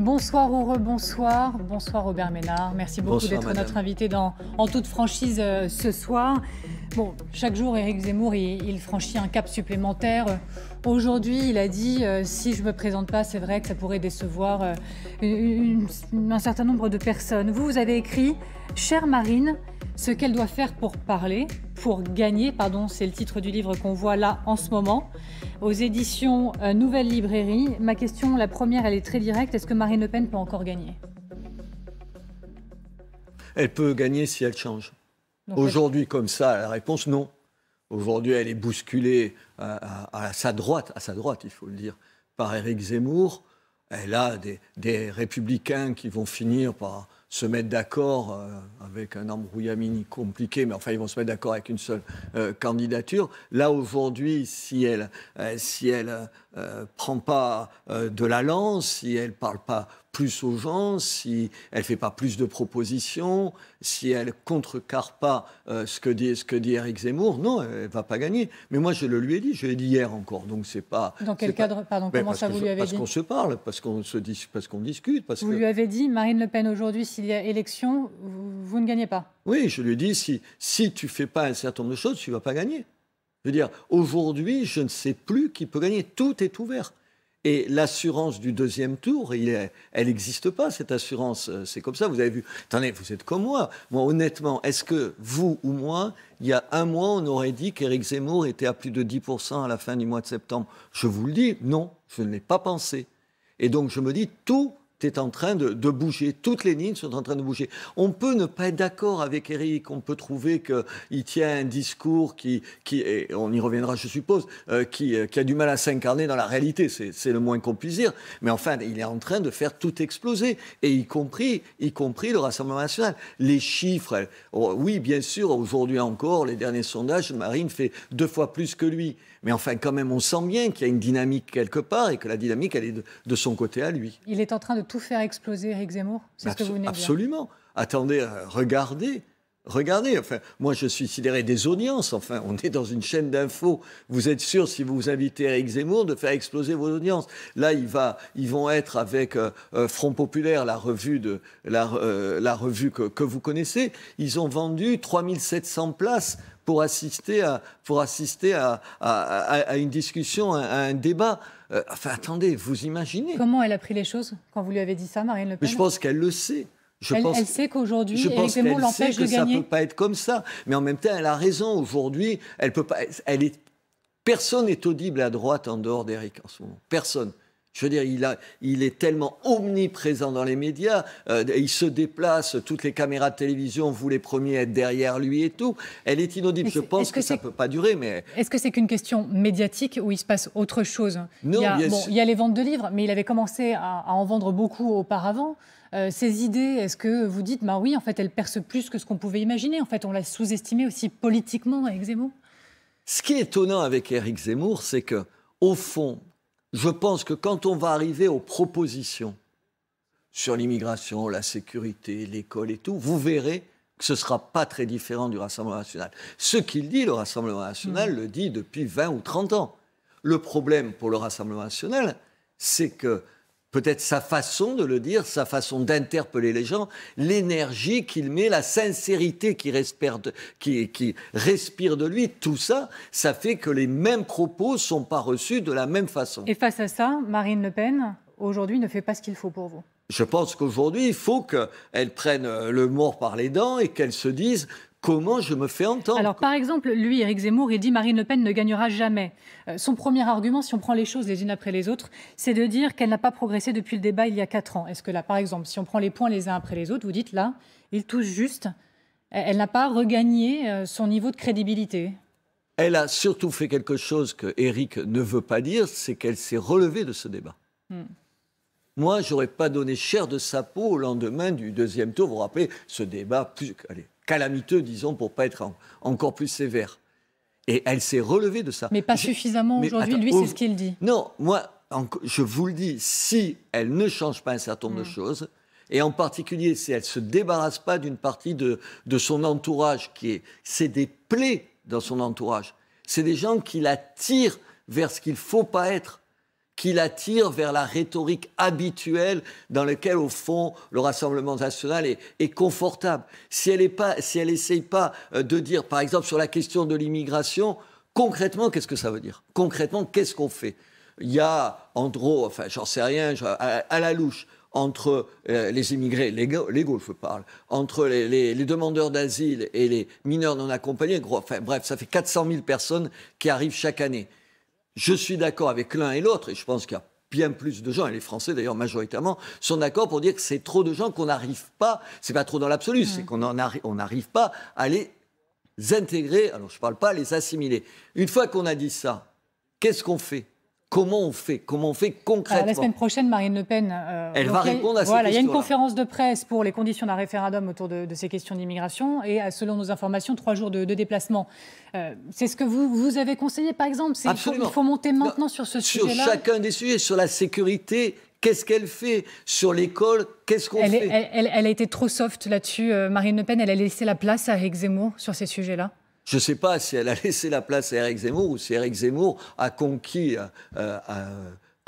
Bonsoir Aurore, bonsoir. Bonsoir Robert Ménard. Merci beaucoup d'être notre invité en toute franchise euh, ce soir. Bon, chaque jour, Éric Zemmour, il, franchit un cap supplémentaire. Aujourd'hui, il a dit euh, si je ne me présente pas, c'est vrai que ça pourrait décevoir euh, un certain nombre de personnes. Vous, vous avez écrit Chère Marine, ce qu'elle doit faire pour parler, pour gagner, pardon, c'est le titre du livre qu'on voit là en ce moment, aux éditions euh, Nouvelle Librairie. Ma question, la première, elle est très directe. Est-ce que Marine Le Pen peut encore gagner Elle peut gagner si elle change. Aujourd'hui, comme ça, la réponse non. Aujourd'hui, elle est bousculée à, sa droite, à sa droite, il faut le dire, par Éric Zemmour. Elle a des républicains qui vont finir par se mettre d'accord euh, avec un embrouillamini compliqué, mais enfin ils vont se mettre d'accord avec une seule euh, candidature. Là aujourd'hui, si elle, ne euh, si elle prend pas de la lance, si elle parle pas plus aux gens, si elle fait pas plus de propositions, si elle contrecarre pas euh, ce, que dit, ce que dit Eric Zemmour, non, elle va pas gagner. Mais moi, je le lui ai dit, je l'ai dit hier encore, donc c'est pas. Dans quel cadre Pardon, comment ça vous lui avez dit Parce qu'on se parle, parce qu'on se parce qu'on discute, parce Vous lui avez dit, Marine Le Pen aujourd'hui, s'il y a élection, vous, ne gagnez pas. Oui, je lui ai dit, si si tu fais pas un certain nombre de choses, tu vas pas gagner. Je veux dire, aujourd'hui, je ne sais plus qui peut gagner. Tout est ouvert. Et l'assurance du deuxième tour, elle n'existe pas, cette assurance. Euh, c'est comme ça, vous avez vu. Attendez, vous êtes comme moi. Moi, honnêtement, est-ce que vous ou moi, il y a un mois, on aurait dit qu'Éric Zemmour était à plus de 10% à la fin du mois de septembre Je vous le dis, non, je ne l'ai pas pensé. Et donc, je me dis, tout est en train de, bouger. Toutes les lignes sont en train de bouger. On peut ne pas être d'accord avec Eric. On peut trouver qu'il tient un discours qui, on y reviendra, je suppose, euh, euh, qui, a du mal à s'incarner dans la réalité. C'est le moins qu'on puisse dire. Mais enfin, il est en train de faire tout exploser, et y compris, y compris le Rassemblement national. Les chiffres, oh, oui, bien sûr, aujourd'hui encore, les derniers sondages, Marine fait deux fois plus que lui. Mais enfin, quand même, on sent bien qu'il y a une dynamique quelque part et que la dynamique, elle est de, son côté à lui. Il est en train de tout faire exploser, Eric Zemmour C'est ce que vous venez de Absolument. Attendez, euh, regardez. Regardez, enfin, moi je suis sidéré des audiences. Enfin, on est dans une chaîne d'infos. Vous êtes sûr, si vous invitez Eric Zemmour, de faire exploser vos audiences. Là, il va, ils vont être avec euh, euh, Front Populaire, la revue, de, la, revue que, que, vous connaissez. Ils ont vendu 3700 places pour assister à, pour assister à, à, une discussion, à, un débat. Euh, enfin, attendez, vous imaginez. Comment elle a pris les choses quand vous lui avez dit ça, Marine Le Pen je pense qu'elle le sait. Je pense, elle, sait qu'aujourd'hui, je pense qu'elle sait que ça ne peut pas être comme ça. Mais en même temps, elle a raison. Aujourd'hui, elle peut pas. Elle est, personne n'est audible à droite en dehors d'Éric en ce moment. Personne. Je veux dire, il, est tellement omniprésent dans les médias, euh, il se déplace, toutes les caméras de télévision, vous les premiers, être derrière lui et tout. Elle est inaudible. je pense que, ça ne peut pas durer, mais... Est-ce que c'est qu'une question médiatique où il se passe autre chose il y, a, bon, il les ventes de livres, mais il avait commencé à, en vendre beaucoup auparavant. Euh, ces idées, est-ce que vous dites, bah oui, en fait, elles percent plus que ce qu'on pouvait imaginer En fait, on l'a sous-estimé aussi politiquement avec Zemmour. Ce qui est étonnant avec Eric Zemmour, c'est que, au fond, je pense que quand on va arriver aux propositions sur l'immigration, la sécurité, l'école et tout, vous verrez que ce ne sera pas très différent du Rassemblement national. Ce qu'il dit, le Rassemblement national mmh. le dit depuis 20 ou 30 ans. Le problème pour le Rassemblement national, c'est que peut-être sa façon de le dire, sa façon d'interpeller les gens, l'énergie qu'il met, la sincérité qui respire, de, respire de lui, tout ça, ça fait que les mêmes propos ne sont pas reçus de la même façon. Et face à ça, Marine Le Pen, aujourd'hui, ne fait pas ce qu'il faut pour vous je pense qu'aujourd'hui, il faut qu'elle prenne le mort par les dents et qu'elle se dise comment je me fais entendre. Alors, par exemple, lui, Éric Zemmour, il dit Marine Le Pen ne gagnera jamais. Euh, son premier argument, si on prend les choses les unes après les autres, c'est de dire qu'elle n'a pas progressé depuis le débat il y a quatre ans. Est-ce que là, par exemple, si on prend les points les uns après les autres, vous dites là, il touche juste, elle n'a pas regagné euh, son niveau de crédibilité Elle a surtout fait quelque chose que Éric ne veut pas dire, c'est qu'elle s'est relevée de ce débat. Hmm. Moi, j'aurais pas donné cher de sa peau au lendemain du deuxième tour. Vous vous rappelez ce débat allez, calamiteux, disons, pour pas être encore plus sévère. Et elle s'est relevée de ça. Mais pas suffisamment aujourd'hui, lui, c'est ce qu'il dit. Non, moi, je vous le dis, si elle ne change pas un certain nombre de mm. choses, et en particulier si elle ne se débarrasse pas d'une partie de, de son entourage, qui est, c'est des plaies dans son entourage, c'est des gens qui la tirent vers ce qu'il ne faut pas être qui l'attire vers la rhétorique habituelle dans laquelle, au fond, le Rassemblement national est, confortable. Si elle n'essaye si elle pas euh, de dire, par exemple, sur la question de l'immigration, concrètement, qu'est-ce que ça veut dire Concrètement, qu'est-ce qu'on fait Il y a, en gros, enfin, j'en sais rien, à, la louche, entre euh, les immigrés les légaux, je parle, entre les, demandeurs d'asile et les mineurs non accompagnés, gros, enfin, bref, ça fait 400 000 personnes qui arrivent chaque année. Je suis d'accord avec l'un et l'autre, et je pense qu'il y a bien plus de gens, et les Français d'ailleurs majoritairement, sont d'accord pour dire que c'est trop de gens qu'on n'arrive pas, c'est pas trop dans l'absolu, c'est mm. qu'on n'arrive pas à les intégrer, alors je ne parle pas, à les assimiler. Une fois qu'on a dit ça, qu'est-ce qu'on fait Comment on fait Comment on fait ah, concrètement La semaine prochaine, Marine Le Pen. Euh, elle va répondre à ces questions. il y a une conférence de presse pour les conditions d'un référendum autour de, ces questions d'immigration et, euh, selon nos informations, trois jours de, déplacement. Euh, c'est ce que vous, vous avez conseillé, par exemple Absolument. Il faut, monter maintenant sur ce sujet-là. Sur chacun des sujets, sur la sécurité, Qu'est-ce qu'elle fait sur l'école Qu'est-ce qu'on fait elle, a été trop soft là-dessus, Marine Le Pen. Elle a laissé la place à Eric sur ces sujets-là. Je ne sais pas si elle a laissé la place à Eric Zemmour ou si Eric Zemmour a conquis, euh,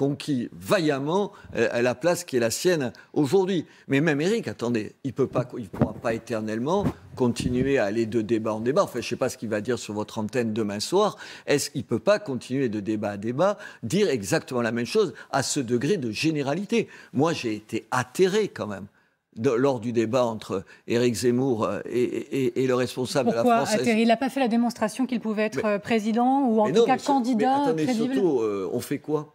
euh, vaillamment euh, la place qui est la sienne aujourd'hui. Mais même Eric, attendez, il ne pourra pas éternellement continuer à aller de débat en débat. Enfin, je ne sais pas ce qu'il va dire sur votre antenne demain soir. Est-ce qu'il ne peut pas continuer de débat à débat, dire exactement la même chose à ce degré de généralité Moi, j'ai été atterré quand même lors du débat entre Éric Zemmour euh, et, le responsable de la France... il n'a pas fait la démonstration qu'il pouvait être euh, président ou en tout cas candidat mais attendez, euh, on fait quoi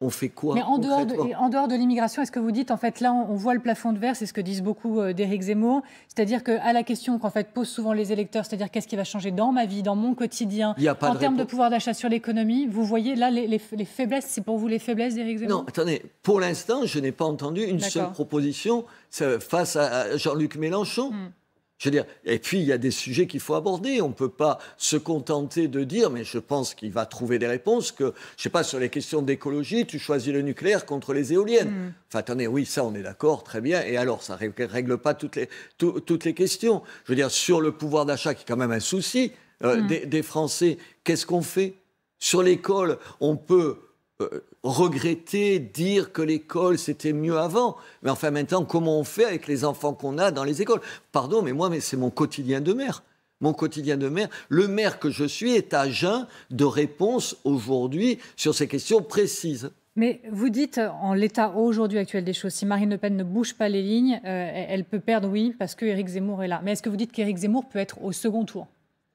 on fait quoi Mais en dehors de, de l'immigration, est-ce que vous dites, en fait, là, on, voit le plafond de verre, c'est ce que disent beaucoup euh, d'Éric Zemmour, c'est-à-dire qu'à la question qu'en fait posent souvent les électeurs, c'est-à-dire qu'est-ce qui va changer dans ma vie, dans mon quotidien, en termes de pouvoir d'achat sur l'économie, vous voyez là les, faiblesses, c'est pour vous les faiblesses d'Éric Zemmour Non, attendez, pour l'instant, je n'ai pas entendu une seule proposition euh, face à Jean-Luc Mélenchon. Hmm. Je veux dire, et puis il y a des sujets qu'il faut aborder. On ne peut pas se contenter de dire, mais je pense qu'il va trouver des réponses, que, je sais pas, sur les questions d'écologie, tu choisis le nucléaire contre les éoliennes. Hmm. Enfin, attendez, oui, ça, on est d'accord, très bien. Et alors, ça ne règle pas toutes les, toutes les questions. Je veux dire, sur le pouvoir d'achat, qui est quand même un souci euh, hmm. des, Français, qu'est-ce qu'on fait Sur l'école, on peut euh, regretter, dire que l'école c'était mieux avant. Mais enfin maintenant, comment on fait avec les enfants qu'on a dans les écoles Pardon, mais moi, c'est mon quotidien de mère. Mon quotidien de mère, le maire que je suis est à jeun de réponses aujourd'hui sur ces questions précises. Mais vous dites, en l'état aujourd'hui actuel des choses, si Marine Le Pen ne bouge pas les lignes, euh, elle peut perdre, oui, parce que Éric Zemmour est là. Mais est-ce que vous dites qu'Éric Zemmour peut être au second tour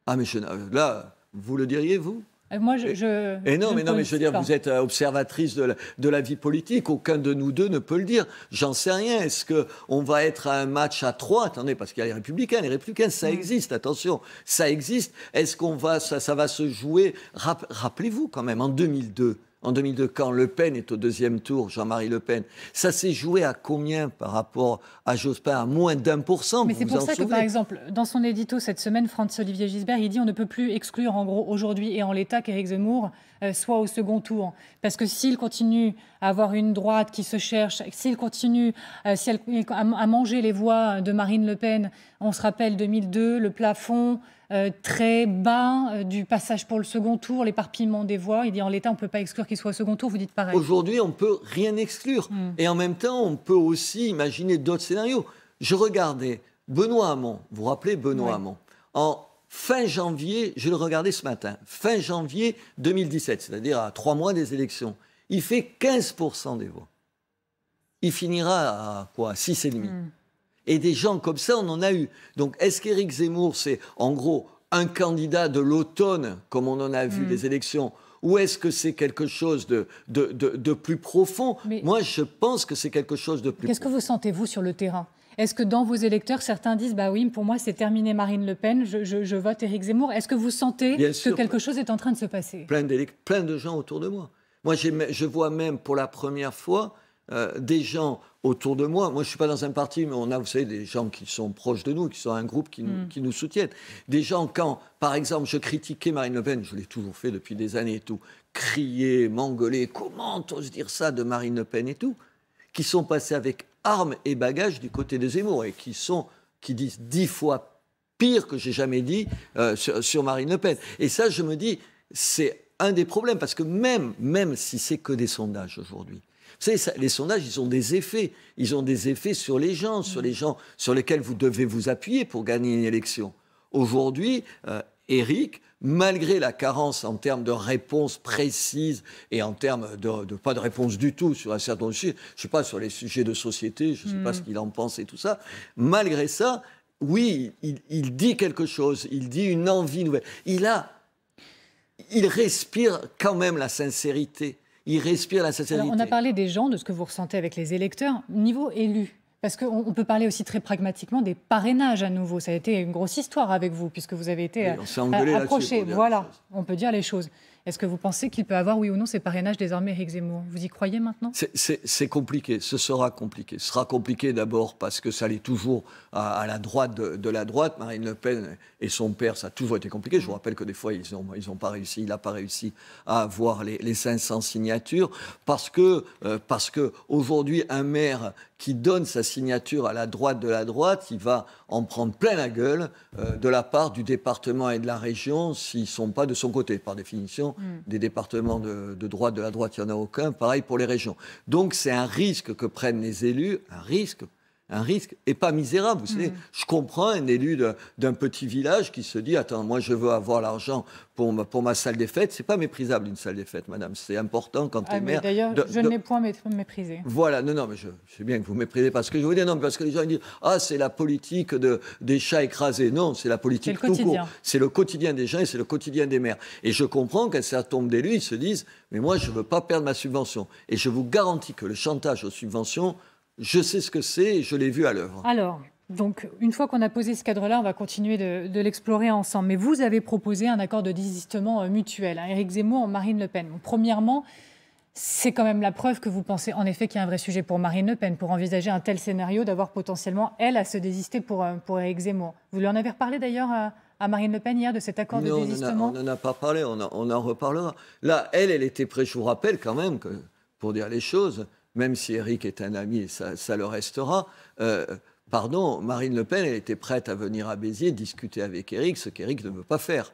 Ah, mais là, vous le diriez, vous moi, je. et non, mais non, mais je veux dire, vous êtes euh, observatrice de la, vie politique. Aucun de nous deux ne peut le dire. J'en sais rien. Est-ce que on va être à un match à trois Attendez, parce qu'il y a les Républicains, les Républicains, ça mm. existe. Attention, ça existe. Est-ce qu'on va, ça, ça va se jouer Rappelez-vous quand même, en 2002. En 2002, quand Le Pen est au deuxième tour, Jean-Marie Le Pen, ça s'est joué à combien par rapport à Jospin À moins d'un pour cent. Mais c'est pour ça que, par exemple, dans son édito cette semaine, Franz-Olivier Gisbert, il dit on ne peut plus exclure, en gros, aujourd'hui et en l'état, qu'Éric Zemmour euh, soit au second tour. Parce que s'il continue à avoir une droite qui se cherche, s'il continue euh, à manger les voix de Marine Le Pen, on se rappelle 2002, le plafond, euh, très bas euh, du passage pour le second tour, l'éparpillement des voix. Il dit en l'état, on ne peut pas exclure qu'il soit au second tour. Vous dites pareil. Aujourd'hui, on ne peut rien exclure. Hmm. Et en même temps, on peut aussi imaginer d'autres scénarios. Je regardais Benoît Hamon. Vous vous rappelez Benoît Hamon En fin janvier, je le regardais ce matin, fin janvier 2017, c'est-à-dire à trois mois des élections. Il fait 15% des voix. Il finira à quoi 6,5. demi. Hmm. Et des gens comme ça, on en a eu. Donc, est-ce qu'Éric Zemmour, c'est en gros un candidat de l'automne, comme on en a vu des mm. les élections ou est-ce que c'est quelque chose de, de, de, plus profond Moi, je pense que c'est quelque chose de plus Qu'est-ce que vous sentez-vous sur le terrain Est-ce que dans vos électeurs, certains disent Bah oui, pour moi, c'est terminé Marine Le Pen, je, je, vote Éric Zemmour Est-ce que vous sentez que quelque chose est en train de se passer plein, plein de gens autour de moi. Moi, je vois même pour la première fois euh, des gens autour de moi. Moi, je ne suis pas dans un parti, mais on a, vous savez, des gens qui sont proches de nous, qui sont un groupe hmm. qui, nous, soutiennent. Des gens, quand, par exemple, je critiquais Marine Le Pen, je l'ai toujours fait depuis des années et tout, crier, m'engueuler, comment t'oses dire ça de Marine Le Pen et tout, qui sont passés avec armes et bagages du côté des Zemmour et qui, sont, qui disent dix fois pire que j'ai jamais dit euh, sur, Marine Le Pen. Et ça, je me dis, c'est un des problèmes, parce que même, même si c'est que des sondages aujourd'hui, vous savez, les sondages, ils ont des effets. Ils ont des effets sur les gens, sur les mm. gens sur lesquels vous devez vous appuyer pour gagner une élection. Aujourd'hui, euh, Eric, malgré la carence en termes de réponses précises et en termes de, pas de réponse du tout sur un certain sujet, je ne sais pas sur les sujets de société, je ne sais pas ce mm. qu'il en pense et tout ça. Malgré ça, oui, il, il, dit quelque chose, il dit une envie nouvelle. Il a, il respire quand même la sincérité ils respirent la on a parlé des gens, de ce que vous ressentez avec les électeurs. Niveau élu, parce qu'on peut parler aussi très pragmatiquement des parrainages à nouveau. Ça a été une grosse histoire avec vous, puisque vous avez été euh, approché. Voilà, on peut dire les choses. Est-ce que vous pensez qu'il peut avoir, oui ou non, ces parrainages désormais, Eric Zemmour Vous y croyez maintenant C'est compliqué, ce sera compliqué. Ce sera compliqué d'abord parce que ça l'est toujours à, la droite de, la droite. Marine Le Pen et son père, ça a toujours été compliqué. Je vous rappelle que des fois, ils n'ont ils ont pas réussi, il n'a pas réussi à avoir les, 500 signatures parce que, euh, parce que aujourd'hui, un maire qui donne sa signature à la droite de la droite, il va en prendre plein la gueule euh, de la part du département et de la région s'ils ne sont pas de son côté. Par définition, hmm. des départements de, de, droite de la droite, il n'y en a aucun. Pareil pour les régions. Donc c'est un risque que prennent les élus, un risque un risque, et pas misérable. Vous savez, mm. je comprends un élu d'un petit village qui se dit Attends, moi je veux avoir l'argent pour ma, salle des fêtes. C'est pas méprisable une salle des fêtes, madame. C'est important quand ah, tu es maire. D'ailleurs, je n'ai l'ai point méprisé. Voilà, non, non, mais je, sais bien que vous méprisez parce que je vous dis non, parce que les gens disent Ah, c'est la politique des chats écrasés. Non, c'est la politique tout court. C'est le quotidien des gens et c'est le quotidien des maires. Et je comprends qu'un certain nombre d'élus, ils se disent Mais moi, je ne veux pas perdre ma subvention. Et je vous garantis que le chantage aux subventions, je sais ce que c'est et je l'ai vu à l'œuvre. Alors, donc, une fois qu'on a posé ce cadre-là, on va continuer de, l'explorer ensemble. Mais vous avez proposé un accord de désistement euh, mutuel, hein, Éric Zemmour, Marine Le Pen. premièrement, c'est quand même la preuve que vous pensez en effet qu'il y a un vrai sujet pour Marine Le Pen, pour envisager un tel scénario, d'avoir potentiellement, elle, à se désister pour, euh, pour Éric Zemmour. Vous lui en avez reparlé d'ailleurs à, Marine Le Pen hier de cet accord de désistement On n'en a, pas parlé, on, en reparlera. Là, elle, elle était prête, je vous rappelle quand même que, pour dire les choses, même si Eric est un ami, ça, ça le restera. Euh, pardon, Marine Le Pen, elle était prête à venir à Béziers discuter avec Eric, ce qu'Eric ne veut pas faire.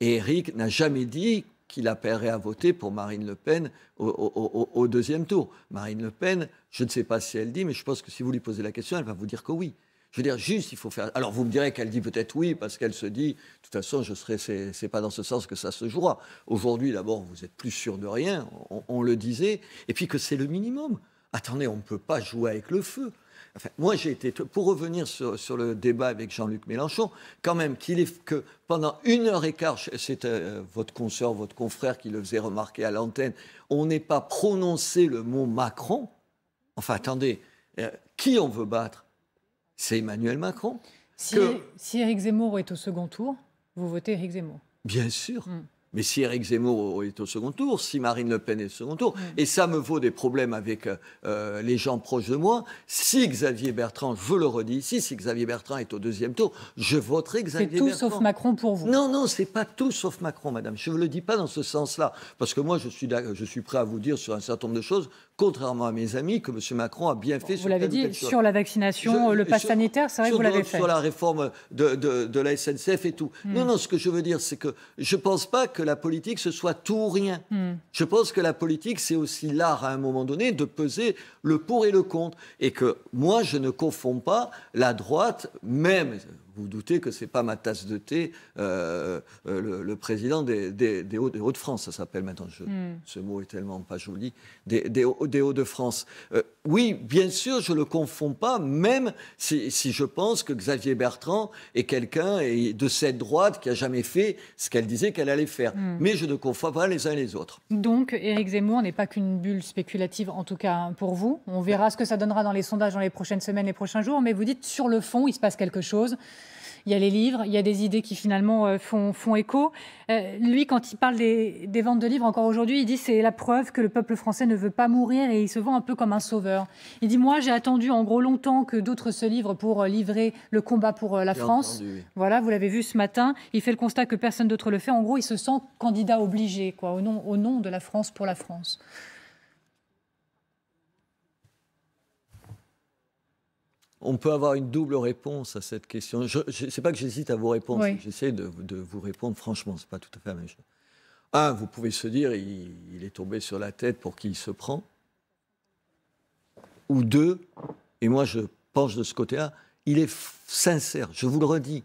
Et Eric n'a jamais dit qu'il appellerait à voter pour Marine Le Pen au, deuxième tour. Marine Le Pen, je ne sais pas si elle dit, mais je pense que si vous lui posez la question, elle va vous dire que oui. Je veux dire, juste, il faut faire. Alors, vous me direz qu'elle dit peut-être oui, parce qu'elle se dit, de toute façon, je serai. C'est pas dans ce sens que ça se jouera. Aujourd'hui, d'abord, vous êtes plus sûr de rien, on, le disait, et puis que c'est le minimum. Attendez, on ne peut pas jouer avec le feu. moi, j'ai été. Pour revenir sur, le débat avec Jean-Luc Mélenchon, quand même, qu'il est que pendant une heure et quart, c'était euh, votre consoeur, votre confrère qui le faisait remarquer à l'antenne, on n'ait pas prononcé le mot Macron. Enfin, attendez, euh, qui on veut battre c'est Emmanuel Macron. Si, Eric Zemmour est au second tour, vous votez Eric Zemmour Bien sûr. Mm. Mais si Eric Zemmour est au second tour, si Marine Le Pen est au second tour, mm. et ça me vaut des problèmes avec euh, euh, les gens proches de moi, si Xavier Bertrand, je le redis ici, si Xavier Bertrand est au deuxième tour, je voterai Xavier Bertrand. C'est tout sauf Macron pour vous Non, non, c'est pas tout sauf Macron, madame. Je ne le dis pas dans ce sens-là. Parce que moi, je suis, je suis prêt à vous dire sur un certain nombre de choses contrairement à mes amis, que M. Macron a bien fait. Vous sur l'avez dit, sur la vaccination, le pass sanitaire, c'est vrai que vous l'avez fait. Sur la réforme de, la SNCF et tout. Hmm. Non, non, ce que je veux dire, c'est que je ne pense pas que la politique, ce soit tout ou rien. Hmm. Je pense que la politique, c'est aussi l'art, à un moment donné, de peser le pour et le contre. Et que moi, je ne confonds pas la droite, même vous doutez que ce n'est pas ma tasse de thé, euh, euh, le, président des, des Hauts-de-France, ça s'appelle maintenant, hmm. ce mot est tellement pas joli, des, des Hauts-de-France. Euh, oui, bien sûr, je ne le confonds pas, même si, je pense que Xavier Bertrand est quelqu'un de cette droite qui a jamais fait ce qu'elle disait qu'elle allait faire. Hmm. Mais je ne confonds pas les uns les autres. Donc, Éric Zemmour n'est pas qu'une bulle spéculative, en tout cas hein, pour vous. On verra ce que ça donnera dans les sondages dans les prochaines semaines, les prochains jours. Mais vous dites, sur le fond, il se passe quelque chose il y a les livres, il y a des idées qui finalement euh, font, écho. Euh, lui, quand il parle des, ventes de livres, encore aujourd'hui, il dit c'est la preuve que le peuple français ne veut pas mourir et il se vend un peu comme un sauveur. Il dit moi, j'ai attendu en gros longtemps que d'autres se livrent pour euh, livrer le combat pour la France. Voilà, vous l'avez vu ce matin. Il fait le constat que personne d'autre le fait. En gros, il se sent candidat obligé, quoi, au nom, au nom de la France pour la France. on peut avoir une double réponse à cette question. Je ne sais pas que j'hésite à vous répondre. J'essaie de, vous répondre franchement. Ce pas tout à fait la même chose. Un, vous pouvez se dire, il, est tombé sur la tête pour qu'il se prend. Ou deux, et moi je penche de ce côté-là, il est sincère. Je vous le redis.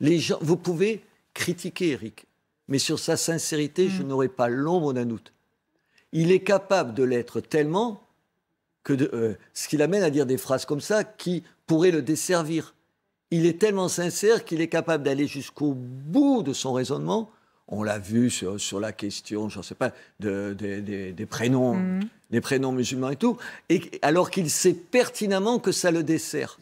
Les gens, vous pouvez critiquer Eric, mais sur sa sincérité, je mm. n'aurai pas l'ombre d'un doute. Il est capable de l'être tellement euh, ce qui l'amène à dire des phrases comme ça qui pourraient le desservir. Il est tellement sincère qu'il est capable d'aller jusqu'au bout de son raisonnement. On l'a vu sur, la question, je ne sais pas, des prénoms, mm-hmm. des prénoms musulmans et tout, et, alors qu'il sait pertinemment que ça le dessert.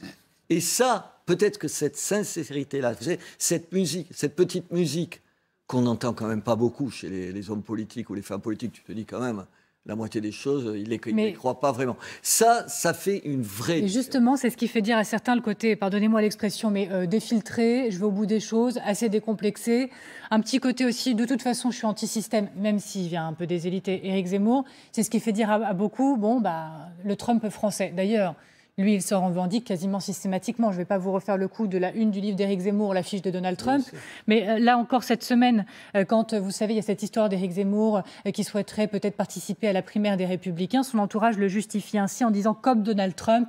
Et ça, peut-être que cette sincérité-là, cette musique, cette petite musique qu'on n'entend quand même pas beaucoup chez les hommes politiques ou les femmes politiques, tu te dis quand même, la moitié des choses, il ne les croit pas vraiment. Ça, ça fait une vraie... Et justement, c'est ce qui fait dire à certains le côté, pardonnez-moi l'expression, mais euh, défiltré, je vais au bout des choses, assez décomplexé. Un petit côté aussi, de toute façon, je suis anti-système, même s'il vient un peu des élites, Éric Zemmour. C'est ce qui fait dire à, beaucoup, bon, bah, le Trump français. D'ailleurs, lui, il se revendique quasiment systématiquement. Je ne vais pas vous refaire le coup de la une du livre d'Éric Zemmour, l'affiche de Donald Trump. mais euh, là encore, cette semaine, euh, quand euh, vous savez, il y a cette histoire d'Éric Zemmour qui souhaiterait peut-être participer à la primaire des Républicains, son entourage le justifie ainsi en disant, comme Donald Trump,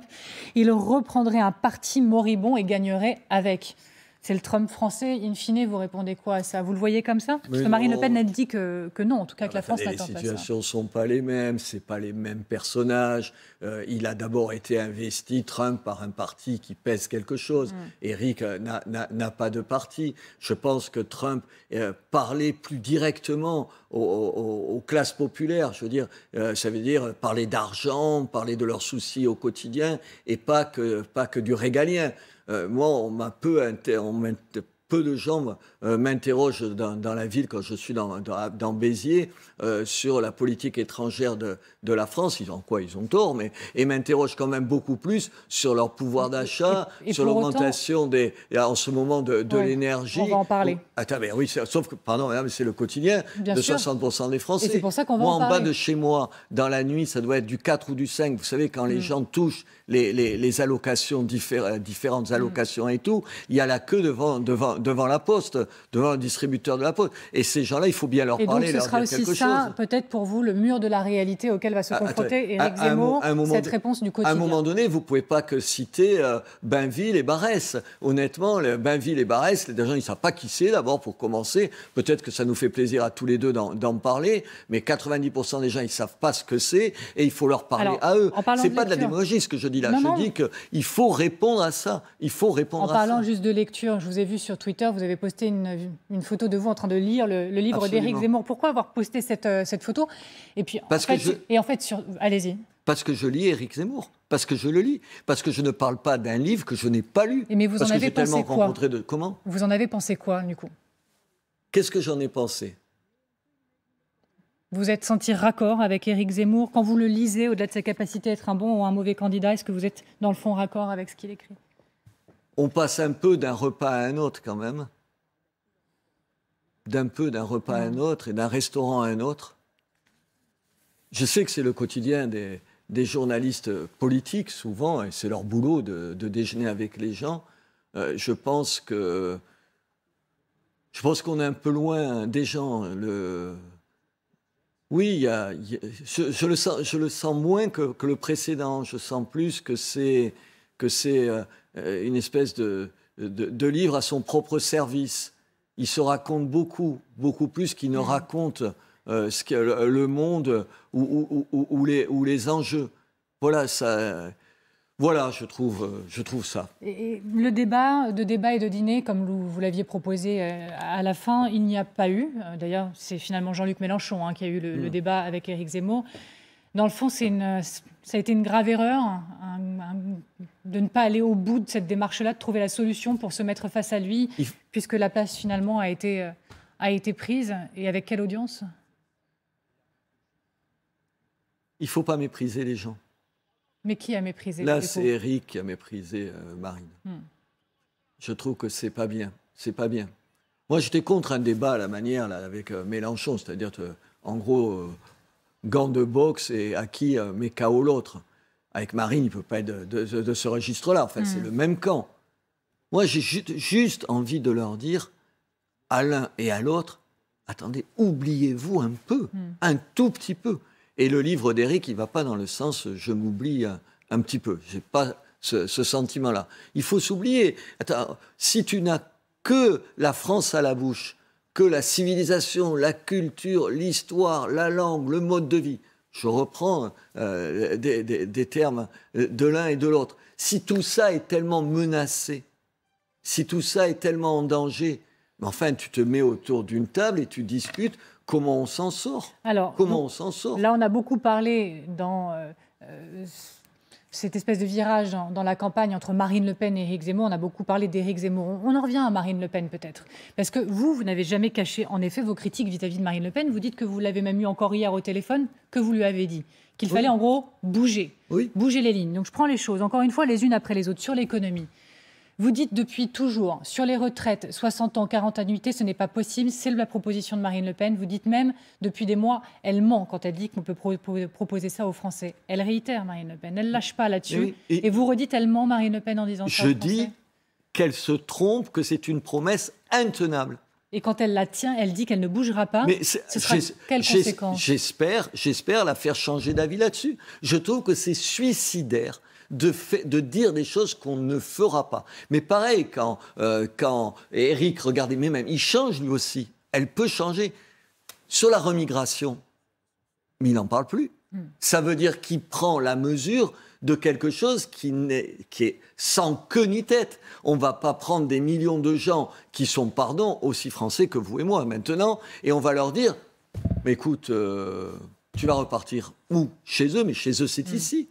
il reprendrait un parti moribond et gagnerait avec c'est le Trump français. In fine, vous répondez quoi à ça Vous le voyez comme ça Parce que Marine Le Pen a dit que, non, en tout cas que la ah, France n'attend pas ça. Les situations ne sont pas les mêmes, ce pas les mêmes personnages. Euh, il a d'abord été investi, Trump, par un parti qui pèse quelque chose. Mm. Eric euh, n'a pas de parti. Je pense que Trump euh, parlait plus directement aux, classes populaires. Je veux dire, ça veut dire parler d'argent, parler de leurs soucis au quotidien et pas que, pas que du régalien. Euh, moi, on m'a peu, inter... on peu de gens euh, m'interroge dans, la ville quand je suis dans, dans, Béziers euh, sur la politique étrangère de, de, la France. Ils ont quoi Ils ont tort, mais et m'interroge quand même beaucoup plus sur leur pouvoir d'achat, sur l'augmentation des en ce moment de, l'énergie. On va en parler. mais oui, sauf que pardon, mais c'est le quotidien de 60% des Français. ça qu'on moi, en, bas de chez moi, dans la nuit, ça doit être du 4 ou du 5. Vous savez quand les mm. gens touchent les, les, les allocations euh, différentes mm. allocations et tout, il y a la queue devant devant devant la poste devant un distributeur de la poste. Et ces gens-là, il faut bien leur et parler. Donc ce sera aussi ça, peut-être pour vous, le mur de la réalité auquel va se ah, confronter Éric Zemmour, cette réponse du quotidien. À un moment donné, vous ne pouvez pas que citer euh, Bainville et Barès. Honnêtement, le Bainville et Barès, les gens ne savent pas qui c'est d'abord pour commencer. Peut-être que ça nous fait plaisir à tous les deux d'en parler, mais 90% des gens, ils ne savent pas ce que c'est et il faut leur parler à eux. Ce n'est pas de la démagogie ce que je dis là. je dis qu'il faut répondre à ça. Il faut répondre à ça. En parlant juste de lecture, je vous ai vu sur Twitter, vous avez posté une une, photo de vous en train de lire le, livre d'Éric Zemmour. Pourquoi avoir posté cette, euh, cette photo Et puis, Parce que je... en allez-y. Parce que je lis Éric Zemmour, parce que je le lis, parce que je ne parle pas d'un livre que je n'ai pas lu. mais vous en avez pensé quoi Comment Vous en avez pensé quoi, du coup Qu'est-ce que j'en ai pensé vous êtes senti raccord avec Éric Zemmour Quand vous le lisez, au-delà de sa capacité à être un bon ou un mauvais candidat, est-ce que vous êtes dans le fond raccord avec ce qu'il écrit On passe un peu d'un repas à un autre quand même d'un peu d'un repas à un mm. autre et d'un restaurant à un autre. Je sais que c'est le quotidien des, journalistes politiques, souvent, et c'est leur boulot de, déjeuner avec les gens. Euh, je pense que. Je pense qu'on est un peu loin hein, des gens. Hein, le... Oui, je, le sens, moins que, le précédent. Je sens plus que c'est que c'est euh, une espèce de livre à son propre service il se raconte beaucoup, beaucoup plus qu'il ne raconte euh, ce que, le, monde ou, les, ou, les, enjeux. Voilà, ça. Voilà, je trouve, euh, je trouve ça. Et le débat de débat et de dîner, comme vous l'aviez proposé euh, à la fin, il n'y a pas eu. D'ailleurs, c'est finalement Jean-Luc Mélenchon hein, qui a eu le, mm. débat avec Éric Zemmour. Dans le fond, une, ça a été une grave erreur, de ne pas aller au bout de cette démarche-là, de trouver la solution pour se mettre face à lui, puisque la place finalement a été, euh, a été prise Et avec quelle audience Il ne faut pas mépriser les gens. Mais qui a méprisé Là, c'est Eric qui a méprisé euh, Marine. Hmm. Je trouve que c'est pas bien. C'est pas bien. Moi, j'étais contre un débat à la manière avec euh, Mélenchon, c'est-à-dire, en gros, gants de boxe et à qui met KO l'autre. Avec Marine, il ne peut pas être de, ce registre-là. En c'est mm. le même camp. Moi, j'ai juste envie de leur dire, à l'un et à l'autre, attendez, oubliez-vous un peu, mm. un tout petit peu. Et le livre d'Éric, il ne va pas dans le sens je m'oublie un, petit peu. Je n'ai pas ce sentiment-là. Il faut s'oublier. Si tu n'as que la France à la bouche, que la civilisation, la culture, l'histoire, la langue, le mode de vie, je reprends euh, des, termes euh, de l'un et de l'autre, si tout ça est tellement menacé, si tout ça est tellement en danger, enfin, tu te mets autour d'une table et tu discutes comment on s'en sort. Alors, comment on s'en sort Là, on a beaucoup parlé dans euh, cette espèce de virage dans, la campagne entre Marine Le Pen et Éric Zemmour. On a beaucoup parlé d'Éric Zemmour. On en revient à Marine Le Pen peut-être. Parce que vous, vous n'avez jamais caché en effet vos critiques vis-à-vis de Marine Le Pen. Vous dites que vous l'avez même eu encore hier au téléphone, que vous lui avez dit qu'il fallait en gros bouger, bouger les lignes. Donc je prends les choses encore une fois les unes après les autres sur l'économie. Vous dites depuis toujours, sur les retraites, 60 ans, 40 annuités, ce n'est pas possible. C'est la proposition de Marine Le Pen. Vous dites même, depuis des mois, elle ment quand elle dit qu'on peut proposer ça aux Français. Elle réitère, Marine Le Pen. Elle ne lâche pas là-dessus. Et, vous redites, elle ment, Marine Le Pen, en disant je ça. Je dis qu'elle se trompe, que c'est une promesse intenable. Et quand elle la tient, elle dit qu'elle ne bougera pas. Mais quelles conséquences j'espère la faire changer d'avis là-dessus. Je trouve que c'est suicidaire de, dire des choses qu'on ne fera pas. Mais pareil, quand, euh, quand Eric, regardez, mais même, il change lui aussi. Elle peut changer. Sur la remigration, mais il n'en parle plus. Hmm. Ça veut dire qu'il prend la mesure de quelque chose qui, est, qui est sans queue ni tête. On ne va pas prendre des millions de gens qui sont, pardon, aussi français que vous et moi maintenant, et on va leur dire, mais écoute, euh, tu vas repartir où Chez eux, mais chez eux c'est hmm. ici.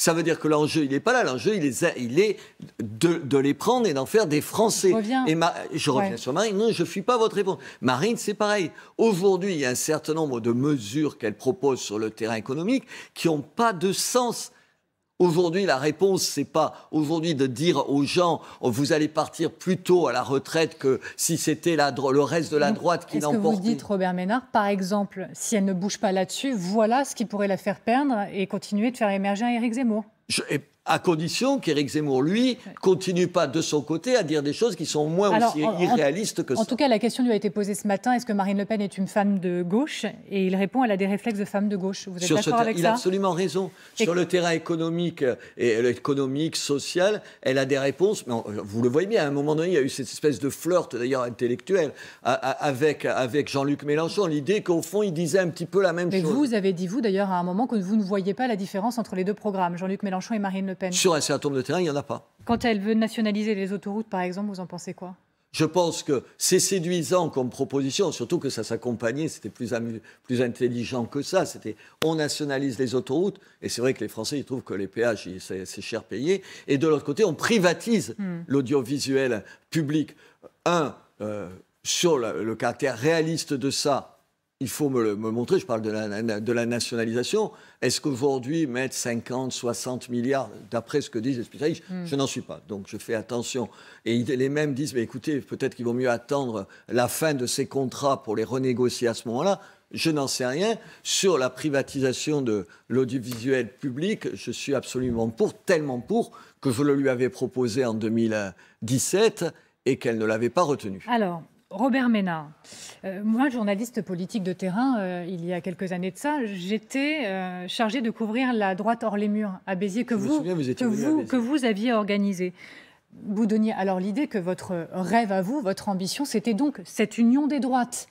Ça veut dire que l'enjeu, il n'est pas là. L'enjeu, il, est de, les prendre et d'en faire des Français. Je et je reviens sur Marine. Non, je ne suis pas votre réponse. Marine, c'est pareil. Aujourd'hui, il y a un certain nombre de mesures qu'elle propose sur le terrain économique qui n'ont pas de sens Aujourd'hui, la réponse, c'est pas aujourd'hui de dire aux gens oh, vous allez partir plus tôt à la retraite que si c'était le reste de la droite qui l'emportait. Est-ce que vous dites, Robert Ménard, par exemple, si elle ne bouge pas là-dessus, voilà ce qui pourrait la faire perdre et continuer de faire émerger un Éric Zemmour à condition qu'Éric Zemmour, lui, continue pas de son côté à dire des choses qui sont moins aussi irréalistes que en ça. En tout cas, la question lui a été posée ce matin est-ce que Marine Le Pen est une femme de gauche Et il répond elle a des réflexes de femme de gauche. Vous êtes d'accord avec ça Il a absolument raison. Sur le terrain économique euh, et économique, social, elle a des réponses. Mais vous le voyez bien, à un moment donné, il y a eu cette espèce de flirt, d'ailleurs intellectuel, avec, avec Jean-Luc Mélenchon. L'idée qu'au fond, il disait un petit peu la même chose. Mais vous avez dit, vous, d'ailleurs, à un moment, que vous ne voyez pas la différence entre les deux programmes, Jean-Luc Mélenchon et Marine Le Pen. Sur un certain nombre de terrains, il n'y en a pas. Quand elle veut nationaliser les autoroutes, par exemple, vous en pensez quoi je pense que c'est séduisant comme proposition, surtout que ça s'accompagnait, c'était plus, plus, intelligent que ça. C'était on nationalise les autoroutes, et c'est vrai que les Français ils trouvent que les péages, c'est cher payé, et de l'autre côté, on privatise hmm. l'audiovisuel public. Un, euh, sur le caractère réaliste de ça, il faut me, le, montrer, je parle de la, nationalisation. Est-ce qu'aujourd'hui, mettre 50, 60 milliards, d'après ce que disent les spécialistes, hmm. je n'en suis pas. Donc je fais attention. Et les mêmes disent, mais écoutez, peut-être qu'il vaut mieux attendre la fin de ces contrats pour les renégocier à ce moment-là. Je n'en sais rien. Sur la privatisation de l'audiovisuel public, je suis absolument pour, tellement pour, que je le lui avais proposé en 2017 et qu'elle ne l'avait pas retenu. Alors, Robert Ménard. Euh, moi, journaliste politique de terrain, euh, il y a quelques années de ça, j'étais euh, chargé de couvrir la droite hors les murs à Béziers que, vous, aviez vous vous, que vous alors l'idée que votre rêve à vous, votre ambition, c'était donc cette union des droites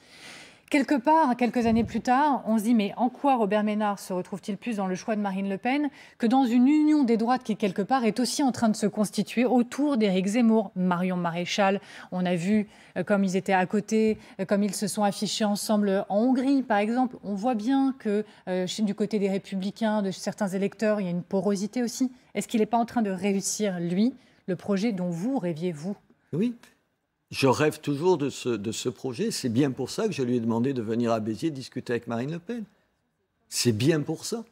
quelque part, quelques années plus tard, on se dit mais en quoi Robert Ménard se retrouve-t-il plus dans le choix de Marine Le Pen que dans une union des droites qui, quelque part, est aussi en train de se constituer autour d'Éric Zemmour, Marion Maréchal. On a vu euh, comme ils étaient à côté, euh, comme ils se sont affichés ensemble en Hongrie, par exemple. On voit bien que euh, du côté des républicains, de certains électeurs, il y a une porosité aussi. Est-ce qu'il n'est pas en train de réussir, lui, le projet dont vous rêviez, vous Oui, je rêve toujours de ce, projet. C'est bien pour ça que je lui ai demandé de venir à Béziers discuter avec Marine Le Pen. C'est bien pour ça.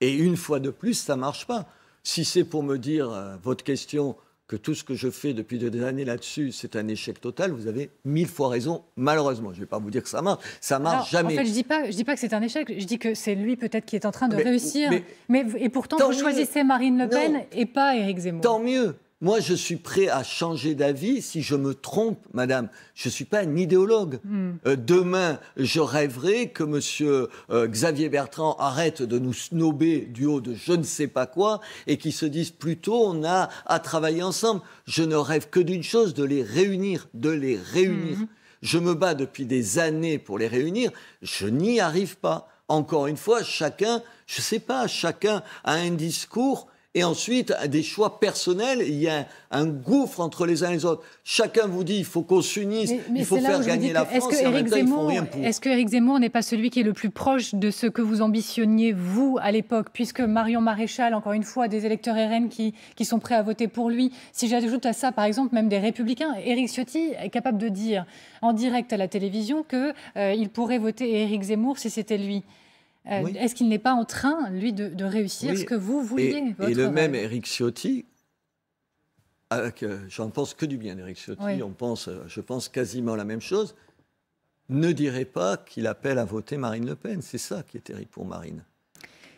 Et une fois de plus, ça ne marche pas. Si c'est pour me dire, euh, votre question, que tout ce que je fais depuis des années là-dessus, c'est un échec total, vous avez mille fois raison, malheureusement. Je ne vais pas vous dire que ça marche, ça marche jamais. En fait, je ne dis, pas, que c'est un échec, je dis que c'est lui peut-être qui est en train de réussir. Mais, et pourtant, vous choisissez Marine Le Pen et pas Éric Zemmour. Tant mieux, moi, je suis prêt à changer d'avis si je me trompe, madame. Je ne suis pas un idéologue. Hmm. Euh, demain, je rêverai que monsieur euh, Xavier Bertrand arrête de nous snober du haut de je ne sais pas quoi et qu'il se dise plutôt on a à travailler ensemble. Je ne rêve que d'une chose, de les réunir, de les réunir. Hmm. Je me bats depuis des années pour les réunir. Je n'y arrive pas. Encore une fois, chacun, je ne sais pas, chacun a un discours et ensuite des choix personnels. Il y a un gouffre entre les uns et les autres. Chacun vous dit il faut qu'on s'unisse, il faut faire gagner la France. Est-ce que, Eric Zemmour, est-ce que Zemmour n'est pas celui qui est le plus proche de ce que vous ambitionniez vous à l'époque, puisque Marion Maréchal, encore une fois, des électeurs RN qui, sont prêts à voter pour lui. Si j'ajoute à ça, par exemple, même des Républicains, Éric Ciotti est capable de dire en direct à la télévision qu'il euh, pourrait voter Éric Zemmour si c'était lui. Euh, est-ce qu'il n'est pas en train, lui, de, réussir ce que vous vouliez Et, et le même Eric Ciotti, euh, j'en pense que du bien Eric Ciotti, on pense, euh, je pense quasiment la même chose, ne dirait pas qu'il appelle à voter Marine Le Pen. C'est ça qui est terrible pour Marine.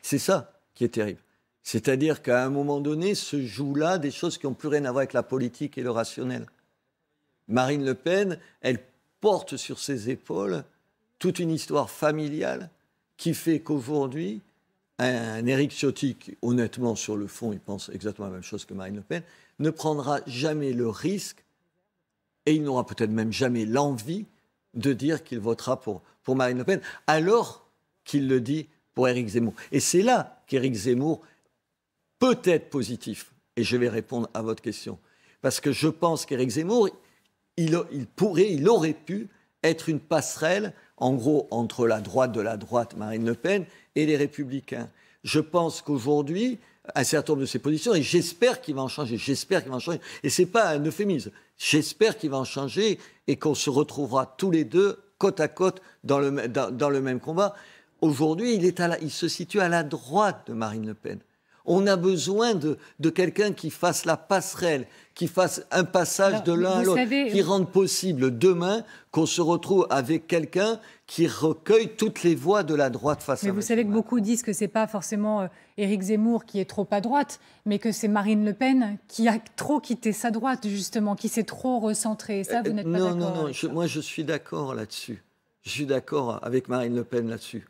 C'est ça qui est terrible. C'est-à-dire qu'à un moment donné, se jouent là des choses qui n'ont plus rien à voir avec la politique et le rationnel. Marine Le Pen, elle porte sur ses épaules toute une histoire familiale qui fait qu'aujourd'hui, un Éric Ciotti, honnêtement, sur le fond, il pense exactement la même chose que Marine Le Pen, ne prendra jamais le risque, et il n'aura peut-être même jamais l'envie, de dire qu'il votera pour, pour Marine Le Pen, alors qu'il le dit pour Éric Zemmour. Et c'est là qu'Éric Zemmour peut être positif. Et je vais répondre à votre question. Parce que je pense qu'Éric Zemmour, il pourrait, il aurait pu être une passerelle en gros, entre la droite de la droite, Marine Le Pen, et les Républicains. Je pense qu'aujourd'hui, un certain nombre de ces positions, et j'espère qu'il va en changer, j'espère qu'il va en changer, et c'est pas un euphémisme, j'espère qu'il va en changer et qu'on se retrouvera tous les deux côte à côte dans le, dans, le même combat. Aujourd'hui, il se situe à la droite de Marine Le Pen. On a besoin de, de quelqu'un qui fasse la passerelle, qui fasse un passage de l'un à l'autre, qui rende possible demain qu'on se retrouve avec quelqu'un qui recueille toutes les voix de la droite face mais Mais vous savez que beaucoup disent que ce n'est pas forcément euh, Éric Zemmour qui est trop à droite, mais que c'est Marine Le Pen qui a trop quitté sa droite, justement, qui s'est trop recentrée. Ça, euh, Non, non, non. moi, je suis d'accord là-dessus. Je suis d'accord avec Marine Le Pen là-dessus.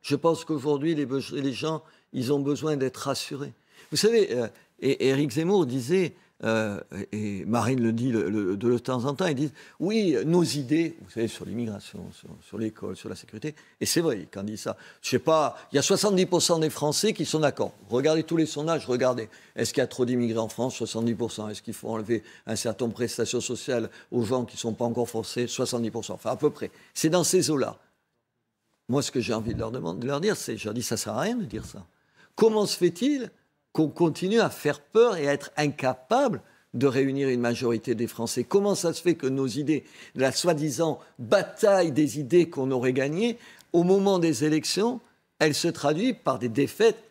Je pense qu'aujourd'hui, les, les gens ils ont besoin d'être rassurés. Vous savez, euh, et Éric Zemmour disait, euh, et Marine le dit de, temps en temps, ils disent, oui, nos idées, vous savez, sur l'immigration, sur, l'école, sur la sécurité, et c'est vrai quand dit ça. Je sais pas, il y a 70% des Français qui sont d'accord. Regardez tous les sondages, regardez. Est-ce qu'il y a trop d'immigrés en France 70%. Est-ce qu'il faut enlever un certain prestation sociale aux gens qui ne sont pas encore français 70%. Enfin, à peu près. C'est dans ces eaux-là. Moi, ce que j'ai envie de leur, demander, de leur dire, c'est, je leur dis, ça sert à rien de dire ça. Comment se fait-il qu'on continue à faire peur et à être incapable de réunir une majorité des Français Comment ça se fait que nos idées, la soi-disant bataille des idées qu'on aurait gagnées, au moment des élections, elle se traduit par des défaites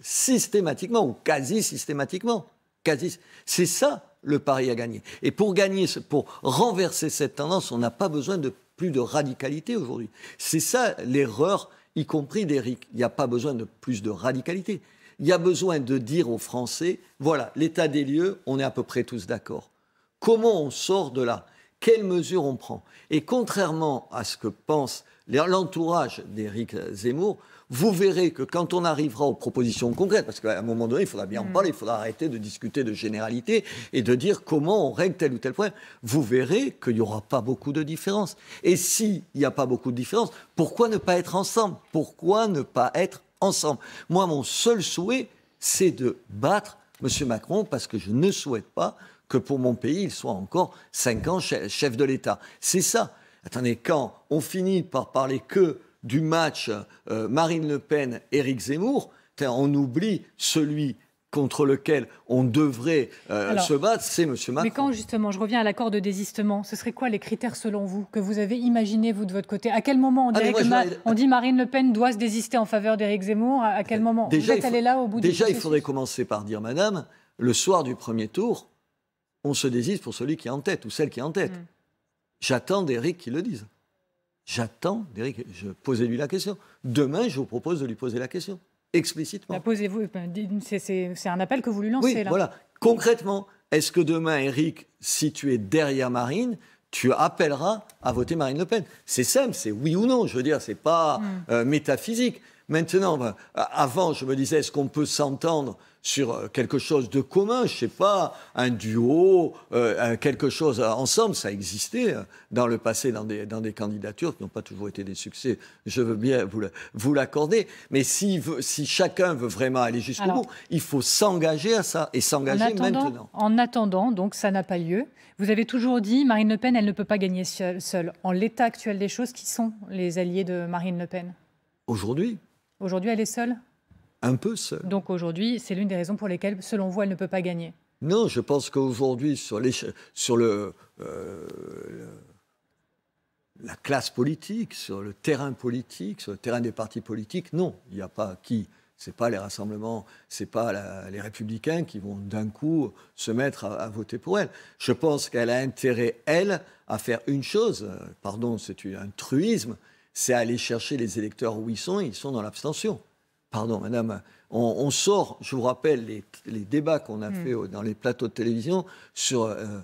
systématiquement ou quasi systématiquement quasi... C'est ça le pari à gagner. Et pour gagner, pour renverser cette tendance, on n'a pas besoin de plus de radicalité aujourd'hui. C'est ça l'erreur y compris d'Éric. Il n'y a pas besoin de plus de radicalité. Il y a besoin de dire aux Français, voilà, l'état des lieux, on est à peu près tous d'accord. Comment on sort de là Quelles mesures on prend Et contrairement à ce que pense l'entourage d'Éric Zemmour, vous verrez que quand on arrivera aux propositions concrètes, parce qu'à un moment donné, il faudra bien en mm. parler, il faudra arrêter de discuter de généralité et de dire comment on règle tel ou tel problème, vous verrez qu'il n'y aura pas beaucoup de différences. Et s'il n'y a pas beaucoup de différences, pourquoi ne pas être ensemble Pourquoi ne pas être ensemble Moi, mon seul souhait, c'est de battre M. Macron parce que je ne souhaite pas que pour mon pays, il soit encore 5 ans chef de l'État. C'est ça. Attendez, quand on finit par parler que du match euh, Marine Le Pen-Éric Zemmour, on oublie celui contre lequel on devrait euh, se battre, c'est M. Macron. Mais quand justement, je reviens à l'accord de désistement, ce serait quoi les critères selon vous que vous avez imaginé vous de votre côté À quel moment ah, on, dit Marine Le Pen doit se désister en faveur d'Éric Zemmour À quel euh, moment déjà, Vous là au bout Déjà, il faudrait commencer par dire, Madame, le soir du premier tour, on se désiste pour celui qui est en tête ou celle qui est en tête. Hmm. J'attends d'Éric qu'il le dise. J'attends, je posais-lui la question. Demain, je vous propose de lui poser la question, explicitement. Bah, posez-vous, euh, bah, c'est un appel que vous lui lancez. Oui, là. voilà. Concrètement, est-ce que demain, Eric, si tu es derrière Marine, tu appelleras à voter Marine Le Pen C'est simple, c'est oui ou non. Je veux dire, c'est pas hmm. euh, métaphysique. Maintenant, avant, je me disais, est-ce qu'on peut s'entendre sur euh, quelque chose de commun, je sais pas, un duo, euh, quelque chose euh, ensemble, ça existait hein, dans le passé, dans des, dans des candidatures qui n'ont pas toujours été des succès, je veux bien vous l'accorder, mais si, si chacun veut vraiment aller jusqu'au bout, il faut s'engager à ça, et s'engager maintenant. En attendant, donc ça n'a pas lieu. Vous avez toujours dit, Marine Le Pen, elle ne peut pas gagner seule. En l'état actuel des choses, qui sont les alliés de Marine Le Pen Aujourd'hui Aujourd'hui, elle est seule Un peu seule. Donc aujourd'hui, c'est l'une des raisons pour lesquelles, selon vous, elle ne peut pas gagner Non, je pense qu'aujourd'hui, sur, sur euh, le, la classe politique, sur le terrain politique, sur le terrain des partis politiques. Non, il n'y a pas qui. C'est pas les rassemblements, c'est pas les républicains qui vont d'un coup se mettre à, voter pour elle. Je pense qu'elle a intérêt elle à faire une chose. Euh, pardon, c'est un truisme, c'est aller chercher les électeurs où ils sont et ils sont dans l'abstention. Pardon, madame. On, sort, je vous rappelle les, débats qu'on a hmm. fait dans les plateaux de télévision sur euh, euh,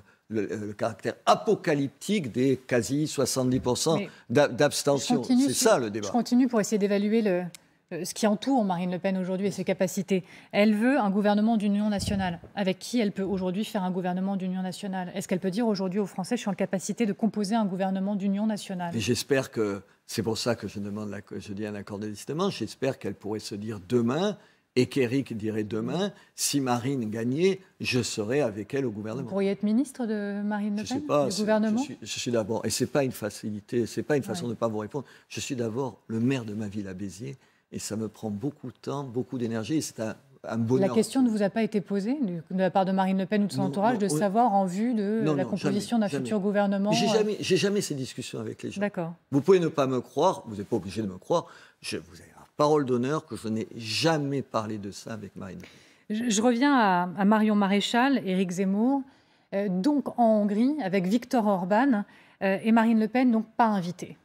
le, caractère apocalyptique des quasi 70% d'abstention. C'est ça le débat. Je continue pour essayer d'évaluer le, ce qui entoure Marine Le Pen aujourd'hui et ses capacités. Elle veut un gouvernement d'union nationale. Avec qui elle peut aujourd'hui faire un gouvernement d'union nationale Est-ce qu'elle peut dire aujourd'hui aux Français, je suis en capacité de composer un gouvernement d'union nationale J'espère que c'est pour ça que je, demande la, je dis un accord de J'espère qu'elle pourrait se dire demain, et qu'Éric dirait demain, si Marine gagnait, je serai avec elle au gouvernement. Vous pourriez être ministre de Marine Le Pen, pas, du gouvernement Je suis, d'abord, et ce n'est pas une facilité, ce n'est pas une façon de ne pas vous répondre, je suis d'abord le maire de ma ville à Béziers, et ça me prend beaucoup de temps, beaucoup d'énergie, c'est un la question ne vous a pas été posée de la part de Marine Le Pen ou de son entourage de savoir en vue de la composition d'un futur gouvernement euh, J'ai jamais, ces discussions avec les gens. D'accord. Vous pouvez ne pas me croire, vous n'êtes pas obligé de me croire. Je vous ai la parole d'honneur que je n'ai jamais parlé de ça avec Marine Le Pen. Je, reviens à, Marion Maréchal, Éric Zemmour, euh, donc en Hongrie, avec Viktor Orban euh, et Marine Le Pen, donc pas invitée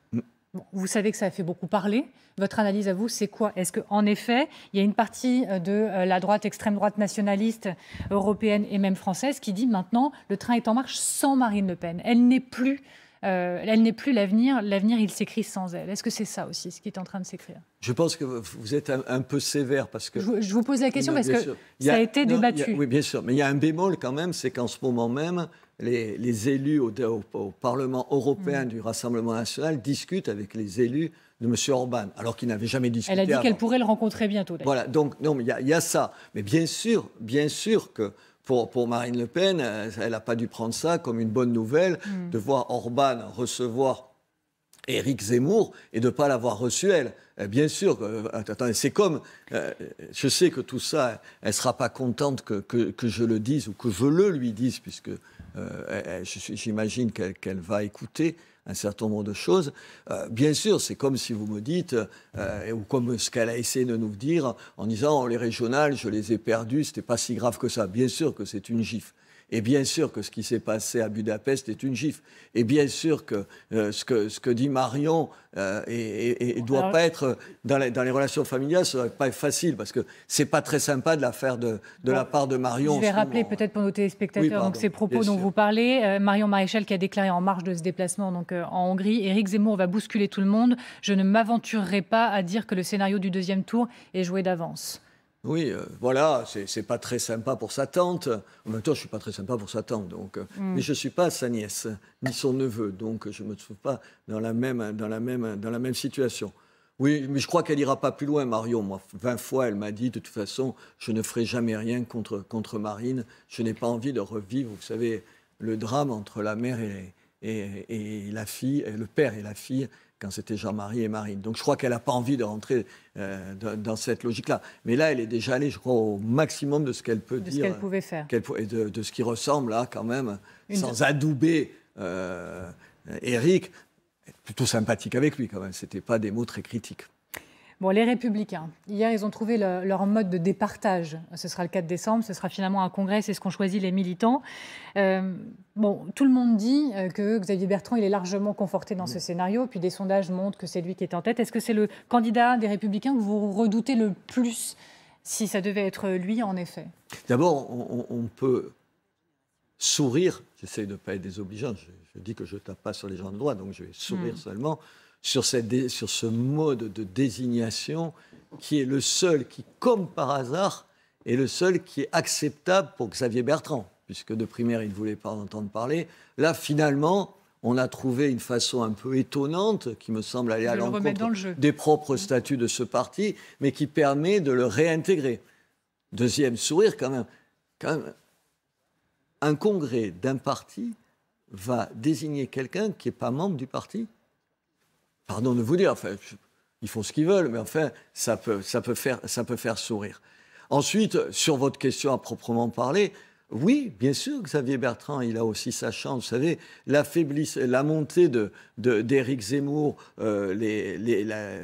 vous savez que ça a fait beaucoup parler. Votre analyse à vous, c'est quoi Est-ce qu'en effet, il y a une partie euh, de euh, la droite, extrême droite nationaliste européenne et même française qui dit maintenant le train est en marche sans Marine Le Pen Elle n'est plus. Euh, elle n'est plus l'avenir, l'avenir il s'écrit sans elle. Est-ce que c'est ça aussi, ce qui est en train de s'écrire Je pense que vous êtes un, peu sévère parce que... Je, vous pose la question parce que ça a, été débattu. oui, bien sûr, mais il y a un bémol quand même, c'est qu'en ce moment même, les, élus au, Parlement européen mm. du Rassemblement national discutent avec les élus de M. Orban, alors qu'il n'avait jamais discuté. Elle a dit qu'elle pourrait le rencontrer bientôt. Voilà, donc non, il y, a ça. Mais bien sûr, bien sûr que pour, Marine Le Pen, elle n'a pas dû prendre ça comme une bonne nouvelle mm. de voir Orban recevoir Éric Zemmour et de ne pas l'avoir reçu, elle. Euh, bien sûr, euh, c'est comme, euh, je sais que tout ça, elle ne sera pas contente que, je le dise ou que je le lui dise, puisque j'imagine qu'elle, va écouter un certain nombre de choses. bien sûr, c'est comme si vous me dites, ou comme ce qu'elle a essayé de nous dire, en disant oh, les régionales, je les ai perdues, c'était pas si grave que ça. Bien sûr que c'est une gifle. Et bien sûr que ce qui s'est passé à Budapest est une gifle. Et bien sûr que, euh, ce, que dit Marion et, euh, ne doit pas être euh, dans les, relations familiales, ça doit pas être facile parce que c'est pas très sympa de la faire de, la part de Marion. Je vais rappeler peut-être pour nos téléspectateurs ces propos dont vous parlez. Marion Maréchal qui a déclaré en marge de ce déplacement donc en Hongrie, Éric Zemmour va bousculer tout le monde. Je ne m'aventurerai pas à dire que le scénario du deuxième tour est joué d'avance. Oui, euh, voilà, c'est pas très sympa pour sa tante. En même temps, je suis pas très sympa pour sa tante, donc. Euh, mm. Mais je suis pas sa nièce ni son neveu, donc je me trouve pas dans la même, dans la même, dans la même situation. Oui, mais je crois qu'elle ira pas plus loin, Marion. Moi, 20 fois, elle m'a dit, de toute façon, je ne ferai jamais rien contre, contre Marine. Je n'ai pas envie de revivre, vous savez, le drame entre la mère et, et, la fille, et le père et la fille, quand c'était Jean-Marie et Marine. Donc je crois qu'elle n'a pas envie de rentrer euh, dans cette logique-là. Mais là, elle est déjà allée, je crois, au maximum de ce qu'elle peut dire. De ce qu'elle pouvait faire. et de, ce qui ressemble, là, quand même, sans adouber Eric, euh, plutôt sympathique avec lui, quand même. Ce pas des mots très critiques. Bon, les Républicains, hier, ils ont trouvé leur mode de départage. Ce sera le 4 décembre, ce sera finalement un congrès, c'est ce qu'ont choisi les militants. Euh, bon, tout le monde dit euh, que Xavier Bertrand, il est largement conforté dans ce scénario, puis des sondages montrent que c'est lui qui est en tête. Est-ce que c'est le candidat des Républicains que vous redoutez le plus, si ça devait être lui, en effet D'abord, on, peut sourire, j'essaie de ne pas être désobligeant, je, dis que je tape pas sur les gens de droit, donc je vais sourire hmm. seulement sur, ce mode de désignation qui est le seul qui, comme par hasard, est le seul qui est acceptable pour Xavier Bertrand, puisque de primaire, il ne voulait pas entendre parler. Là, finalement, on a trouvé une façon un peu étonnante, qui me semble aller à l'encontre des propres statuts de ce parti, mais qui permet de le réintégrer. Deuxième sourire, quand Quand même un congrès d'un parti va désigner quelqu'un qui n'est pas membre du parti pardon de vous dire, enfin, ils font ce qu'ils veulent, mais enfin, ça peut, ça peut, faire, ça peut faire sourire. Ensuite, sur votre question à proprement parler, oui, bien sûr, Xavier Bertrand, il a aussi sa chance. Vous savez, la, la montée d'Éric de, d'Éric Zemmour, euh, les,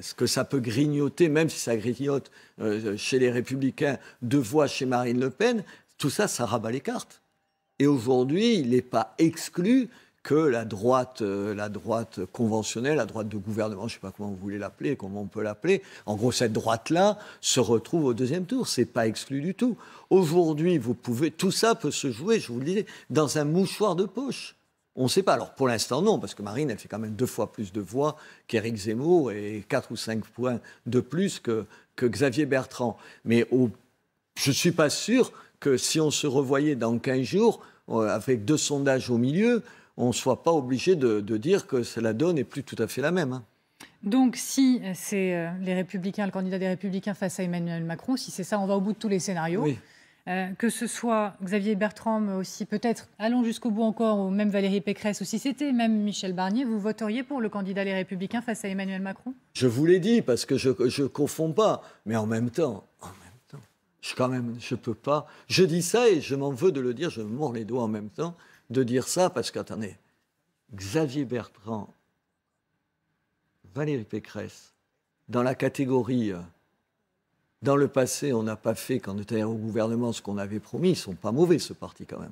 ce que ça peut grignoter, même si ça grignote euh, chez les Républicains, deux voix chez Marine Le Pen, tout ça, ça rabat les cartes. Et aujourd'hui, il n'est pas exclu que la droite, euh, la droite conventionnelle, la droite de gouvernement, je ne sais pas comment vous voulez l'appeler, comment on peut l'appeler, en gros cette droite-là se retrouve au deuxième tour. C'est pas exclu du tout. Aujourd'hui, vous pouvez, tout ça peut se jouer, je vous le disais, dans un mouchoir de poche. On ne sait pas. Alors pour l'instant, non, parce que Marine, elle fait quand même deux fois plus de voix qu'Éric Zemmour et quatre ou cinq points de plus que, que Xavier Bertrand. Mais je ne suis pas sûr que si on se revoyait dans 15 jours, euh, avec deux sondages au milieu, on ne soit pas obligé de, dire que la donne n'est plus tout à fait la même. Hein. Donc, si euh, c'est euh, les Républicains, le candidat des Républicains face à Emmanuel Macron, si c'est ça, on va au bout de tous les scénarios. Euh, que ce soit Xavier Bertrand aussi, peut-être, allons jusqu'au bout encore, ou même Valérie Pécresse, ou si c'était même Michel Barnier, vous voteriez pour le candidat des Républicains face à Emmanuel Macron Je vous l'ai dit, parce que je ne confonds pas, mais en même temps, en même temps, je, quand même, je peux pas. Je dis ça et je m'en veux de le dire, je me mords les doigts en même temps de dire ça, parce qu'attendez, Xavier Bertrand, Valérie Pécresse, dans la catégorie euh, dans le passé, on n'a pas fait, quand on était au gouvernement, ce qu'on avait promis. Ils sont pas mauvais, ce parti, quand même.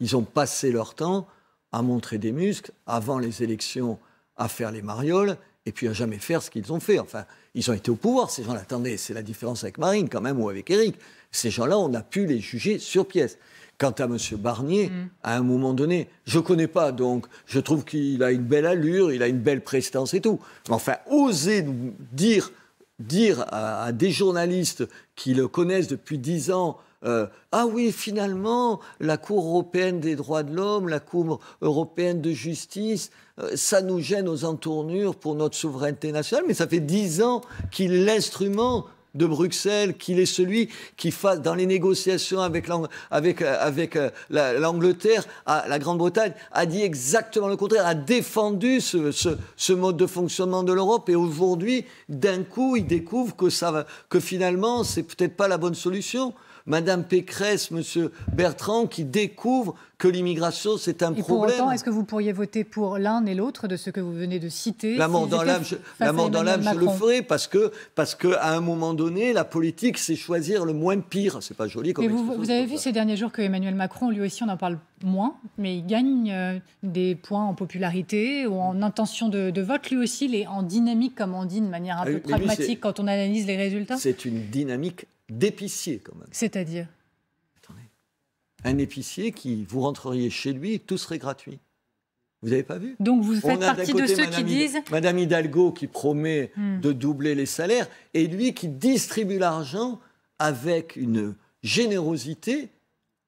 Ils ont passé leur temps à montrer des muscles, avant les élections, à faire les marioles, et puis à jamais faire ce qu'ils ont fait. Enfin, ils ont été au pouvoir, ces gens-là. Attendez, c'est la différence avec Marine, quand même, ou avec Eric. Ces gens-là, on a pu les juger sur pièce. Quant à M. Barnier, mm. à un moment donné, je ne connais pas, donc je trouve qu'il a une belle allure, il a une belle prestance et tout. Mais enfin, oser dire, dire à, des journalistes qui le connaissent depuis dix ans, euh, ah oui, finalement, la Cour européenne des droits de l'homme, la Cour européenne de justice, euh, ça nous gêne aux entournures pour notre souveraineté nationale, mais ça fait dix ans qu'il l'instrument de Bruxelles, qu'il est celui qui, dans les négociations avec euh, euh, l'Angleterre, la, Grande-Bretagne, a dit exactement le contraire, a défendu ce, mode de fonctionnement de l'Europe. Et aujourd'hui, d'un coup, il découvre que, ça, que finalement, c'est peut-être pas la bonne solution. Madame Pécresse, Monsieur Bertrand, qui découvrent que l'immigration, c'est un et problème. Pour autant, est-ce que vous pourriez voter pour l'un et l'autre de ce que vous venez de citer La mort dans l'âme, je, le ferai parce que, parce que, à un moment donné, la politique, c'est choisir le moins pire. C'est pas joli comme mais vous, avez vu ces derniers jours que Emmanuel Macron, lui aussi, on en parle moins, mais il gagne euh, des points en popularité ou en intention de, vote. Lui aussi, il en dynamique, comme on dit, de manière un ah peu pragmatique quand on analyse les résultats. C'est une dynamique d'épicier quand même. C'est-à-dire Un épicier qui, vous rentreriez chez lui tout serait gratuit. Vous n'avez pas vu Donc vous faites partie de ceux qui disent... Madame Hidalgo qui promet hmm. de doubler les salaires et lui qui distribue l'argent avec une générosité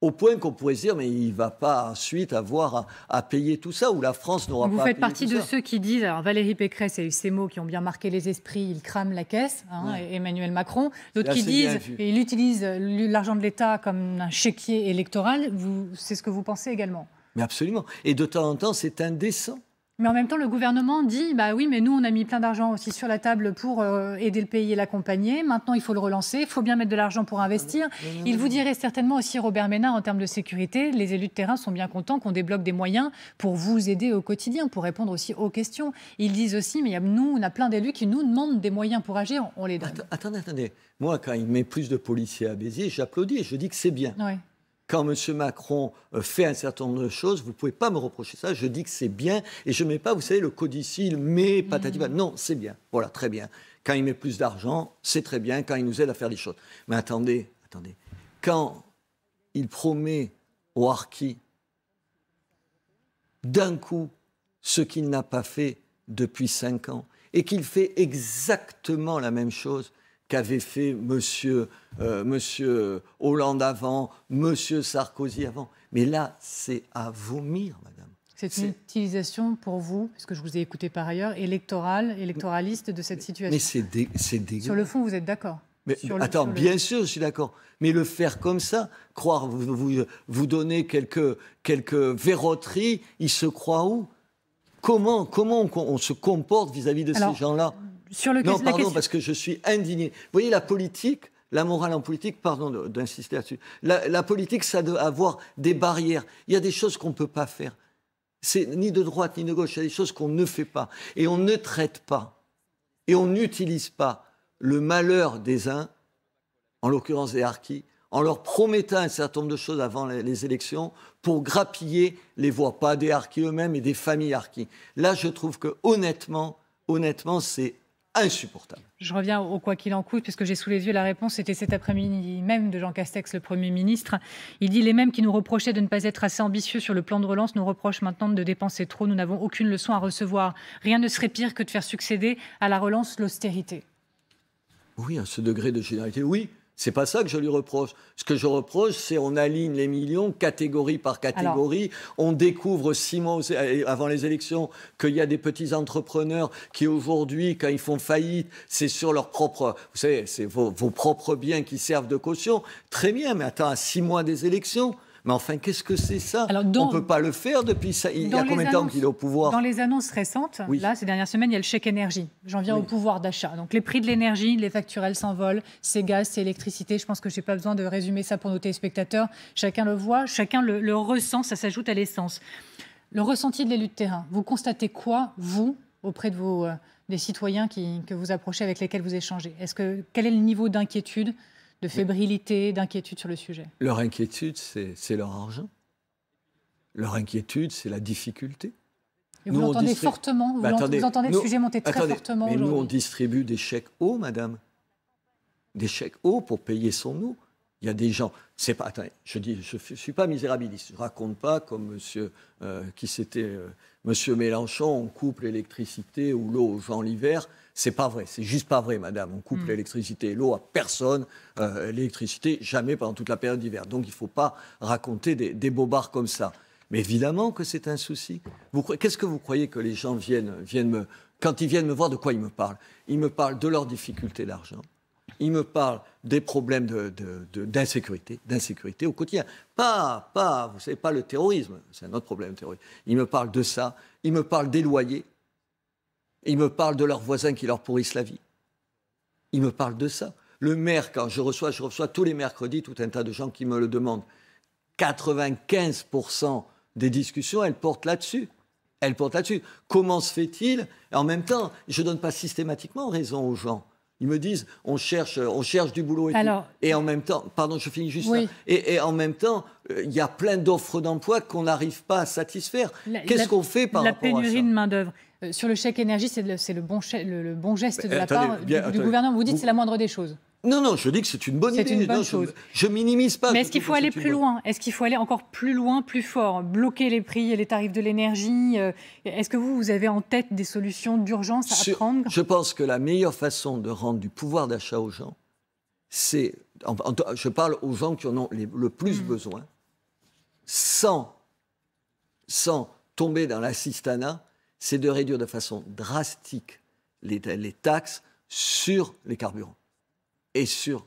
au point qu'on pourrait se dire, mais il ne va pas ensuite avoir à, payer tout ça, ou la France n'aura pas. Vous faites partie de ceux qui disent, alors Valérie Pécresse a eu ces mots qui ont bien marqué les esprits, il crame la caisse, hein, Emmanuel Macron. D'autres qui disent, il utilise euh, l'argent de l'État comme un chéquier électoral. C'est ce que vous pensez également mais absolument. Et de temps en temps, c'est indécent. Mais en même temps, le gouvernement dit bah oui, mais nous, on a mis plein d'argent aussi sur la table pour euh, aider le pays et l'accompagner. Maintenant, il faut le relancer. Il faut bien mettre de l'argent pour investir. Il vous dirait certainement aussi, Robert Ménard, en termes de sécurité, les élus de terrain sont bien contents qu'on débloque des moyens pour vous aider au quotidien, pour répondre aussi aux questions. Ils disent aussi mais nous, on a plein d'élus qui nous demandent des moyens pour agir. On les donne. Attendez, attendez. Moi, quand il met plus de policiers à Béziers, j'applaudis. Je dis que c'est bien quand M. Macron euh, fait un certain nombre de choses, vous ne pouvez pas me reprocher ça. Je dis que c'est bien et je ne mets pas, vous savez, le codicile, mais patati mhm. patata. Non, c'est bien. Voilà, très bien. Quand il met plus d'argent, c'est très bien. Quand il nous aide à faire des choses. Mais attendez, attendez. Quand il promet au Harki, d'un coup ce qu'il n'a pas fait depuis cinq ans et qu'il fait exactement la même chose, qu'avait fait monsieur, euh, monsieur Hollande avant, monsieur Sarkozy avant. Mais là, c'est à vomir, madame. C'est une utilisation pour vous, que je vous ai écouté par ailleurs, électorale, électoraliste de cette situation. Mais c'est dégueulasse. Sur le fond, vous êtes d'accord mais, attends, bien sûr, je suis d'accord. Mais le faire comme ça, croire, vous, vous, donner quelques, quelques verroteries, il se croit où Comment, comment on, se comporte vis-à-vis de ces gens-là sur le Non, pardon, parce que je suis indigné. Vous voyez, la politique, la morale en politique, pardon d'insister là-dessus, la, politique, ça doit avoir des barrières. Il y a des choses qu'on ne peut pas faire. C'est ni de droite ni de gauche, il y a des choses qu'on ne fait pas. Et on ne traite pas. Et on n'utilise pas le malheur des uns, en l'occurrence des harkis, en leur promettant un certain nombre de choses avant les élections pour grappiller les voix, pas des harkis eux-mêmes et des familles harkis. Là, je trouve que honnêtement, honnêtement, c'est insupportable. Je reviens au quoi qu'il en coûte, puisque j'ai sous les yeux la réponse, c'était cet après-midi même de Jean Castex, le Premier ministre. Il dit les mêmes qui nous reprochaient de ne pas être assez ambitieux sur le plan de relance nous reprochent maintenant de dépenser trop. Nous n'avons aucune leçon à recevoir. Rien ne serait pire que de faire succéder à la relance l'austérité. Oui, à ce degré de généralité, oui. C'est pas ça que je lui reproche. Ce que je reproche, c'est on aligne les millions catégorie par catégorie. on découvre six mois euh, avant les élections qu'il y a des petits entrepreneurs qui aujourd'hui, quand ils font faillite, c'est sur leurs propres, vous savez, c'est vos, propres biens qui servent de caution. Très bien, mais attends, à six mois des élections. Mais enfin, qu'est-ce que c'est ça On ne peut pas le faire depuis ça. Il y a combien de temps qu'il est au pouvoir Dans les annonces récentes, là, ces dernières semaines, il y a le chèque énergie. J'en viens au pouvoir d'achat. Donc les prix de l'énergie, les factures, elles s'envolent, c'est gaz, c'est électricité. Je pense que je n'ai pas besoin de résumer ça pour nos téléspectateurs. Chacun le voit, chacun le, ressent, ça s'ajoute à l'essence. Le ressenti de l'élu de terrain, vous constatez quoi, vous, auprès de vos, euh, des citoyens que vous approchez, avec lesquels vous échangez Est-ce que, Quel est le niveau d'inquiétude de fébrilité, d'inquiétude sur le sujet Leur inquiétude, c'est leur argent. Leur inquiétude, c'est la difficulté. vous fortement, bah, vous, entendez, le sujet monter fortement Mais nous, on distribue des chèques hauts, madame. Des chèques hauts pour payer son eau. Il y a des gens, je ne suis pas misérabiliste, je raconte pas comme Monsieur euh, qui s'était euh, Monsieur Mélenchon, on coupe l'électricité ou l'eau aux gens l'hiver c'est pas vrai, c'est juste pas vrai, madame. On coupe hmm. l'électricité et l'eau à personne, euh, l'électricité jamais pendant toute la période d'hiver. Donc il ne faut pas raconter des, bobards comme ça. Mais évidemment que c'est un souci. Qu'est-ce que vous croyez que les gens viennent, viennent me. Quand ils viennent me voir, de quoi ils me parlent Ils me parlent de leurs difficultés d'argent. Ils me parlent des problèmes d'insécurité, de, d'insécurité au quotidien. Pas, pas, vous savez, pas le terrorisme, c'est un autre problème, le terrorisme. Ils me parlent de ça. Ils me parlent des loyers ils me parlent de leurs voisins qui leur pourrissent la vie. Ils me parlent de ça. Le maire, quand je reçois, je reçois tous les mercredis tout un tas de gens qui me le demandent. 95% des discussions, elles portent là-dessus. Elles portent là-dessus. Comment se fait-il En même temps, je ne donne pas systématiquement raison aux gens. Ils me disent, on cherche, on cherche du boulot et tout. Et en même temps, pardon, je finis juste Et, en même temps, euh, il y a plein d'offres d'emploi qu'on n'arrive pas à satisfaire. Qu'est-ce qu'on fait par rapport à ça La pénurie de main-d'œuvre. Euh, sur le chèque énergie, c'est le, bon, le, bon, geste de la part du, gouvernement. Vous dites que c'est la moindre des choses. Non, non, je dis que c'est une bonne idée. Une bonne chose. Je, ne minimise pas. Mais est-ce qu'il faut aller plus loin Est-ce qu'il faut aller encore plus loin, plus fort Bloquer les prix et les tarifs de l'énergie euh, Est-ce que vous, vous avez en tête des solutions d'urgence à prendre Je pense que la meilleure façon de rendre du pouvoir d'achat aux gens, c'est. je parle aux gens qui en ont le plus mmh. besoin, sans, sans tomber dans l'assistanat c'est de réduire de façon drastique les, taxes sur les carburants et sur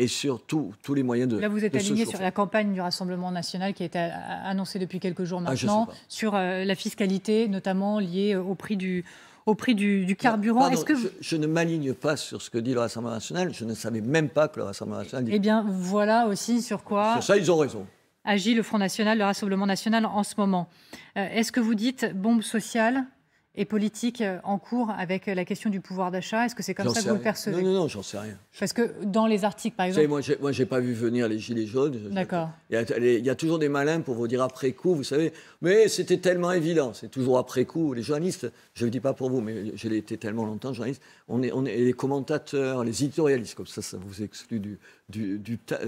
et tous les moyens de. Là, vous êtes aligné sur la campagne du Rassemblement national qui a été annoncée depuis quelques jours ah, maintenant, sur euh, la fiscalité, notamment liée au prix du, au prix du, carburant. je, ne m'aligne pas sur ce que dit le Rassemblement national. Je ne savais même pas que le Rassemblement national. Dit... Eh bien, voilà aussi sur quoi. Sur ça, ils ont raison agit le Front National, le Rassemblement National en ce moment. Euh, est-ce que vous dites bombe sociale et politique euh, en cours avec la question du pouvoir d'achat Est-ce que c'est comme ça que vous le percevez Non, non, non, j'en sais rien. Parce que dans les articles, par exemple. Vous savez, moi, j'ai pas vu venir les gilets jaunes. D'accord. Il y, a toujours des malins pour vous dire après coup, vous savez. Mais c'était tellement évident. C'est toujours après coup. Les journalistes, je ne dis pas pour vous, mais je été tellement longtemps, journaliste. On est, on est les commentateurs, les éditorialistes, comme ça, ça vous exclut du, du, du, tas,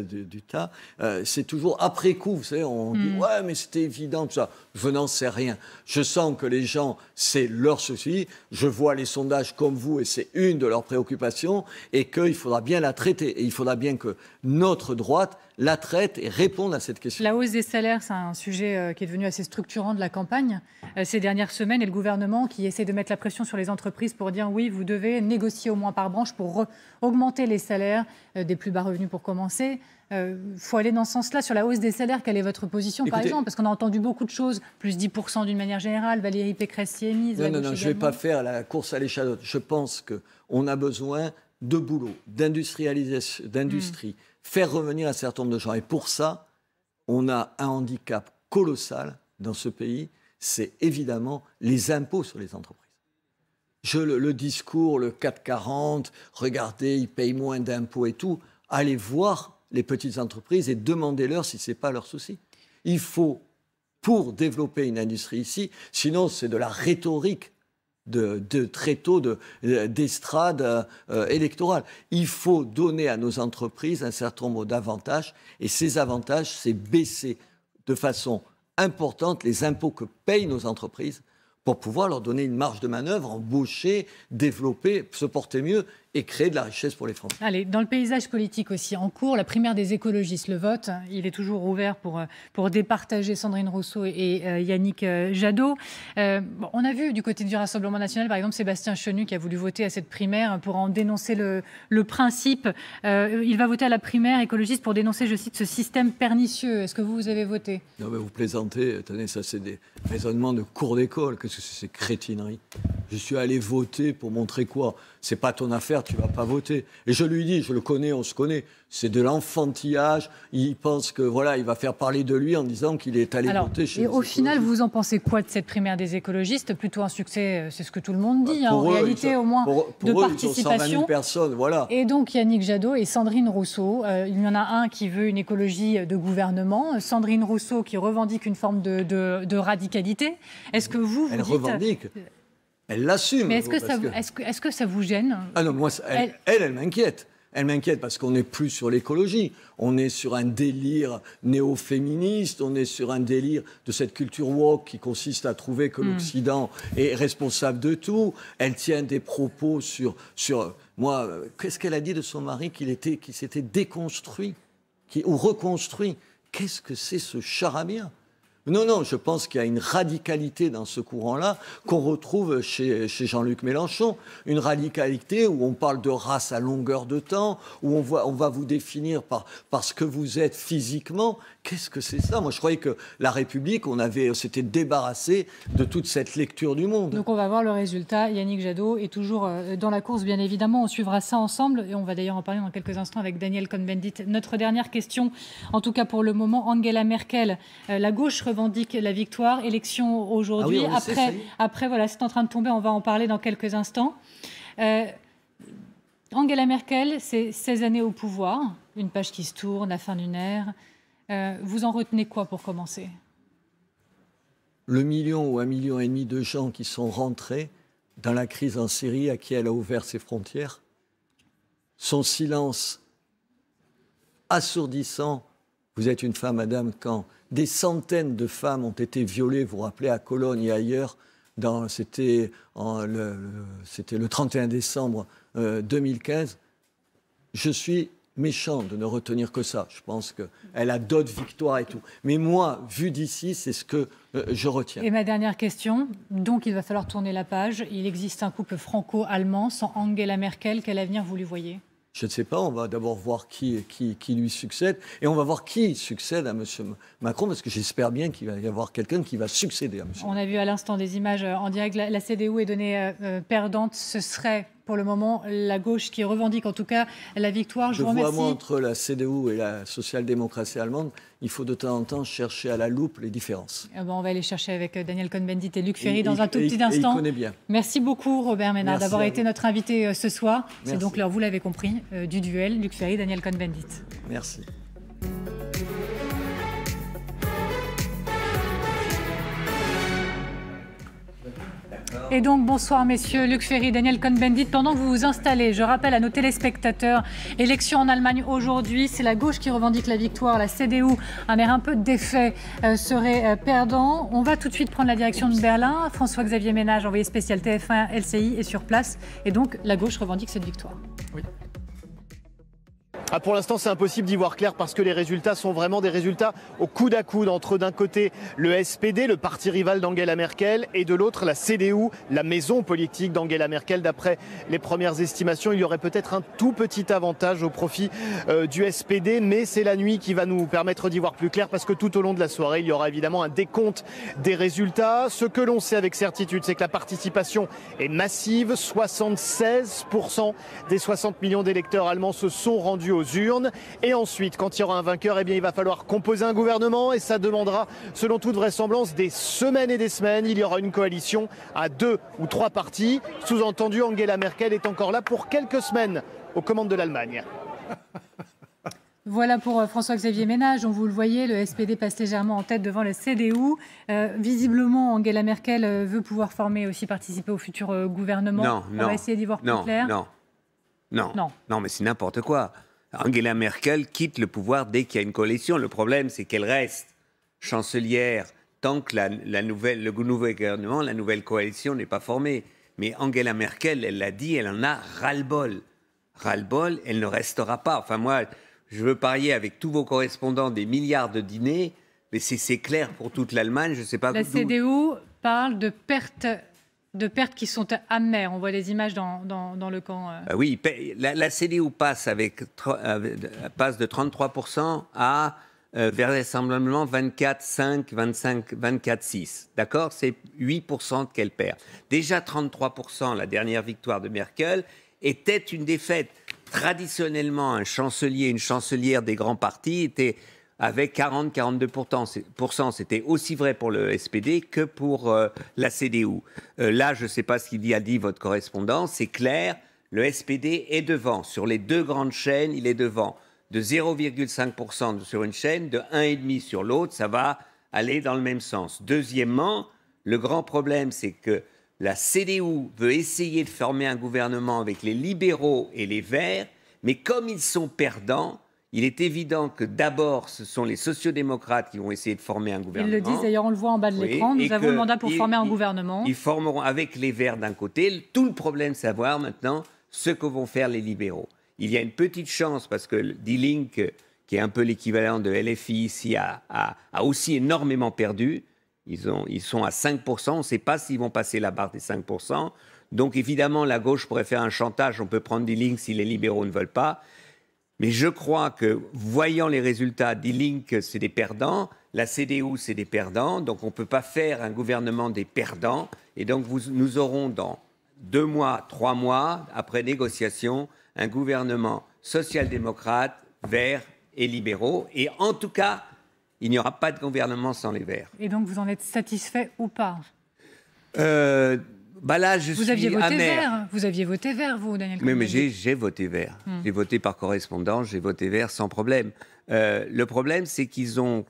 euh, c'est toujours après coup. Vous savez, on dit hmm. ouais, mais c'était évident tout ça. Je n'en sais rien. Je sens que les gens, c'est leur souci. Je vois les sondages comme vous et c'est une de leurs préoccupations et qu'il faudra bien la traiter. Et il faudra bien que notre droite la traite et répond à cette question. La hausse des salaires, c'est un sujet euh, qui est devenu assez structurant de la campagne euh, ces dernières semaines et le gouvernement qui essaie de mettre la pression sur les entreprises pour dire oui, vous devez négocier au moins par branche pour augmenter les salaires euh, des plus bas revenus pour commencer. Il faut aller dans ce sens-là. Sur la hausse des salaires, quelle est votre position, par exemple Parce qu'on a entendu beaucoup de choses, plus 10% d'une manière générale, Valérie Pécresse s'y est mise. Non, non, je ne vais pas faire la course à l'échalote. Je pense qu'on a besoin de boulot, d'industrialisation, hmm. d'industrie, faire revenir un certain nombre de gens. Et pour ça, on a un handicap colossal dans ce pays, c'est évidemment les impôts sur les entreprises. Je, le, le discours, le 440, regardez, ils payent moins d'impôts et tout, allez voir les petites entreprises et demandez-leur si ce n'est pas leur souci. Il faut, pour développer une industrie ici, sinon c'est de la rhétorique de, très tôt d'estrade de, euh, euh, électorale. Il faut donner à nos entreprises un certain nombre d'avantages, et ces avantages, c'est baisser de façon importante les impôts que payent nos entreprises pour pouvoir leur donner une marge de manœuvre, embaucher, développer, se porter mieux et créer de la richesse pour les Français. Allez, dans le paysage politique aussi, en cours, la primaire des écologistes, le vote, il est toujours ouvert pour, euh, pour départager Sandrine Rousseau et euh, Yannick euh, Jadot. on a vu du côté du Rassemblement national, par exemple, Sébastien Chenu qui a voulu voter à cette primaire pour en dénoncer le, principe. il va voter à la primaire écologiste pour dénoncer, je cite, ce système pernicieux. Est-ce que vous, vous avez voté Non, mais vous plaisantez. Attendez, ça, c'est des raisonnements de cours d'école. Qu'est-ce que c'est, ces crétineries Je suis allé voter pour montrer quoi c'est pas ton affaire, tu vas pas voter. Et je lui dis, je le connais, on se connaît, c'est de l'enfantillage. Il pense que voilà, il va faire parler de lui en disant qu'il est allé voter chez Et au final, vous en pensez quoi de cette primaire des écologistes Plutôt un succès, euh, c'est ce que tout le monde dit. Bah, hein, en réalité, au moins pour, pour de eux, Ils 120 000 personnes, voilà. Et donc Yannick Jadot et Sandrine Rousseau. Euh, il y en a un qui veut une écologie de gouvernement. Sandrine Rousseau qui revendique une forme de, radicalité. Est-ce que vous, vous Elle revendique. Euh, elle l'assume. Mais est-ce que, ça, vous gêne ah moi, elle, elle, m'inquiète. Elle m'inquiète parce qu'on n'est plus sur l'écologie, on est sur un délire néo-féministe, on est sur un délire de cette culture woke qui consiste à trouver que hmm. l'Occident est responsable de tout. Elle tient des propos sur... sur moi, euh, qu'est-ce qu'elle a dit de son mari qui était, s'était déconstruit qui, ou reconstruit Qu'est-ce que c'est ce charabia non, non, je pense qu'il y a une radicalité dans ce courant-là qu'on retrouve chez, Jean-Luc Mélenchon. Une radicalité où on parle de race à longueur de temps, où on, voit, on va vous définir par, parce ce que vous êtes physiquement. Qu'est-ce que c'est ça Moi, je croyais que la République, on avait, s'était débarrassé de toute cette lecture du monde. Donc, on va voir le résultat. Yannick Jadot est toujours euh, dans la course, bien évidemment. On suivra ça ensemble et on va d'ailleurs en parler dans quelques instants avec Daniel Cohn-Bendit. Notre dernière question, en tout cas pour le moment, Angela Merkel, euh, la gauche revendique la victoire. Élection aujourd'hui. Ah après, après, voilà, c'est en train de tomber. On va en parler dans quelques instants. Euh, Angela Merkel, c'est 16 années au pouvoir. Une page qui se tourne, la fin d'une ère. Euh, vous en retenez quoi pour commencer Le million ou un million et demi de gens qui sont rentrés dans la crise en Syrie à qui elle a ouvert ses frontières. Son silence assourdissant vous êtes une femme, madame, quand des centaines de femmes ont été violées, vous vous rappelez, à Cologne et ailleurs, c'était le, le, 31 décembre 2015. Euh, je suis méchant de ne retenir que ça. Je pense qu'elle a d'autres victoires et tout. Mais moi, vu d'ici, c'est ce que euh, je retiens. Et ma dernière question, donc il va falloir tourner la page. Il existe un couple franco-allemand sans Angela Merkel. Quel avenir vous lui voyez je ne sais pas, on va d'abord voir qui, qui, lui succède. Et on va voir qui succède à M. Macron, parce que j'espère bien qu'il va y avoir quelqu'un qui va succéder à M. On a vu à l'instant des images en direct. La, CDU est donnée euh, euh, perdante. Ce serait pour le moment la gauche qui revendique en tout cas la victoire. Je, vous remercie. Vois, moi, entre la CDU et la social-démocratie allemande, il faut de temps en temps chercher à la loupe les différences. Ah on va aller chercher avec euh, Daniel Cohn-Bendit et Luc Ferry dans un tout petit et, instant. Il connaît bien. Merci beaucoup Robert Ménard d'avoir été notre invité euh, ce soir. C'est donc l'heure, vous l'avez compris, euh, du duel Luc Ferry, Daniel Cohn-Bendit. Merci. Et donc, bonsoir messieurs, Luc Ferry, Daniel Cohn-Bendit. Pendant que vous vous installez, je rappelle à nos téléspectateurs, élection en Allemagne aujourd'hui, c'est la gauche qui revendique la victoire, la CDU, un air un peu défait, euh, serait euh, perdant. On va tout de suite prendre la direction de Berlin. François-Xavier Ménage, envoyé spécial TF1 LCI, est sur place. Et donc, la gauche revendique cette victoire. Ah, pour l'instant, c'est impossible d'y voir clair parce que les résultats sont vraiment des résultats au coude à coude entre d'un côté le SPD, le parti rival d'Angela Merkel, et de l'autre la CDU, la maison politique d'Angela Merkel. D'après les premières estimations, il y aurait peut-être un tout petit avantage au profit euh, du SPD, mais c'est la nuit qui va nous permettre d'y voir plus clair parce que tout au long de la soirée, il y aura évidemment un décompte des résultats. Ce que l'on sait avec certitude, c'est que la participation est massive. 76% des 60 millions d'électeurs allemands se sont rendus au urnes. Et ensuite, quand il y aura un vainqueur, eh bien, il va falloir composer un gouvernement et ça demandera, selon toute vraisemblance, des semaines et des semaines. Il y aura une coalition à deux ou trois partis. Sous-entendu, Angela Merkel est encore là pour quelques semaines aux commandes de l'Allemagne. Voilà pour euh, François-Xavier Ménage. On vous le voyez, le SPD passe légèrement en tête devant le CDU. Euh, visiblement, Angela Merkel euh, veut pouvoir former aussi participer au futur gouvernement. Non, On va essayer d'y voir plus clair. Non, non, non, non, mais c'est n'importe quoi. Angela Merkel quitte le pouvoir dès qu'il y a une coalition. Le problème, c'est qu'elle reste chancelière tant que la, nouvelle, le nouveau gouvernement, la nouvelle coalition n'est pas formée. Mais Angela Merkel, elle l'a dit, elle en a ras-le-bol. Ras-le-bol, elle ne restera pas. Enfin, moi, je veux parier avec tous vos correspondants des milliards de dîners, mais c'est clair pour toute l'Allemagne, je ne sais pas... La CDU parle de perte de pertes qui sont amères. On voit les images dans, le camp. Euh. Bah oui, la, CDU passe, avec, euh, passe de 33% à euh, vraisemblablement 24, 5, 25, 24, 6. D'accord C'est 8% qu'elle perd. Déjà 33%, la dernière victoire de Merkel, était une défaite. Traditionnellement, un chancelier, une chancelière des grands partis était avec 40-42%. C'était aussi vrai pour le SPD que pour euh, la CDU. Euh, là, je ne sais pas ce qu'il y a dit votre correspondant, c'est clair, le SPD est devant. Sur les deux grandes chaînes, il est devant. De 0,5% sur une chaîne, de 1,5% sur l'autre, ça va aller dans le même sens. Deuxièmement, le grand problème, c'est que la CDU veut essayer de former un gouvernement avec les libéraux et les verts, mais comme ils sont perdants, il est évident que d'abord, ce sont les sociodémocrates qui vont essayer de former un gouvernement. Ils le disent d'ailleurs, on le voit en bas de l'écran. Nous avons le mandat pour former un gouvernement. Ils formeront avec les Verts d'un côté. Tout le problème, c'est savoir maintenant ce que vont faire les libéraux. Il y a une petite chance parce que D-Link, qui est un peu l'équivalent de LFI ici, a, aussi énormément perdu. Ils, ils sont à 5%. On ne sait pas s'ils vont passer la barre des 5%. Donc évidemment, la gauche pourrait faire un chantage. On peut prendre D-Link si les libéraux ne veulent pas. Mais je crois que, voyant les résultats, des Link, c'est des perdants, la CDU, c'est des perdants, donc on ne peut pas faire un gouvernement des perdants. Et donc vous, nous aurons dans deux mois, trois mois, après négociation, un gouvernement social-démocrate, vert et libéraux. Et en tout cas, il n'y aura pas de gouvernement sans les verts. Et donc vous en êtes satisfait ou pas euh, bah vous aviez voté vert. Vous aviez voté vert, vous, Daniel. Mais, mais j'ai voté vert. Hmm. J'ai voté par correspondance, j'ai voté vert sans problème. Euh, le problème, c'est qu'ils n'ont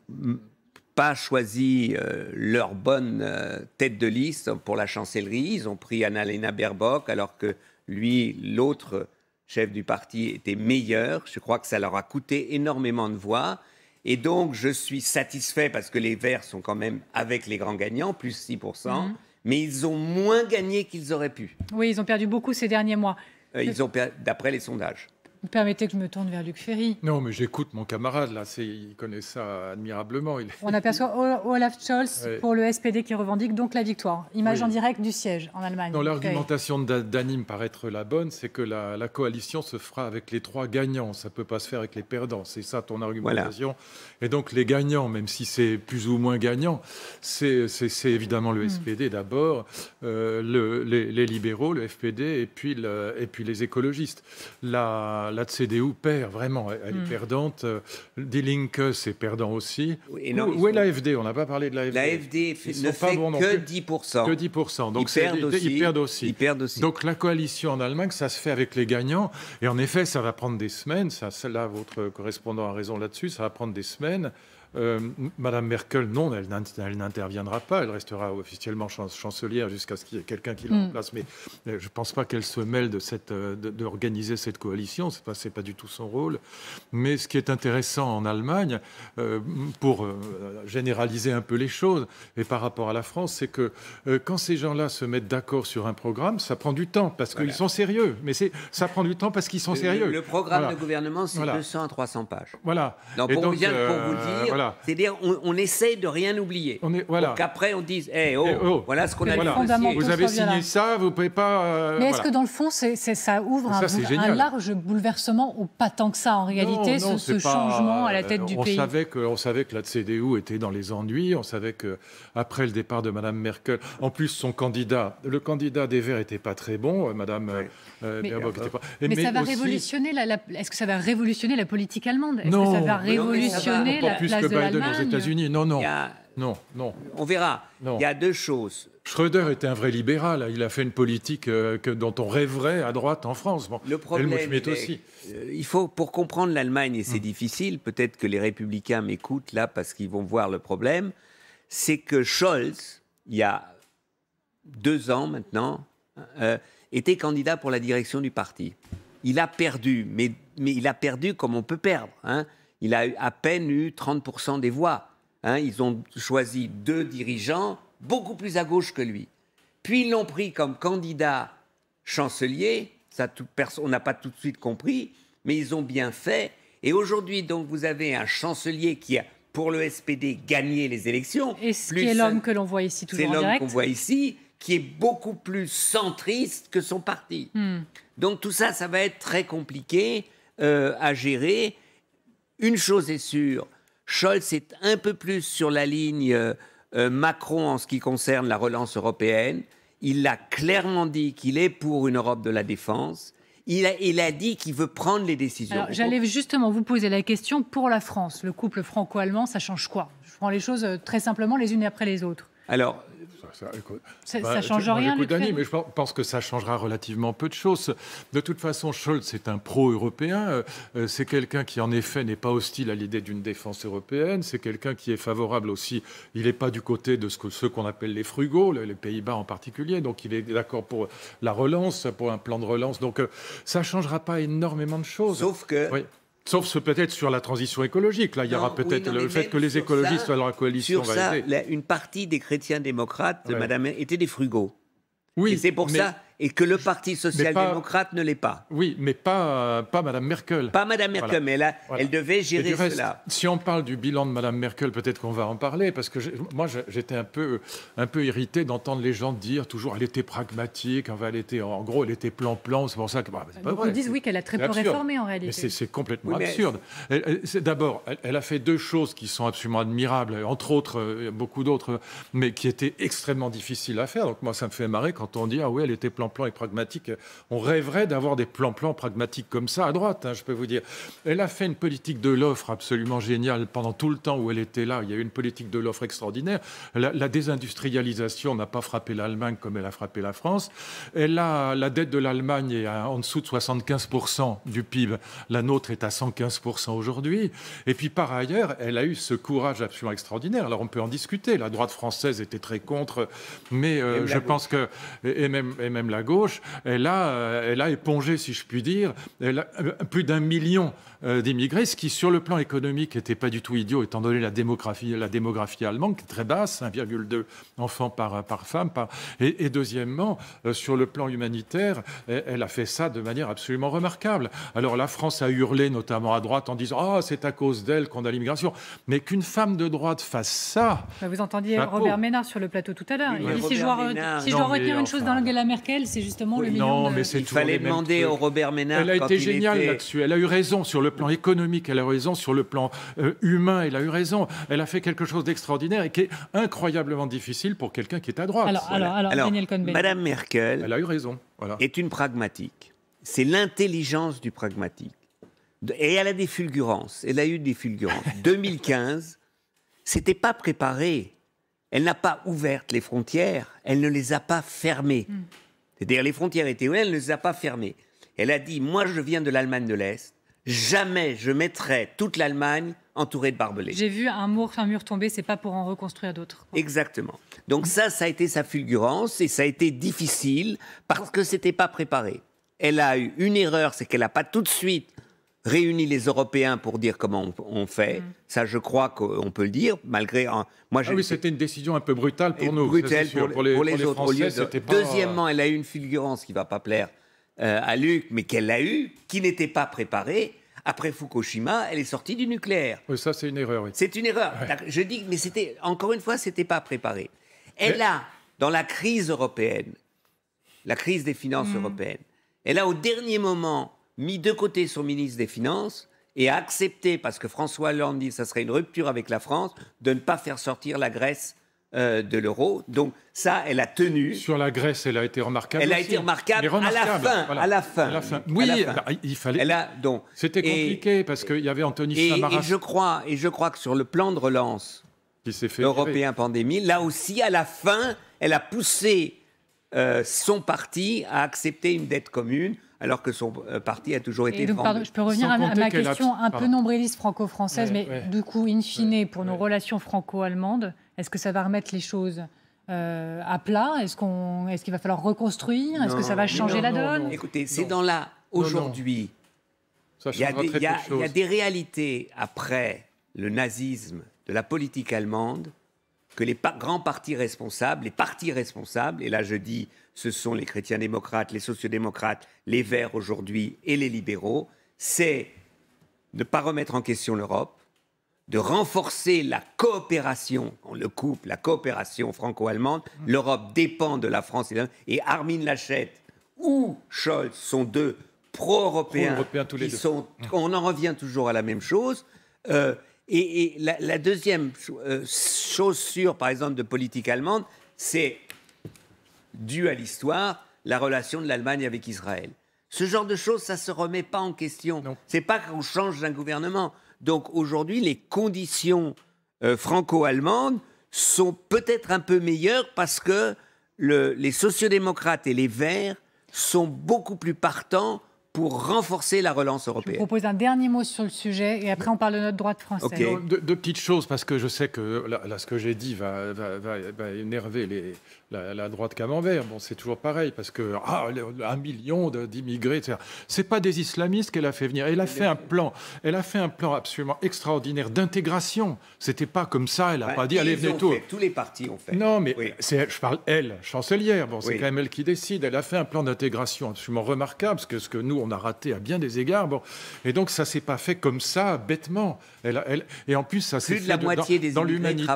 pas choisi euh, leur bonne euh, tête de liste pour la chancellerie. Ils ont pris Annalena Baerbock, alors que lui, l'autre chef du parti, était meilleur. Je crois que ça leur a coûté énormément de voix. Et donc, je suis satisfait parce que les Verts sont quand même avec les grands gagnants, plus 6% mais ils ont moins gagné qu'ils auraient pu. Oui, ils ont perdu beaucoup ces derniers mois. Euh, ils ont perdu, d'après les sondages. Vous permettez que je me tourne vers Luc Ferry. Non, mais j'écoute mon camarade, là, il connaît ça admirablement. Il... On aperçoit Olaf Scholz pour le SPD qui revendique donc la victoire. Image en direct du siège en Allemagne. Dans l'argumentation d'Anime paraître être la bonne, c'est que la, coalition se fera avec les trois gagnants, ça ne peut pas se faire avec les perdants, c'est ça ton argumentation. Et donc les gagnants, même si c'est plus ou moins gagnant, c'est évidemment le hmm. SPD d'abord, euh, le, les, libéraux, le FPD et puis, le, et puis les écologistes. La, la, CDU perd vraiment, elle est hmm. perdante. Euh, Die Linke, c'est perdant aussi. où, est l'AFD On n'a pas parlé de l'AFD. L'AFD ne fait que 10%. Donc ils perdent, aussi, Donc la coalition en Allemagne, ça se fait avec les gagnants. Et en effet, ça va prendre des semaines. Ça, là, votre correspondant a raison là-dessus. Ça va prendre des semaines. Euh, Madame Merkel, non, elle, n'interviendra pas. Elle restera officiellement chancelière jusqu'à ce qu'il y ait quelqu'un qui la mm. remplace. Mais euh, je ne pense pas qu'elle se mêle euh, d'organiser cette coalition. Ce pas, pas du tout son rôle. Mais ce qui est intéressant en Allemagne, pour généraliser un peu les choses et par rapport à la France, c'est que quand ces gens-là se mettent d'accord sur un programme, ça prend du temps parce qu'ils sont sérieux. Mais ça prend du temps parce qu'ils sont sérieux. Le, programme de gouvernement, c'est 200 à 300 pages. Voilà. pour vous dire. C'est-à-dire, on, essaie de rien oublier. On est, qu'après, on dise, hé, oh, eh, oh, voilà ce qu'on a voilà. Vous avez signé ça, vous ne pouvez pas. Euh, mais est-ce que dans le fond, c'est ça ouvre un, large bouleversement, ou pas tant que ça en réalité, ce, changement à la tête euh, du on pays savait On savait que la CDU était dans les ennuis, on savait qu'après le départ de Mme Merkel, en plus, son candidat, le candidat des Verts n'était pas très bon, euh, Madame mais, pas... mais, ça va révolutionner la, est-ce que ça va révolutionner la politique allemande Est-ce que ça va révolutionner non, la, la, aux États-Unis. Non, non. Non, non. On verra. Il y a deux choses. Schröder était un vrai libéral. Hein. Il a fait une politique euh, que, dont on rêverait à droite en France. le problème, aussi. Euh, il faut, pour comprendre l'Allemagne, et c'est mm. difficile, peut-être que les républicains m'écoutent là parce qu'ils vont voir le problème, c'est que Scholz, il y a deux ans maintenant, euh, était candidat pour la direction du parti. Il a perdu, mais, mais il a perdu comme on peut perdre. Hein il a à peine eu 30% des voix. Hein. ils ont choisi deux dirigeants beaucoup plus à gauche que lui. Puis ils l'ont pris comme candidat chancelier. Ça, on n'a pas tout de suite compris, mais ils ont bien fait. Et aujourd'hui, donc, vous avez un chancelier qui a, pour le SPD, gagné les élections. Et ce qui est l'homme que l'on voit ici toujours en direct. C'est l'homme qu'on voit ici, qui est beaucoup plus centriste que son parti. Hmm. Donc tout ça, ça va être très compliqué euh, à gérer. Une chose est sûre, Scholz est un peu plus sur la ligne euh, euh, Macron en ce qui concerne la relance européenne. Il a clairement dit qu'il est pour une Europe de la défense. Il a, il a dit qu'il veut prendre les décisions. J'allais justement vous poser la question pour la France. Le couple franco-allemand, ça change quoi Je prends les choses euh, très simplement les unes après les autres. Alors, ça, ça, bah, change rien. mais je pense que ça changera relativement peu de choses. De toute façon, Scholz est un pro-européen. Euh, euh, c'est quelqu'un qui, en effet, n'est pas hostile à l'idée d'une défense européenne. C'est quelqu'un qui est favorable aussi. Il n'est pas du côté de ce que, ceux qu'on appelle les frugaux, les Pays-Bas en particulier. Donc, il est d'accord pour la relance, pour un plan de relance. Donc, ça euh, ça changera pas énormément de choses. Sauf que. Sauf peut-être sur la transition écologique. Là, il y aura peut-être le fait que les écologistes soient la coalition. Sur ça, une partie des chrétiens démocrates, Madame, étaient des frugaux. Oui, c'est pour ça et que le Parti social-démocrate ne l'est pas. Oui, mais pas, euh, pas Mme Merkel. Pas Mme Merkel, mais elle, elle devait gérer cela. Si on parle du bilan de Mme Merkel, peut-être qu'on va en parler, parce que moi, j'étais un peu, un peu irrité d'entendre les gens dire toujours elle était pragmatique, elle était, en gros, elle était plan-plan, c'est pour ça que. Bah, bah dit oui qu'elle a très peu réformé en réalité. C'est complètement absurde. D'abord, elle, a fait deux choses qui sont absolument admirables, entre autres, euh, beaucoup d'autres, mais qui étaient extrêmement difficiles à faire. Donc moi, ça me fait marrer quand on dit ah oui, elle était plan plan pragmatique. On rêverait d'avoir des plans-plans pragmatiques comme ça à droite, hein, je peux vous dire. Elle a fait une politique de l'offre absolument géniale pendant tout le temps où elle était là. Il y a eu une politique de l'offre extraordinaire. La, désindustrialisation n'a pas frappé l'Allemagne comme elle a frappé la France. Elle a, la dette de l'Allemagne est en dessous de 75% du PIB. La nôtre est à 115% aujourd'hui. Et puis par ailleurs, elle a eu ce courage absolument extraordinaire. Alors on peut en discuter. La droite française était très contre, mais euh, je pense que et même, et même la gauche, elle a, euh, elle a épongé, si je puis dire, euh, plus d'un million euh, d'immigrés, ce qui, sur le plan économique, n'était pas du tout idiot, étant donné la démographie, la démographie allemande, qui est très basse, 1,2 enfants par, euh, par femme. Et, deuxièmement, euh, sur le plan humanitaire, elle, a fait ça de manière absolument remarquable. Alors la France a hurlé, notamment à droite, en disant Ah, c'est à cause d'elle qu'on a l'immigration. Mais qu'une femme de droite fasse ça. Bah, vous entendiez bah, Robert oh. Ménard sur le plateau tout à l'heure. dit si je dois, si retenir une chose dans la Merkel, c'est justement le Non, mais c'est Il fallait demander au Robert Ménard. Elle a été géniale là-dessus. Elle a eu raison sur le le plan économique, elle a eu raison, sur le plan euh, humain, elle a eu raison. Elle a fait quelque chose d'extraordinaire et qui est incroyablement difficile pour quelqu'un qui est à droite. Alors, Madame Merkel elle a eu raison, voilà. est une pragmatique. C'est l'intelligence du pragmatique. Et elle a des fulgurances. Elle a eu des fulgurances. 2015, c'était pas préparé. Elle n'a pas ouvert les frontières, elle ne les a pas fermées. Hmm. C'est-à-dire les frontières étaient ouvertes, elle ne les a pas fermées. Elle a dit, moi je viens de l'Allemagne de l'Est, jamais je mettrai toute l'Allemagne entourée de barbelés. J'ai vu un mur, un mur tomber, c'est pas pour en reconstruire d'autres. Exactement. Donc ça, ça a été sa fulgurance et ça a été difficile parce que c'était pas préparé. Elle a eu une erreur, c'est qu'elle n'a pas tout de suite réuni les Européens pour dire comment on, fait. Mm. Ça, je crois qu'on peut le dire, malgré. Un... Hein, moi, ah oui, c'était une décision un peu brutale pour nous. Brutale pour, les, autres. Euh, Deuxièmement, elle a eu une fulgurance qui va pas plaire euh, à Luc, mais qu'elle l'a eu, qui n'était pas préparée. Après Fukushima, elle est sortie du nucléaire. ça, c'est une erreur. C'est une erreur. Je dis, mais c'était, encore une fois, c'était pas préparé. Elle a, dans la crise européenne, la crise des finances hmm. européennes, elle a au dernier moment mis de côté son ministre des Finances et a accepté, parce que François Hollande dit que ça serait une rupture avec la France, de ne pas faire sortir la Grèce euh, de l'euro. Donc ça, elle a tenu. Sur la Grèce, elle a été remarquable. Elle a été remarquable, à la fin. À la fin. Oui, il fallait. Elle a, donc c'était compliqué parce qu'il y avait Anthony Samaras. Et je crois, et je crois que sur le plan de relance qui s'est fait européen pandémie, là aussi, à la fin, elle a poussé euh, son parti à accepter une dette commune alors que son euh, parti a toujours été. Et pardon, je peux revenir à, ma question un peu nombriliste franco-française, mais du coup, in fine, pour nos relations franco-allemandes, est-ce que ça va remettre les choses euh, à plat Est-ce qu'on, est-ce qu'il va falloir reconstruire Est-ce que ça va changer la donne Écoutez, c'est dans là, aujourd'hui. Il y, a des réalités après le nazisme de la politique allemande que les grands partis responsables, les partis responsables, et là je dis ce sont les chrétiens démocrates, les sociodémocrates, les verts aujourd'hui et les libéraux, c'est ne pas remettre en question l'Europe, de renforcer la coopération, on le coupe, la coopération franco-allemande. Mm-hmm. L'Europe dépend de la France et, et Armin Lachette ou Scholz sont deux pro-européens. Mm. on en revient toujours à la même chose. Euh, et, la, deuxième chose euh, sûre, par exemple, de politique allemande, c'est, dû à l'histoire, la relation de l'Allemagne avec Israël. Ce genre de choses, ça ne se remet pas en question. C'est pas qu'on change d'un gouvernement. Donc aujourd'hui, les conditions euh, franco-allemandes sont peut-être un peu meilleures parce que le, les sociodémocrates et les verts sont beaucoup plus partants pour renforcer la relance européenne. Je propose un dernier mot sur le sujet et après on parle de notre droite française. Okay. Deux, petites choses parce que je sais que là, ce que j'ai dit va énerver les, la, droite camembert. Bon, c'est toujours pareil, parce que ah, un million d'immigrés, etc. C'est pas des islamistes qu'elle a fait venir. Elle a fait un plan. Elle a fait un plan absolument extraordinaire d'intégration. C'était pas comme ça. Elle a bah, pas dit allez venez tous. Tous les partis ont fait. Non, mais je parle elle, chancelière. Bon, c'est quand même elle qui décide. Elle a fait un plan d'intégration absolument remarquable, parce que ce que nous on a raté à bien des égards. Bon, et donc ça s'est pas fait comme ça, bêtement. Elle, elle, et en plus ça s'est fait de la moitié dans, dans l'humanité.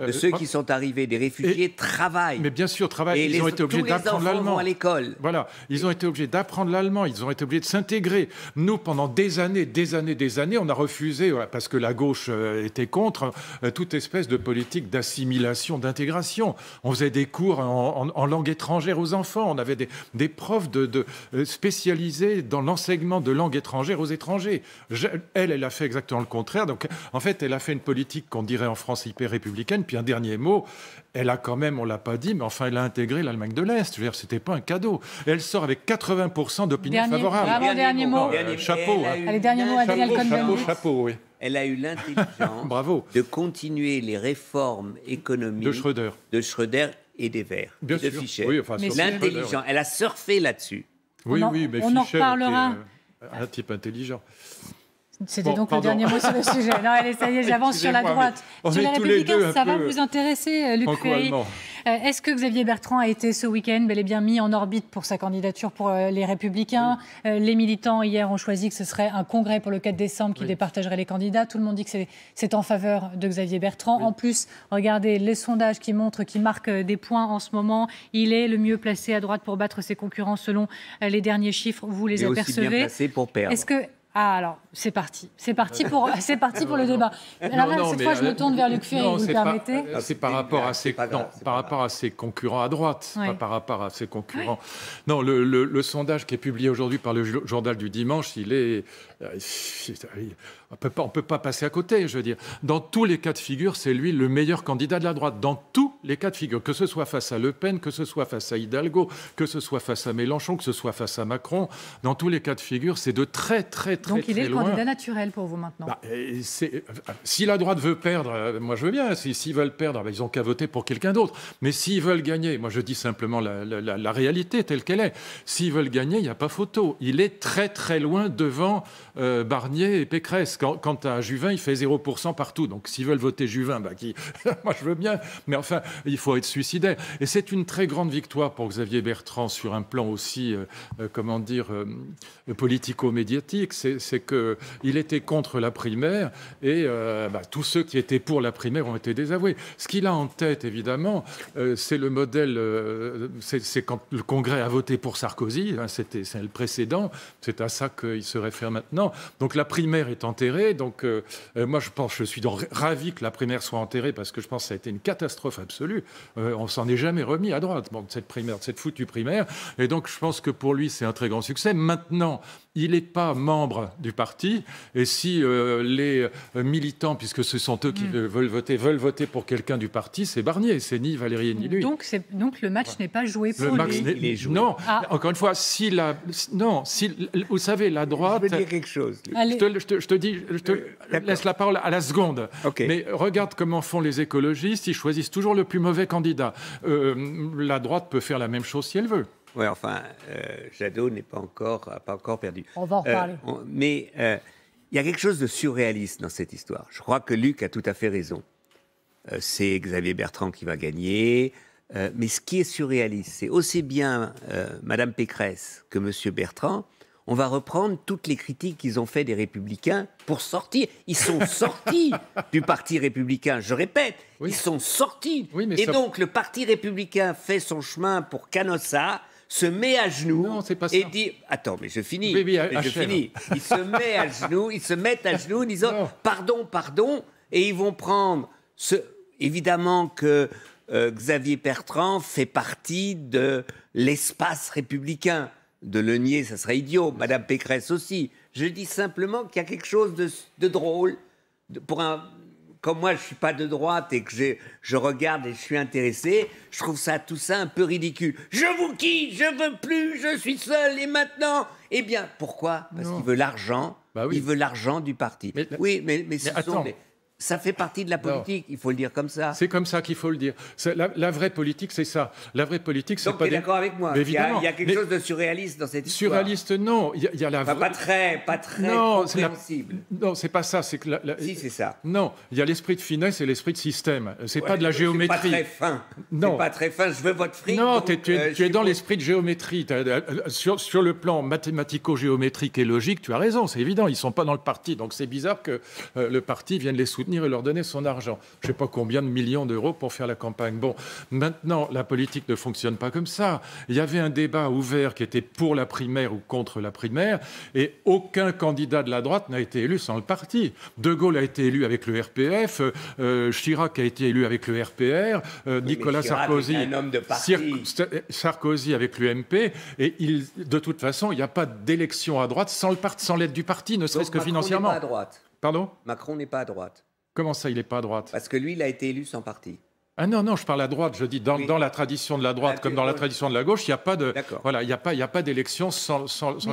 Euh, de ceux euh, qui sont arrivés, des réfugiés, travaillent. Mais bien sûr, travaillent. Et ils les, ont été obligés d'apprendre l'allemand. à l'école. Voilà, ils ont été obligés d'apprendre l'allemand. Ils ont été obligés de s'intégrer. Nous, pendant des années, des années, des années, on a refusé parce que la gauche euh, était contre hein, toute espèce de politique d'assimilation, d'intégration. On faisait des cours en, langue étrangère aux enfants. On avait des, profs de, spécialisés dans l'enseignement de langue étrangère aux étrangers. elle, elle a fait exactement le contraire. Donc, en fait, elle a fait une politique qu'on dirait en France hyper républicaine puis un dernier mot, elle a quand même, on l'a pas dit, mais enfin, elle a intégré l'Allemagne de l'Est. Je veux dire, c'était pas un cadeau. Elle sort avec 80% d'opinions favorables. dernier, mot. chapeau. Hein. Allez, dernier mot, Adèle Chapeau, chapeau, oui. Elle a eu l'intelligence de continuer les réformes économiques de Schröder, et des Verts, Bien de sûr. Fischer. Oui, enfin, l'intelligence, elle a surfé là-dessus. Oui, oui, mais on en reparlera. un type intelligent. C'était donc le dernier mot sur le sujet. Non, allez, ça y est, j'avance sur la droite. Sur les Républicains, ça va vous intéresser, euh, Luc Ferry. Euh, est-ce que Xavier Bertrand a été ce week-end bel et bien mis en orbite pour sa candidature pour euh, les Républicains Les militants, hier, ont choisi que ce serait un congrès pour le 4 décembre qui départagerait les candidats. Tout le monde dit que c'est en faveur de Xavier Bertrand. En plus, regardez les sondages qui montrent qu'il marque des points en ce moment. Il est le mieux placé à droite pour battre ses concurrents selon les derniers chiffres. Vous les apercevez. pour perdre. Ah, alors, c'est parti. C'est parti pour, c'est parti pour le débat. Alors cette fois, je me tourne euh, vers Luc Ferry, vous le permettez euh, ah, C'est par rapport à ses, non, par rapport à ses concurrents à droite, pas par rapport à ses concurrents. Non, le, le, le, sondage qui est publié aujourd'hui par le journal du dimanche, il est... Euh, on peut pas, on peut pas passer à côté, je veux dire. Dans tous les cas de figure, c'est lui le meilleur candidat de la droite. Dans tous les cas de figure, que ce soit face à Le Pen, que ce soit face à Hidalgo, que ce soit face à Mélenchon, que ce soit face à Macron, dans tous les cas de figure, c'est de très, très, très, Donc il est le candidat naturel pour vous maintenant. Bah, euh, euh, si la droite veut perdre, euh, moi je veux bien. S'ils veulent perdre, bah, ils ont qu'à voter pour quelqu'un d'autre. Mais s'ils veulent gagner, moi je dis simplement la, réalité telle qu'elle est. S'ils veulent gagner, il n'y a pas photo. Il est très, très loin devant Barnier et Pécresse quant à Juvin, il fait 0% partout. Donc s'ils veulent voter Juvin, bah, qui... moi je veux bien. Mais enfin, il faut être suicidaire. Et c'est une très grande victoire pour Xavier Bertrand sur un plan aussi, euh, euh, comment dire, euh, politico-médiatique. C'est qu'il était contre la primaire et bah, tous ceux qui étaient pour la primaire ont été désavoués. Ce qu'il a en tête, évidemment, c'est le modèle. c'est quand le Congrès a voté pour Sarkozy, hein, c'était le précédent. C'est à ça qu'il se réfère maintenant. Donc la primaire est enterrée. Donc, euh, euh, moi, je pense, je suis ravi que la primaire soit enterrée parce que je pense que ça a été une catastrophe absolue. Euh, on s'en est jamais remis à droite, de cette primaire, de cette foutue primaire. Et donc, je pense que pour lui, c'est un très grand succès. Maintenant, il n'est pas membre du parti. Et si euh, les militants, puisque ce sont eux qui mm. veulent voter, veulent voter pour quelqu'un du parti, c'est Barnier, c'est ni Valérie ni lui. Donc, le match n'est pas joué pour lui. Non, ah. encore une fois, si la, non, vous savez la droite. Je dire quelque chose. Je te, euh, laisse la parole à la seconde. Mais regarde comment font les écologistes. Ils choisissent toujours le plus mauvais candidat. Euh, la droite peut faire la même chose si elle veut. Oui, enfin, euh, Jadot n'est pas encore, pas encore perdu. On va en euh, reparler. mais euh, il y a quelque chose de surréaliste dans cette histoire. Je crois que Luc a tout à fait raison. c'est Xavier Bertrand qui va gagner. mais ce qui est surréaliste, c'est aussi bien Madame Pécresse que Monsieur Bertrand. On va reprendre toutes les critiques qu'ils ont fait des Républicains pour sortir. Ils sont sortis du Parti Républicain. Je répète, ils sont sortis. Et donc le Parti Républicain fait son chemin pour Canossa se met à genoux et dit Attends, mais je finis. je finis. Il se met à genoux, ils se mettent à genoux en disant Pardon, pardon. Et ils vont prendre ce. Évidemment que euh, Xavier Bertrand fait partie de l'espace républicain. De le nier, ça serait idiot. Madame Pécresse aussi. Je dis simplement qu'il y a quelque chose de, drôle pour un comme moi, je ne suis pas de droite et que je, regarde et je suis intéressé, je trouve ça tout ça un peu ridicule. Je vous quitte, je veux plus, je suis seul et maintenant, eh bien, pourquoi Parce qu'il veut l'argent. Bah Il veut l'argent du parti. oui, mais, mais, ça fait partie de la politique, il faut le dire comme ça. C'est comme ça qu'il faut le dire. La, la, vraie politique, c'est ça. La vraie politique, c'est pas. Des... d'accord avec moi. évidemment. Il y, a, quelque chose de surréaliste dans cette histoire. Surréaliste, non. Il y a, la Pas très, pas très non, compréhensible. Non, c'est pas ça. C'est que Si, c'est ça. Non, il y a l'esprit de finesse et l'esprit de système. C'est n'est pas de la géométrie. pas très fin. Non. Pas très fin. Je veux votre fric. Non, euh, tu es, dans l'esprit de géométrie. Euh, sur, le plan mathématico-géométrique et logique, tu as raison. C'est évident. Ils sont pas dans le parti. Donc c'est bizarre que euh, le parti vienne les soutenir et leur donner son argent. Je ne sais pas combien de millions d'euros pour faire la campagne. Bon, maintenant, la politique ne fonctionne pas comme ça. Il y avait un débat ouvert qui était pour la primaire ou contre la primaire, et aucun candidat de la droite n'a été élu sans le parti. De Gaulle a été élu avec le RPF, euh, Chirac a été élu avec le RPR, euh, Nicolas Sarkozy, homme de Sarkozy avec l'UMP, et il, de toute façon, il n'y a pas d'élection à droite sans l'aide du parti, ne serait-ce que financièrement. à droite. Pardon Macron n'est pas à droite. Comment ça, il n'est pas à droite Parce que lui, il a été élu sans parti. Ah non, non, je parle à droite. Je dis dans, la tradition de la droite, ah, comme dans la tradition de la gauche, il n'y a pas de voilà, il y a pas, il y a pas d'élection sans,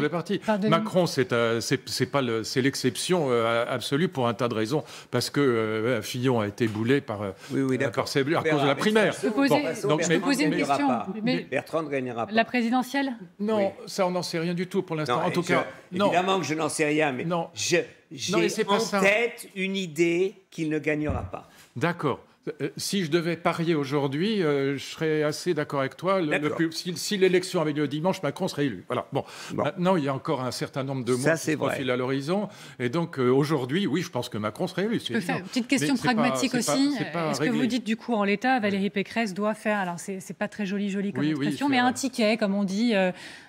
les partis. Macron, euh, c'est pas c'est l'exception euh, absolue pour un tas de raisons, parce que euh, Fillon a été boulé par oui, à cause de la primaire. Je peux poser, une question. Bertrand gagnera La présidentielle Non, ça on n'en sait rien du tout pour l'instant. En tout cas, non. évidemment que je n'en sais rien, mais non. j'ai en tête une idée qu'il ne gagnera pas. D'accord. Euh, si je devais parier aujourd'hui, euh, je serais assez d'accord avec toi. Le, si, l'élection avait lieu dimanche, Macron serait élu. Voilà. Bon. Maintenant, il y a encore un certain nombre de mots qui profilent à l'horizon. Et donc, euh, aujourd'hui, oui, je pense que Macron serait élu. faire petite question pragmatique aussi. Est-ce que vous dites, du coup, en l'état, Valérie Pécresse doit faire, alors c'est pas très joli, joli comme expression, mais un ticket, comme on dit,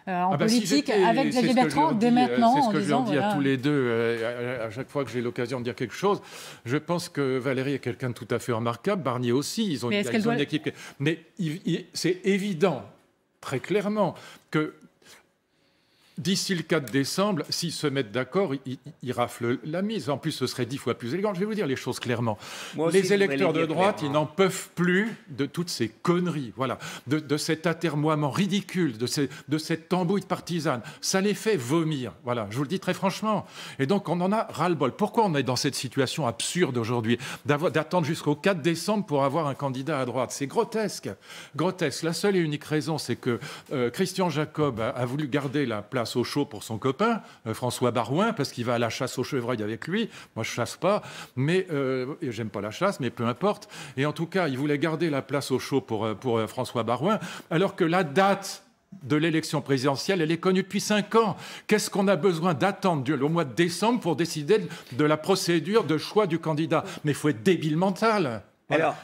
euh, en ah bah politique avec Xavier Bertrand dès maintenant. C'est ce que je leur dis à tous les deux euh, à chaque fois que j'ai l'occasion de dire quelque chose. Je pense que Valérie est quelqu'un de tout à fait remarquable, Barnier aussi. Ils ont, une, ils ont équipe. Mais c'est évident, très clairement, que D'ici le 4 décembre, s'ils se mettent d'accord, ils, rafle la mise. En plus, ce serait dix fois plus élégant. Je vais vous dire les choses clairement. les électeurs de droite, ils n'en peuvent plus de toutes ces conneries, voilà, de, cet atermoiement ridicule, de, ces, de cette tambouille partisane. Ça les fait vomir, voilà, je vous le dis très franchement. Et donc, on en a ras-le-bol. Pourquoi on est dans cette situation absurde aujourd'hui d'attendre jusqu'au 4 décembre pour avoir un candidat à droite C'est grotesque, grotesque. La seule et unique raison, c'est que euh, Christian Jacob a voulu garder la place au chaud pour son copain, euh, François Barouin, parce qu'il va à la chasse au chevreuil avec lui. Moi, je chasse pas, mais euh, j'aime pas la chasse, mais peu importe. Et en tout cas, il voulait garder la place au chaud pour, euh, pour François Barouin, alors que la date de l'élection présidentielle, elle est connue depuis cinq ans. Qu'est-ce qu'on a besoin d'attendre au mois de décembre pour décider de la procédure de choix du candidat Mais il faut être débile mental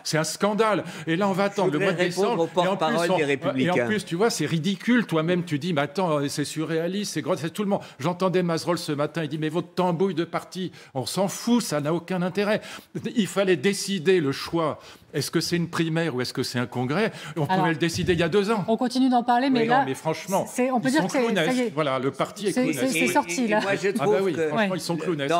c'est un scandale. Et là, on va attendre le mois de décembre. en des républicains. et en plus, tu vois, c'est ridicule. Toi-même, tu dis, mais attends, euh, c'est surréaliste, c'est gros... c'est tout le monde. J'entendais Mazerol ce matin, il dit, mais votre tambouille de parti, on s'en fout, ça n'a aucun intérêt. Il fallait décider le choix est-ce que c'est une primaire ou est-ce que c'est un congrès On pouvait le décider il y a deux ans. On continue d'en parler, mais là, mais franchement, on peut dire que voilà, le parti est, C'est sorti là. Et, moi, ah bah oui, franchement, ils sont clownesques.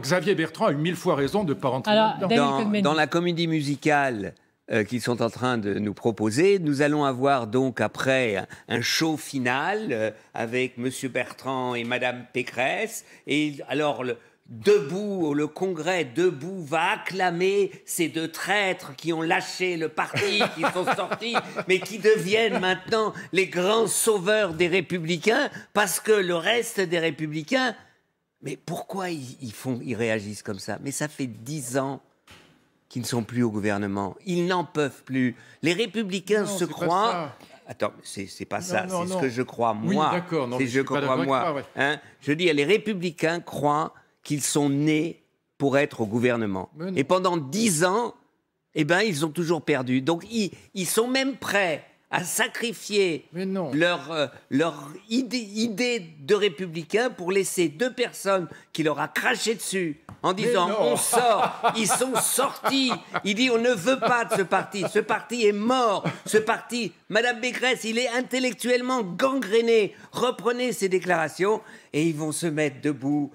Xavier Bertrand a eu mille fois raison de ne pas rentrer Alors, dans, dans, la comédie musicale. Euh, qu'ils sont en train de nous proposer. Nous allons avoir donc après un, show final euh, avec M. Bertrand et Madame Pécresse. Et alors le, Debout, le Congrès debout va acclamer ces deux traîtres qui ont lâché le parti, qui sont sortis, mais qui deviennent maintenant les grands sauveurs des républicains, parce que le reste des républicains... Mais pourquoi ils, font, ils réagissent comme ça Mais ça fait dix ans qu'ils ne sont plus au gouvernement. Ils n'en peuvent plus. Les républicains se croient. Attends, c'est pas ça, c'est ce que je crois moi. C'est d'accord, que je, crois moi. Hein, je dis, les républicains croient qu'ils sont nés pour être au gouvernement. Et pendant dix ans, eh ben, ils ont toujours perdu. Donc ils, sont même prêts à sacrifier leur, euh, leur idée, de républicain pour laisser deux personnes qui leur a craché dessus en disant on sort, ils sont sortis. Il dit on ne veut pas de ce parti, ce parti est mort, ce parti, Madame Bécresse, il est intellectuellement gangréné. Reprenez ses déclarations et ils vont se mettre debout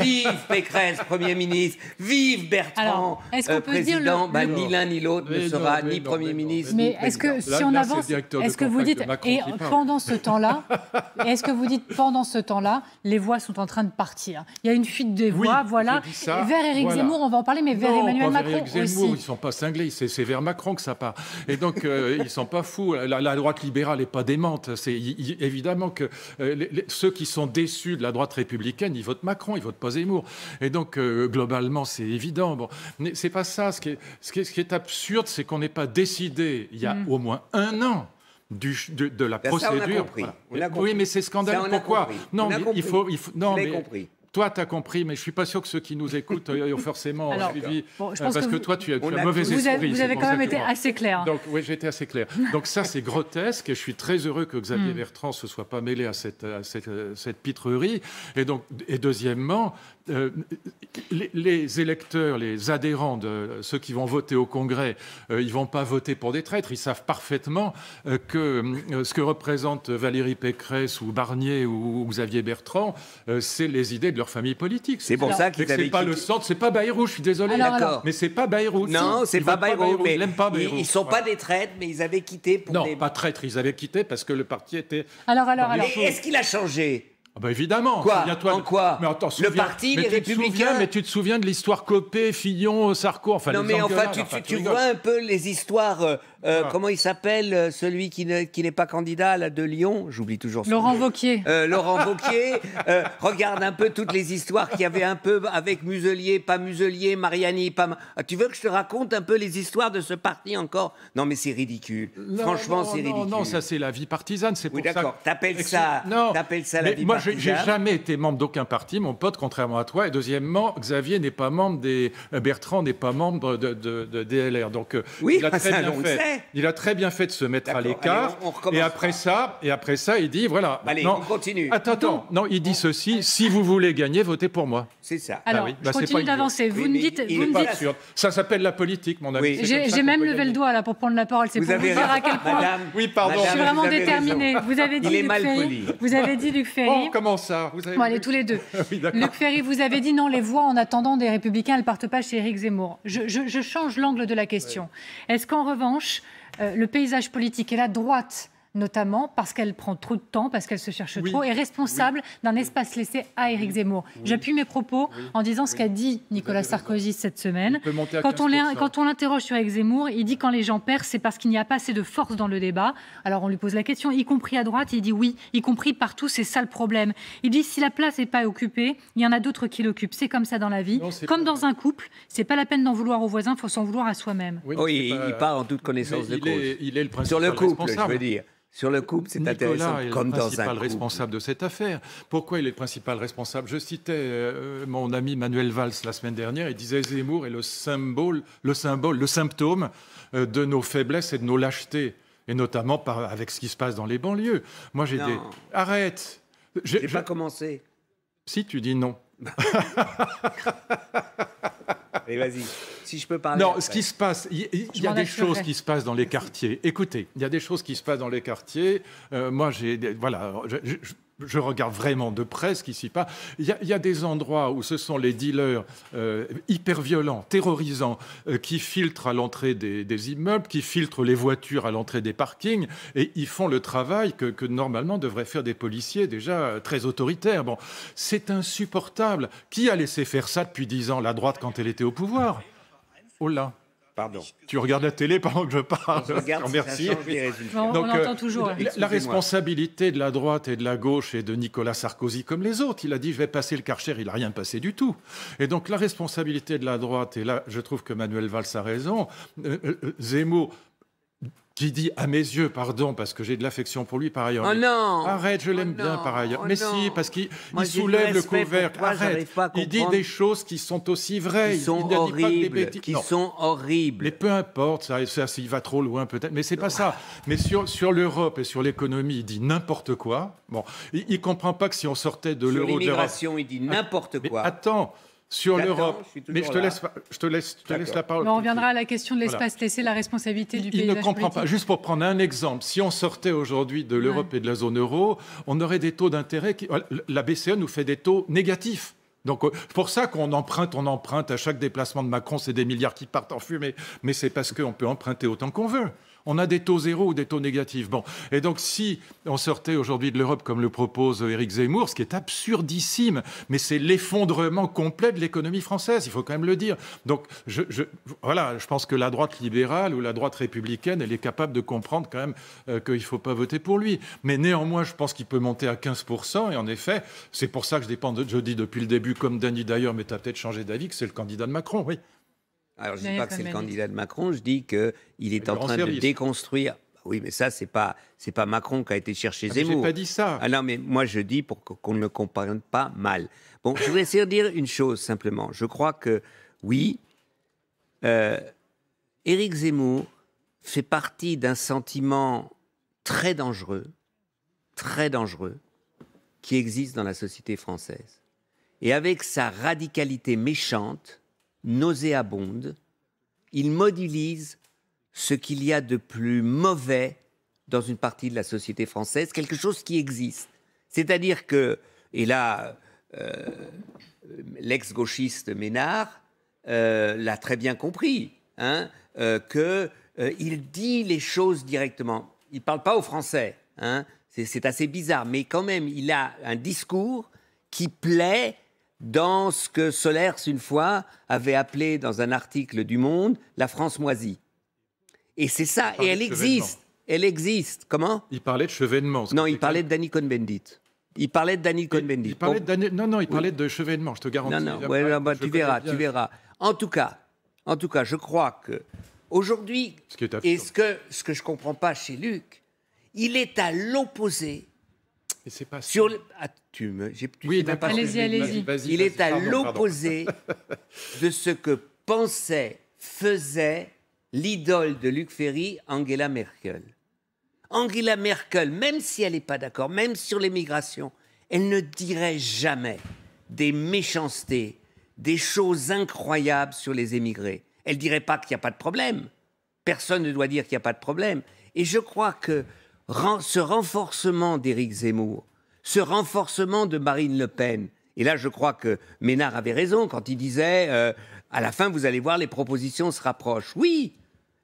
Vive Pécresse, Premier ministre. Vive Bertrand, euh, président. Bah, ni l'un ni l'autre ne sera ni Premier ministre. Mais est-ce que si on avance, est-ce que vous dites et pendant ce temps-là, est-ce que vous dites pendant ce temps-là, les voix sont en train de partir. Il y a une fuite des voix, voilà. vers Éric Zemmour, on va en parler, mais vers Emmanuel Macron Zemmour, aussi. Ils sont pas cinglés, c'est vers Macron que ça part. Et donc euh, ils ne sont pas fous. La, droite libérale n'est pas démente. C'est évidemment que euh, ceux qui sont déçus de la droite républicaine, ils votent Macron. Ils votent de pas Et donc, euh, globalement, c'est évident. Bon, mais c'est pas ça. Ce qui est, ce qui est, ce qui est absurde, c'est qu'on n'ait pas décidé, il y a mm. au moins un an, du, de, la ben, procédure. on compris. Oui, mais c'est scandaleux. Pourquoi Non, mais il faut, il faut, non, mais, compris toi, tu as compris, mais je suis pas sûr que ceux qui nous écoutent aient euh, forcément suivi. Euh, parce que, toi, tu as, tu as mauvais esprit. vous avez quand même été assez clair. Donc, oui, j'ai été assez clair. Donc, ça, c'est grotesque et je suis très heureux que Xavier hmm. Bertrand ne se soit pas mêlé à cette, euh, cette, pitrerie. Et, donc, et deuxièmement, les, électeurs, les adhérents de ceux qui vont voter au Congrès, ils ils vont pas voter pour des traîtres. Ils savent parfaitement que ce que représente Valérie Pécresse ou Barnier ou, Xavier Bertrand, c'est les idées de leur famille politique. C'est pour ça qu'ils C'est pas le centre, c'est pas Bayrou, je suis désolé. D'accord. Mais c'est pas Bayrou. Non, c'est pas Bayrou. ils sont pas des traîtres, mais ils avaient quitté pour. Non, pas traîtres, ils avaient quitté parce que le parti était. Alors, alors, alors. Est-ce qu'il a changé ah bah, évidemment. Quoi En quoi mais attends, Le parti, mais les républicains. mais tu te souviens de l'histoire Copé, Fillon, Sarko, enfin. Non mais enfin, tu, enfin, tu, vois un peu les histoires. Euh, euh, comment il s'appelle euh, celui qui n'est pas candidat la de Lyon J'oublie toujours. Son Laurent Vauquier. Euh, Laurent Vauquier. regarde un peu toutes les histoires qu'il y avait un peu avec Muselier, pas Muselier, Mariani, pas. Ah, tu veux que je te raconte un peu les histoires de ce parti encore Non, mais c'est ridicule. Franchement, c'est ridicule. Non, non, ça c'est la vie partisane. C'est oui, d'accord. Ça... T'appelles ça Non. T'appelles ça la vie moi, partisane. Moi, j'ai jamais été membre d'aucun parti, mon pote, contrairement à toi. Et deuxièmement, Xavier n'est pas membre des. Bertrand n'est pas membre de, DLR. Donc, oui, bah, très il a très bien fait de se mettre à l'écart. Et après ça, et après ça, il dit voilà. non, on continue. Attends, Non, il dit ceci si vous voulez gagner, votez pour moi. C'est ça. Alors, bah je bah, continue d'avancer. Vous ne dites, vous dites. Ça s'appelle la politique, mon ami. J'ai même levé le doigt là pour prendre la parole. C'est pour vous dire à quel point. oui, pardon. je suis vraiment déterminée. Vous avez dit Luc Ferry. Oh, vous avez dit Luc Ferry. Comment ça Bon, allez, tous les deux. Luc Ferry, vous avez dit non, les voix en attendant des Républicains, elles partent pas chez Éric Zemmour. Je change l'angle de la question. Est-ce qu'en revanche euh, le paysage politique et la droite notamment parce qu'elle prend trop de temps, parce qu'elle se cherche trop, est responsable d'un espace laissé à Éric Zemmour. J'appuie mes propos en disant ce qu'a dit Nicolas Sarkozy cette semaine. Quand on, l'interroge sur Éric Zemmour, il dit quand les gens perdent, c'est parce qu'il n'y a pas assez de force dans le débat. Alors on lui pose la question, y compris à droite, il dit oui, y compris partout, c'est ça le problème. Il dit si la place n'est pas occupée, il y en a d'autres qui l'occupent. C'est comme ça dans la vie, comme dans un couple. C'est pas la peine d'en vouloir aux voisins, faut s'en vouloir à soi-même. Oui, il, part en toute connaissance de il cause. il est le principal sur le couple, je veux dire. Sur le couple, c'est intéressant. Comme est le principal responsable de cette affaire. Pourquoi il est le principal responsable Je citais euh, mon ami Manuel Valls la semaine dernière. Il disait Zemmour est le symbole, le symbole, le symptôme euh, de nos faiblesses et de nos lâchetés, et notamment avec ce qui se passe dans les banlieues. Moi, j'ai dit, arrête. J'ai pas commencé. Si tu dis non. vas-y. Si je peux parler. Non, ce qui se passe, il y, a des choses qui se passent dans les quartiers. Écoutez, il y a des choses qui se passent dans les quartiers. Euh, moi, j'ai, voilà, je regarde vraiment de près ce qui s'y passe. Il, y, a, des endroits où ce sont les dealers euh, hyper violents, terrorisants, euh, qui filtrent à l'entrée des, immeubles, qui filtrent les voitures à l'entrée des parkings, et ils font le travail que, normalement devraient faire des policiers déjà euh, très autoritaires. Bon, c'est insupportable. Qui a laissé faire ça depuis dix ans La droite quand elle était au pouvoir Oh tu regardes la télé pendant que je parle. merci. Donc, on entend euh, toujours. La, hein. responsabilité de la droite et de la gauche et de Nicolas Sarkozy comme les autres. Il a dit je vais passer le Karcher, il n'a rien passé du tout. Et donc la responsabilité de la droite, et là je trouve que Manuel Valls a raison, euh, euh, Zemmour qui dit à mes yeux, pardon, parce que j'ai de l'affection pour lui par ailleurs. Oh arrête, je l'aime oh bien par ailleurs. Oh mais si, parce qu'il soulève le couvercle. Arrête. Il dit des choses qui sont aussi vraies. Qui sont horribles. Mais peu importe, ça, ça, ça il va trop loin peut-être. Mais c'est pas ça. Mais sur, sur l'Europe et sur l'économie, il dit n'importe quoi. Bon, il, ne comprend pas que si on sortait de l'euro, l'immigration, il dit ah, n'importe quoi. attends sur l'Europe. Mais je te, laisse, la parole. on reviendra à la question de l'espace voilà. laissé, la responsabilité du pays. Il ne comprend pas. Juste pour prendre un exemple, si on sortait aujourd'hui de l'Europe et de la zone euro, on aurait des taux d'intérêt qui. La BCE nous fait des taux négatifs. Donc, euh, pour ça qu'on emprunte, on emprunte à chaque déplacement de Macron, c'est des milliards qui partent en fumée. Mais c'est parce qu'on peut emprunter autant qu'on veut on a des taux zéro ou des taux négatifs. Bon, et donc si on sortait aujourd'hui de l'Europe comme le propose Éric Zemmour, ce qui est absurdissime, mais c'est l'effondrement complet de l'économie française, il faut quand même le dire. Donc voilà, je pense que la droite libérale ou la droite républicaine, elle est capable de comprendre quand même euh, qu'il ne faut pas voter pour lui. Mais néanmoins, je pense qu'il peut monter à 15%, et en effet, c'est pour ça que je, dis depuis le début, comme Dany d'ailleurs, mais tu as peut-être changé d'avis, que c'est le candidat de Macron, oui. Alors, je ne dis pas que c'est le candidat de Macron, je dis qu'il est en train de déconstruire. Ah oui, mais ça, c'est pas c'est pas Macron qui a été chercher ah, Zemmour. Je n'ai pas dit ça. Ah non, mais moi, je dis pour qu'on ne le comprenne pas mal. Bon, je voudrais essayer de dire une chose, simplement. Je crois que, oui, euh, Éric Zemmour fait partie d'un sentiment très dangereux, très dangereux, qui existe dans la société française. Et avec sa radicalité méchante, nauséabonde, il modélise ce qu'il y a de plus mauvais dans une partie de la société française, quelque chose qui existe. C'est-à-dire que, et là, euh, l'ex-gauchiste Ménard euh, l'a très bien compris, hein, euh, qu'il dit les choses directement. Il ne parle pas aux Français, hein, c'est assez bizarre, mais quand même, il a un discours qui plaît dans ce que Solers, une fois, avait appelé dans un article du Monde la France moisie. Et c'est ça, et elle existe. Elle existe. Comment Il parlait de chevènement. Non, il parlait de Danny Cohn-Bendit. Il parlait de Danny Cohn-Bendit. Non, non, il parlait de chevènement, je te garantis. Non, non, bah, tu verras, tu verras. En tout cas, en tout cas, je crois que aujourd'hui, ce et ce que, ce que je ne comprends pas chez Luc, il est à l'opposé. Et c'est pas sur il est à l'opposé de ce que pensait, faisait l'idole de Luc Ferry, Angela Merkel. Angela Merkel, même si elle n'est pas d'accord, même sur l'émigration, elle ne dirait jamais des méchancetés, des choses incroyables sur les émigrés. Elle ne dirait pas qu'il n'y a pas de problème. Personne ne doit dire qu'il n'y a pas de problème. Et je crois que ce renforcement d'Éric Zemmour, ce renforcement de Marine Le Pen. Et là, je crois que Ménard avait raison quand il disait euh, à la fin, vous allez voir, les propositions se rapprochent. Oui,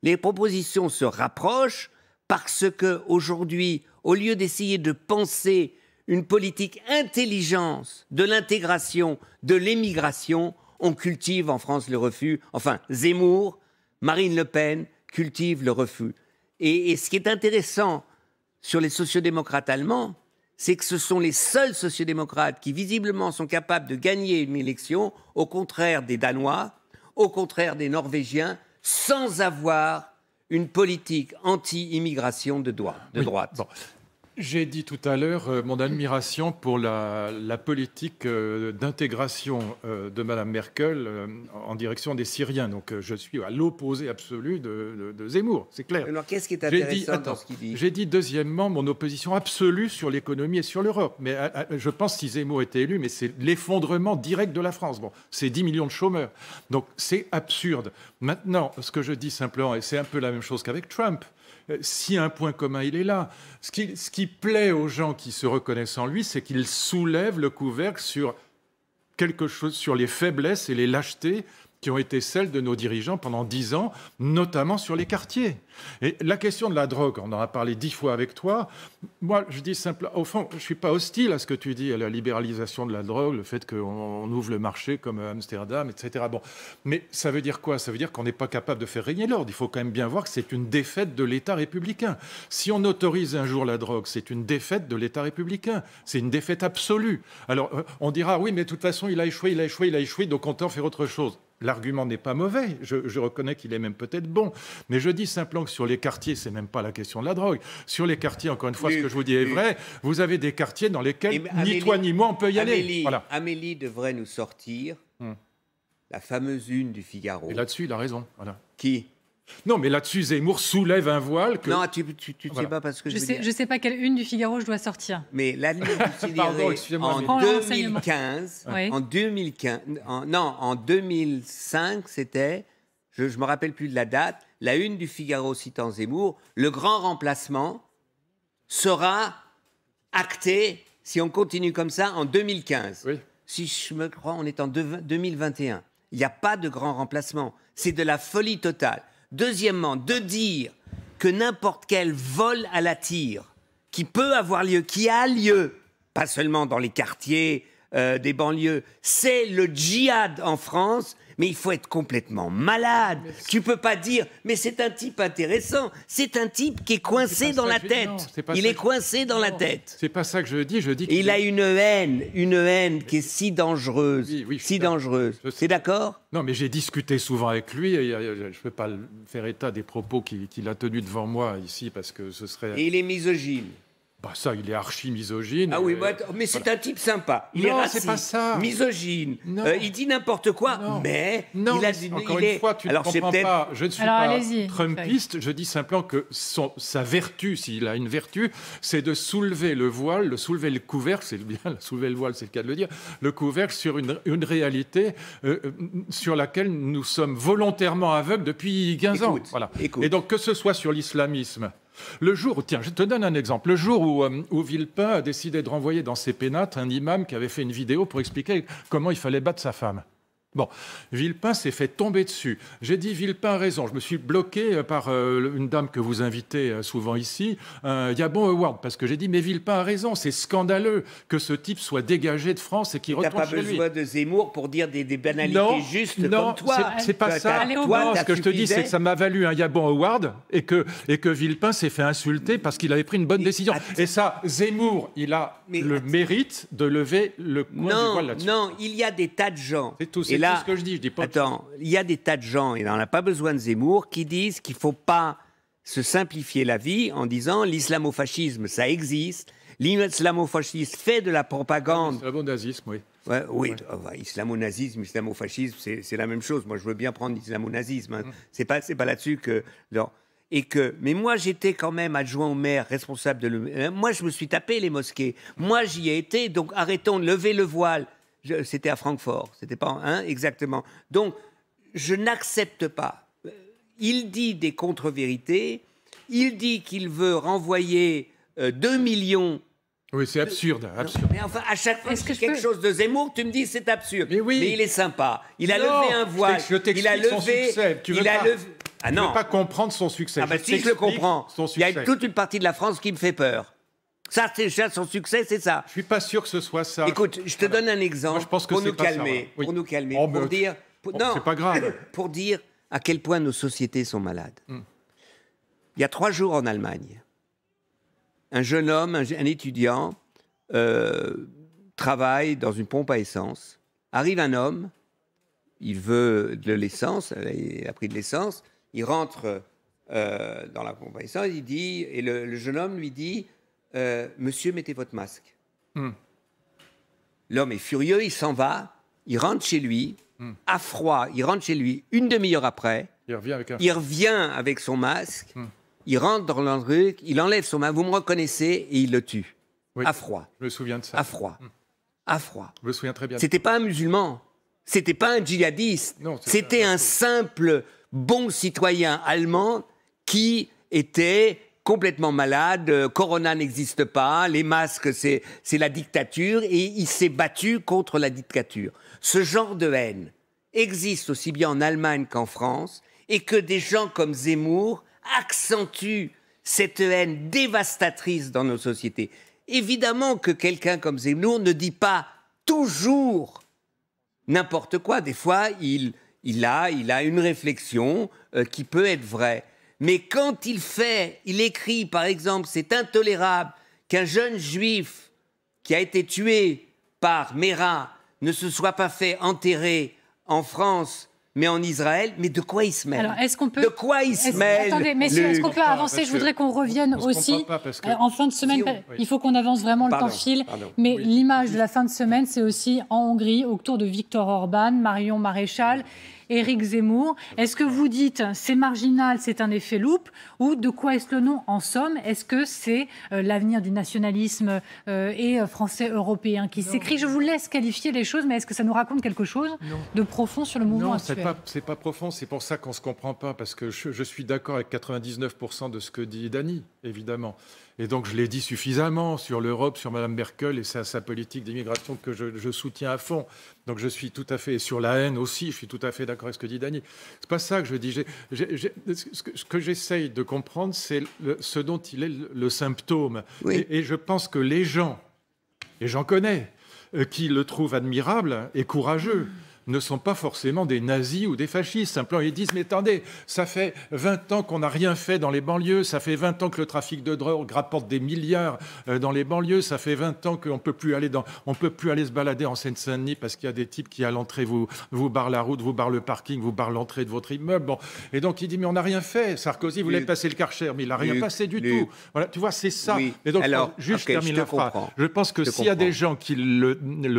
les propositions se rapprochent parce que aujourd'hui, au lieu d'essayer de penser une politique intelligence de l'intégration, de l'émigration, on cultive en France le refus. Enfin, Zemmour, Marine Le Pen cultive le refus. Et, et ce qui est intéressant sur les sociodémocrates allemands, c'est que ce sont les seuls sociodémocrates qui visiblement sont capables de gagner une élection, au contraire des Danois, au contraire des Norvégiens, sans avoir une politique anti-immigration de, droite. J'ai dit tout à l'heure euh, mon admiration pour la, politique euh, d'intégration euh, de Mme Merkel en direction des Syriens. Donc je suis à l'opposé absolu de, Zemmour, c'est clair. Alors qu'est-ce qui est intéressant dans ce qu'il dit J'ai dit deuxièmement mon opposition absolue sur l'économie et sur l'Europe. Mais je pense si Zemmour était élu, mais c'est l'effondrement direct de la France. Bon, c'est 10 millions de chômeurs. Donc c'est absurde. Maintenant, ce que je dis simplement, et c'est un peu la même chose qu'avec Trump, euh, si un point commun, il est là. Ce qui, plaît aux gens qui se reconnaissent en lui, c'est qu'il soulève le couvercle sur quelque chose, sur les faiblesses et les lâchetés qui ont été celles de nos dirigeants pendant dix ans, notamment sur les quartiers. Et la question de la drogue, on en a parlé dix fois avec toi. Moi, je dis simplement, au fond, je ne suis pas hostile à ce que tu dis, à la libéralisation de la drogue, le fait qu'on ouvre le marché comme Amsterdam, etc. Bon, mais ça veut dire quoi Ça veut dire qu'on n'est pas capable de faire régner l'ordre. Il faut quand même bien voir que c'est une défaite de l'État républicain. Si on autorise un jour la drogue, c'est une défaite de l'État républicain. C'est une défaite absolue. Alors, euh, on dira, oui, mais de toute façon, il a échoué, il a échoué, il a échoué, donc on en faire autre chose. L'argument n'est pas mauvais, je, reconnais qu'il est même peut-être bon, mais je dis simplement que sur les quartiers, c'est même pas la question de la drogue. Sur les quartiers, encore une fois, ce que je vous dis est vrai, vous avez des quartiers dans lesquels ni toi ni moi on peut y aller. Amélie devrait nous sortir hmm. la fameuse une du Figaro. Et là-dessus, il a raison. Voilà. Qui non, mais là-dessus, Zemmour soulève un voile que... Non, tu ne sais pas parce que je, je sais, sais pas quelle une du Figaro je dois sortir. Mais la l'année du en, 2015, moi en 2015... En, non, en 2005, c'était... Je ne me rappelle plus de la date. La une du Figaro citant Zemmour, le grand remplacement sera acté, si on continue comme ça, en 2015. Si je me crois, on est en 2021. Il n'y a pas de grand remplacement. C'est de la folie totale. Deuxièmement, de dire que n'importe quel vol à la tire qui peut avoir lieu, qui a lieu, pas seulement dans les quartiers, euh, des banlieues, c'est le djihad en France. Mais il faut être complètement malade. Tu peux pas dire, mais c'est un type intéressant. C'est un type qui est coincé dans la tête. il est coincé dans la tête. C'est pas ça que je dis. Je dis. Il, a une haine, une haine qui est si dangereuse, si dangereuse. C'est d'accord Non, mais j'ai discuté souvent avec lui. Euh, je ne peux pas faire état des propos qu'il a tenus devant moi ici parce que ce serait. Et il est misogyne. Bah ça, il est archi misogyne. Ah oui, euh, bah, mais c'est un type sympa. Il est raciste, misogyne. Euh, il dit n'importe quoi, mais il a dit encore une fois, tu ne comprends pas. Je ne suis pas trumpiste. Je dis simplement que son, sa vertu, s'il a une vertu, c'est de soulever le voile, de soulever le couvercle. C'est bien, soulever le voile, c'est le cas de le dire. Le couvercle sur une, réalité euh, sur laquelle nous sommes volontairement aveugles depuis 15 ans. Et donc que ce soit sur l'islamisme le jour, où, tiens, je te donne un exemple. Le jour où, euh, où, Villepin a décidé de renvoyer dans ses pénates un imam qui avait fait une vidéo pour expliquer comment il fallait battre sa femme. Bon, Villepin s'est fait tomber dessus. J'ai dit Villepin a raison. Je me suis bloqué euh, par euh, une dame que vous invitez euh, souvent ici, a Yabon Award, parce que j'ai dit mais Villepin a raison. C'est scandaleux que ce type soit dégagé de France et qu'il retourne chez lui. n'as pas besoin de Zemmour pour dire des, banalités non, justes non, comme toi. c'est pas ça. ce que je te dis, c'est que ça m'a valu un Yabon Award et que et que Villepin s'est fait insulter parce qu'il avait pris une bonne décision. Et ça, Zemmour, il a le mérite de lever le coin non, du là-dessus. Non, il y a des tas de gens. C'est tout ce que je dis. Je dis pas attends, il y a des tas de gens, et on n'a pas besoin de Zemmour, qui disent qu'il ne faut pas se simplifier la vie en disant l'islamofascisme ça existe. l'islamofascisme fait de la propagande. islamo nazisme oui. oui, oh, bah, islamo-nazisme, islamo-fascisme, c'est la même chose. Moi, je veux bien prendre l'islamo-nazisme. Hein. Mm. Ce n'est C'est pas, là-dessus que. Et que, mais moi, j'étais quand même adjoint au maire, responsable de. Euh, moi, je me suis tapé les mosquées. Moi, j'y ai été. Donc, arrêtons de lever le voile. C'était à Francfort, c'était pas hein, exactement. Donc, je n'accepte pas. Euh, il dit des contre-vérités. Il dit qu'il veut renvoyer 2 euh, millions oui, c'est absurde, absurde. mais enfin, à chaque fois que, quelque chose de Zemmour, tu me dis c'est absurde. Mais oui. il est sympa. Il a levé un voile. il a levé. il pas, pas comprendre son succès. Ah bah si je le comprends. Il y a toute une partie de la France qui me fait peur. Ça, c'est déjà son succès, c'est ça. Je suis pas sûr que ce soit ça. Écoute, je te donne un exemple je pense pour, nous calmer, oh, pour, nous calmer, oh, pour dire, non, pas grave, pour dire à quel point nos sociétés sont malades. Hmm. Il y a trois jours en Allemagne, un jeune homme, un, étudiant, euh, travaille dans une pompe à essence. Arrive un homme, il veut de l'essence, il a pris de l'essence, il rentre euh, dans la pompe à essence, il dit, et le jeune homme lui dit euh, monsieur, mettez votre masque. Hmm. L'homme est furieux, il s'en va, il rentre chez lui, hmm. à froid, il rentre chez lui une demi-heure après. Il revient avec, son masque, hmm. il rentre dans l'endruc, il enlève son masque, vous me reconnaissez, et il le tue. à froid. Je me souviens de ça. À froid. À froid. Je me souviens très bien. C'était pas un musulman, c'était pas un djihadiste, c'était un simple bon citoyen allemand qui était complètement malade, euh, Corona n'existe pas, les masques, c'est la dictature, et il s'est battu contre la dictature. Ce genre de haine existe aussi bien en Allemagne qu'en France, et que des gens comme Zemmour accentuent cette haine dévastatrice dans nos sociétés. Évidemment que quelqu'un comme Zemmour ne dit pas toujours n'importe quoi. Des fois, il, il, a, il a une réflexion euh, qui peut être vraie. Mais quand il fait, il écrit par exemple, c'est intolérable qu'un jeune juif qui a été tué par Mera ne se soit pas fait enterrer en France mais en Israël, mais de quoi il se mêle Alors, est-ce qu'on peut... De quoi il se mêle Attendez, messieurs, est-ce qu'on peut avancer Je voudrais qu'on revienne aussi en fin de semaine. Il faut qu'on avance vraiment, le temps file. mais l'image de la fin de semaine, c'est aussi en Hongrie, autour de Viktor Orban, Marion Maréchal. Éric Zemmour. Est-ce que vous dites c'est marginal, c'est un effet loupe Ou de quoi est-ce le nom en somme Est-ce que c'est euh, l'avenir du nationalisme euh, et euh, français européen qui s'écrit Je vous laisse qualifier les choses, mais est-ce que ça nous raconte quelque chose de profond sur le mouvement actuel Non, c'est pas profond. C'est pour ça qu'on ne se comprend pas, parce que je, je suis d'accord avec 99% de ce que dit Dany, évidemment. Et donc, je l'ai dit suffisamment sur l'Europe, sur Mme Merkel et à sa politique d'immigration que je, soutiens à fond. Donc, je suis tout à fait, et sur la haine aussi, je suis tout à fait d'accord avec ce que dit Dany. C'est pas ça que je dis. ce que j'essaye de comprendre, c'est ce dont il est le, symptôme. et je pense que les gens, et j'en connais, euh, qui le trouvent admirable et courageux, ne sont pas forcément des nazis ou des fascistes. Simplement, ils disent, mais attendez, ça fait 20 ans qu'on n'a rien fait dans les banlieues, ça fait 20 ans que le trafic de drogue rapporte des milliards euh, dans les banlieues, ça fait 20 ans qu'on ne peut plus aller peut plus aller se balader en Seine-Saint-Denis parce qu'il y a des types qui, à l'entrée, vous, vous barrent la route, vous barrent le parking, vous barrent l'entrée de votre immeuble. Et donc, il dit, mais on n'a rien fait. Sarkozy voulait passer le Karcher, mais il n'a rien passé du tout. Voilà, tu vois, c'est ça. Et donc, juste je la phrase. Je pense que s'il y a des gens qui le,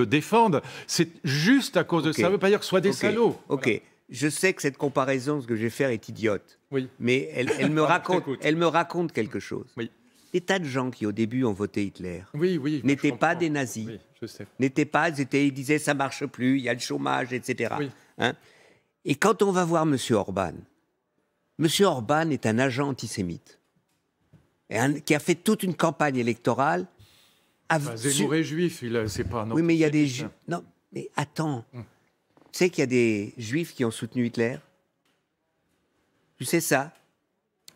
défendent, c'est juste à cause de ça veut pas dire que soit des salauds. Ok. Je sais que cette comparaison, ce que je vais faire, est idiote. Oui. Mais elle, me, raconte, elle me raconte quelque chose. Oui. Des tas de gens qui, au début, ont voté Hitler oui, oui, n'étaient pas des nazis. Oui, je sais. N'étaient pas, ils disaient ça marche plus, il y a le chômage, etc. Oui. Hein Et quand on va voir M. Orban, M. Orban est un agent antisémite qui a fait toute une campagne électorale. Bah, Zemmour est juif, c'est pas. oui, mais il y a des. Hein. Non, mais attends. Hum. Tu sais qu'il y a des juifs qui ont soutenu Hitler Tu sais ça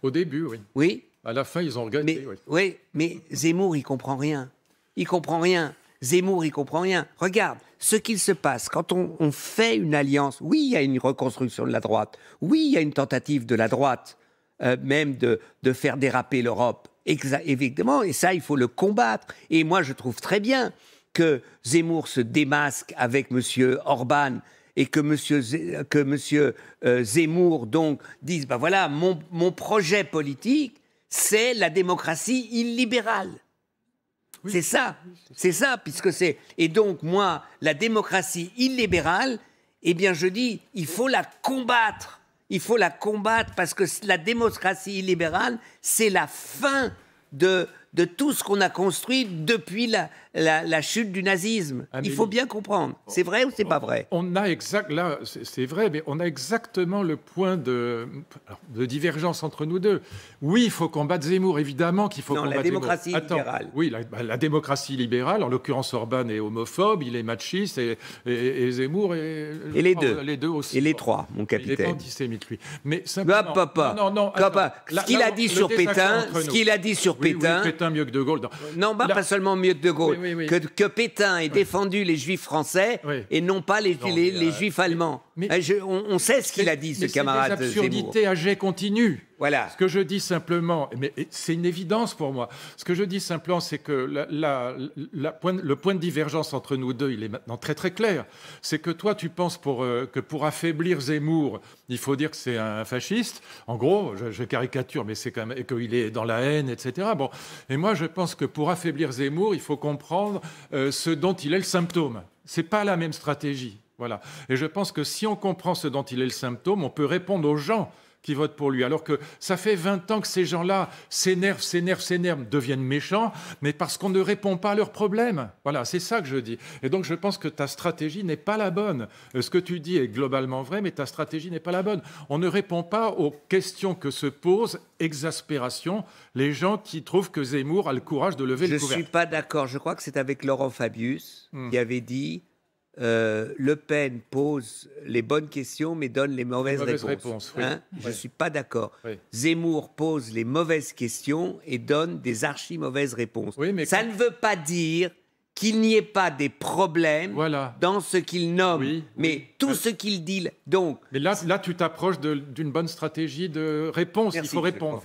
Au début, oui. Oui À la fin, ils ont regagné. oui. mais Zemmour, il comprend rien. Il comprend rien. Zemmour, il comprend rien. Regarde, ce qu'il se passe quand on, fait une alliance, oui, il y a une reconstruction de la droite, oui, il y a une tentative de la droite, euh, même de, faire déraper l'Europe, évidemment, et ça, il faut le combattre. Et moi, je trouve très bien que Zemmour se démasque avec M. Orban, et que Monsieur, que monsieur euh, Zemmour donc dise, ben bah voilà, mon, mon projet politique, c'est la démocratie illibérale. C'est ça, c'est ça, puisque c'est... Et donc, moi, la démocratie illibérale, eh bien, je dis, il faut la combattre. Il faut la combattre parce que la démocratie illibérale, c'est la fin de de tout ce qu'on a construit depuis la, chute du nazisme. Ah, il faut bien comprendre. C'est vrai ou c'est pas vrai On a exact, là, c'est vrai, mais on a exactement le point de, divergence entre nous deux. Oui, il faut combattre Zemmour, évidemment qu'il faut combattre la démocratie libérale. Oui, bah, la, démocratie libérale, en l'occurrence Orban est homophobe, il est machiste, et, Zemmour Et les oh, deux. Les deux aussi. Et les trois, mon capitaine. Il est antisémite, lui. Mais ah, simplement... non, non, non, ce qu'il a, dit sur Pétain, ce qu'il a dit sur Pétain, de euh, Non, pas seulement mieux que De Gaulle. Que, Pétain ait défendu les juifs français et non pas les, les euh, juifs allemands. Eh, on, sait ce qu'il a dit, ce camarade. C'est des absurdités à continues. Voilà. Ce que je dis simplement, mais c'est une évidence pour moi. Ce que je dis simplement, c'est que le point de divergence entre nous deux, il est maintenant très très clair. C'est que toi, tu penses euh, que pour affaiblir Zemmour, il faut dire que c'est un fasciste. En gros, je, caricature, mais c'est quand même qu'il est dans la haine, etc. Bon, et moi, je pense que pour affaiblir Zemmour, il faut comprendre euh, ce dont il est le symptôme. C'est pas la même stratégie. Voilà. Et je pense que si on comprend ce dont il est le symptôme, on peut répondre aux gens qui votent pour lui. Alors que ça fait 20 ans que ces gens-là s'énervent, s'énervent, s'énervent, deviennent méchants, mais parce qu'on ne répond pas à leurs problèmes. Voilà, c'est ça que je dis. Et donc je pense que ta stratégie n'est pas la bonne. Euh, ce que tu dis est globalement vrai, mais ta stratégie n'est pas la bonne. On ne répond pas aux questions que se posent, exaspération, les gens qui trouvent que Zemmour a le courage de lever le couvercle. Je ne suis pas d'accord. Je crois que c'est avec Laurent Fabius hmm. qui avait dit euh, le Pen pose les bonnes questions mais donne les mauvaises, réponses. Hein Je ne suis pas d'accord. Zemmour pose les mauvaises questions et donne des archi mauvaises réponses. Ça ne veut pas dire qu'il n'y ait pas des problèmes dans ce qu'il nomme, mais tout euh. ce qu'il dit. Donc, là, là tu t'approches d'une bonne stratégie de réponse. il faut répondre.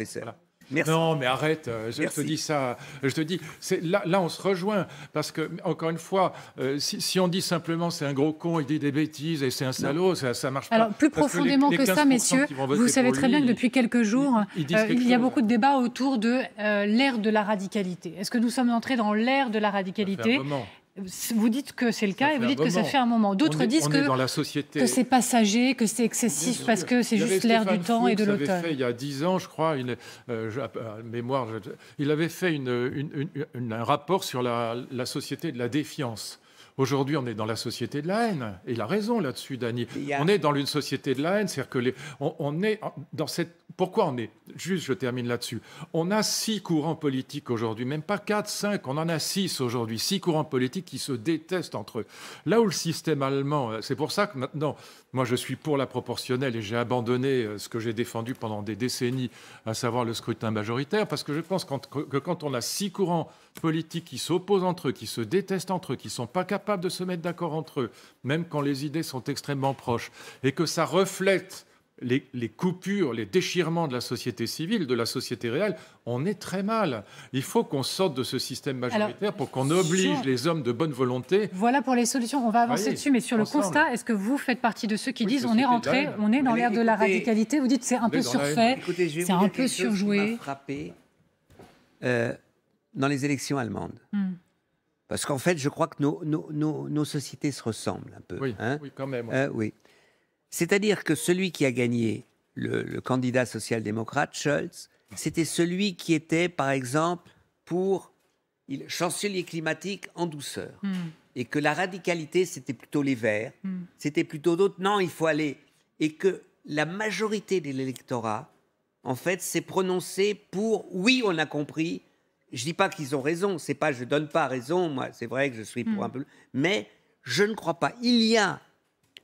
Non, mais arrête, euh, je te dis ça. Je te dis, là, là, on se rejoint. Parce que, encore une fois, euh, si, on dit simplement c'est un gros con, il dit des bêtises et c'est un salaud, ça, ça marche Alors, pas. Alors, plus profondément que, ça, messieurs, vous savez très bien que depuis quelques jours, euh, il, y a beaucoup de débats autour de l'ère de la radicalité. Est-ce que nous sommes entrés dans l'ère de la radicalité vous dites que c'est le cas et vous dites que ça fait un moment. D'autres disent que, c'est passager, que c'est excessif parce que c'est juste l'air du temps et de l'auteur. Il y a dix ans, je crois, il, euh, euh, mémoire, il avait fait un rapport sur la société de la défiance. Aujourd'hui, on est dans la société de la haine. Et il a raison là-dessus, Dany. On est dans une société de la haine. cest est dans cette. Pourquoi on est. Juste, je termine là-dessus. On a six courants politiques aujourd'hui, même pas quatre, cinq. On en a six aujourd'hui. Six courants politiques qui se détestent entre eux. Là où le système allemand. C'est pour ça que maintenant, moi, je suis pour la proportionnelle et j'ai abandonné euh, ce que j'ai défendu pendant des décennies, à savoir le scrutin majoritaire, parce que je pense que quand on a six courants politiques qui s'opposent entre eux, qui se détestent entre eux, qui ne sont pas capables de se mettre d'accord entre eux, même quand les idées sont extrêmement proches, et que ça reflète les, coupures, les déchirements de la société civile, de la société réelle, on est très mal. Il faut qu'on sorte de ce système majoritaire pour qu'on oblige les hommes de bonne volonté. Voilà pour les solutions. On va avancer dessus, mais sur le constat, est-ce que vous faites partie de ceux qui disent on est rentré, on est dans l'ère de la radicalité Vous dites c'est un peu surfait, c'est un peu surjoué. frappé euh, dans les élections allemandes. Hmm. Parce qu'en fait, je crois que nos, sociétés se ressemblent un peu. Oui, hein. quand même. Euh, oui. C'est-à-dire que celui qui a gagné, le, candidat social-démocrate, Schultz, c'était celui qui était, par exemple, pour chancelier climatique en douceur. Hmm. Et que la radicalité, c'était plutôt les Verts, hmm. c'était plutôt d'autres. Non, il faut aller. Et que la majorité de l'électorat, en fait, s'est prononcée pour oui, on a compris. Je dis pas qu'ils ont raison, c'est pas je donne pas raison, moi, c'est vrai que je suis pour hmm. un peu. Mais je ne crois pas. Il y a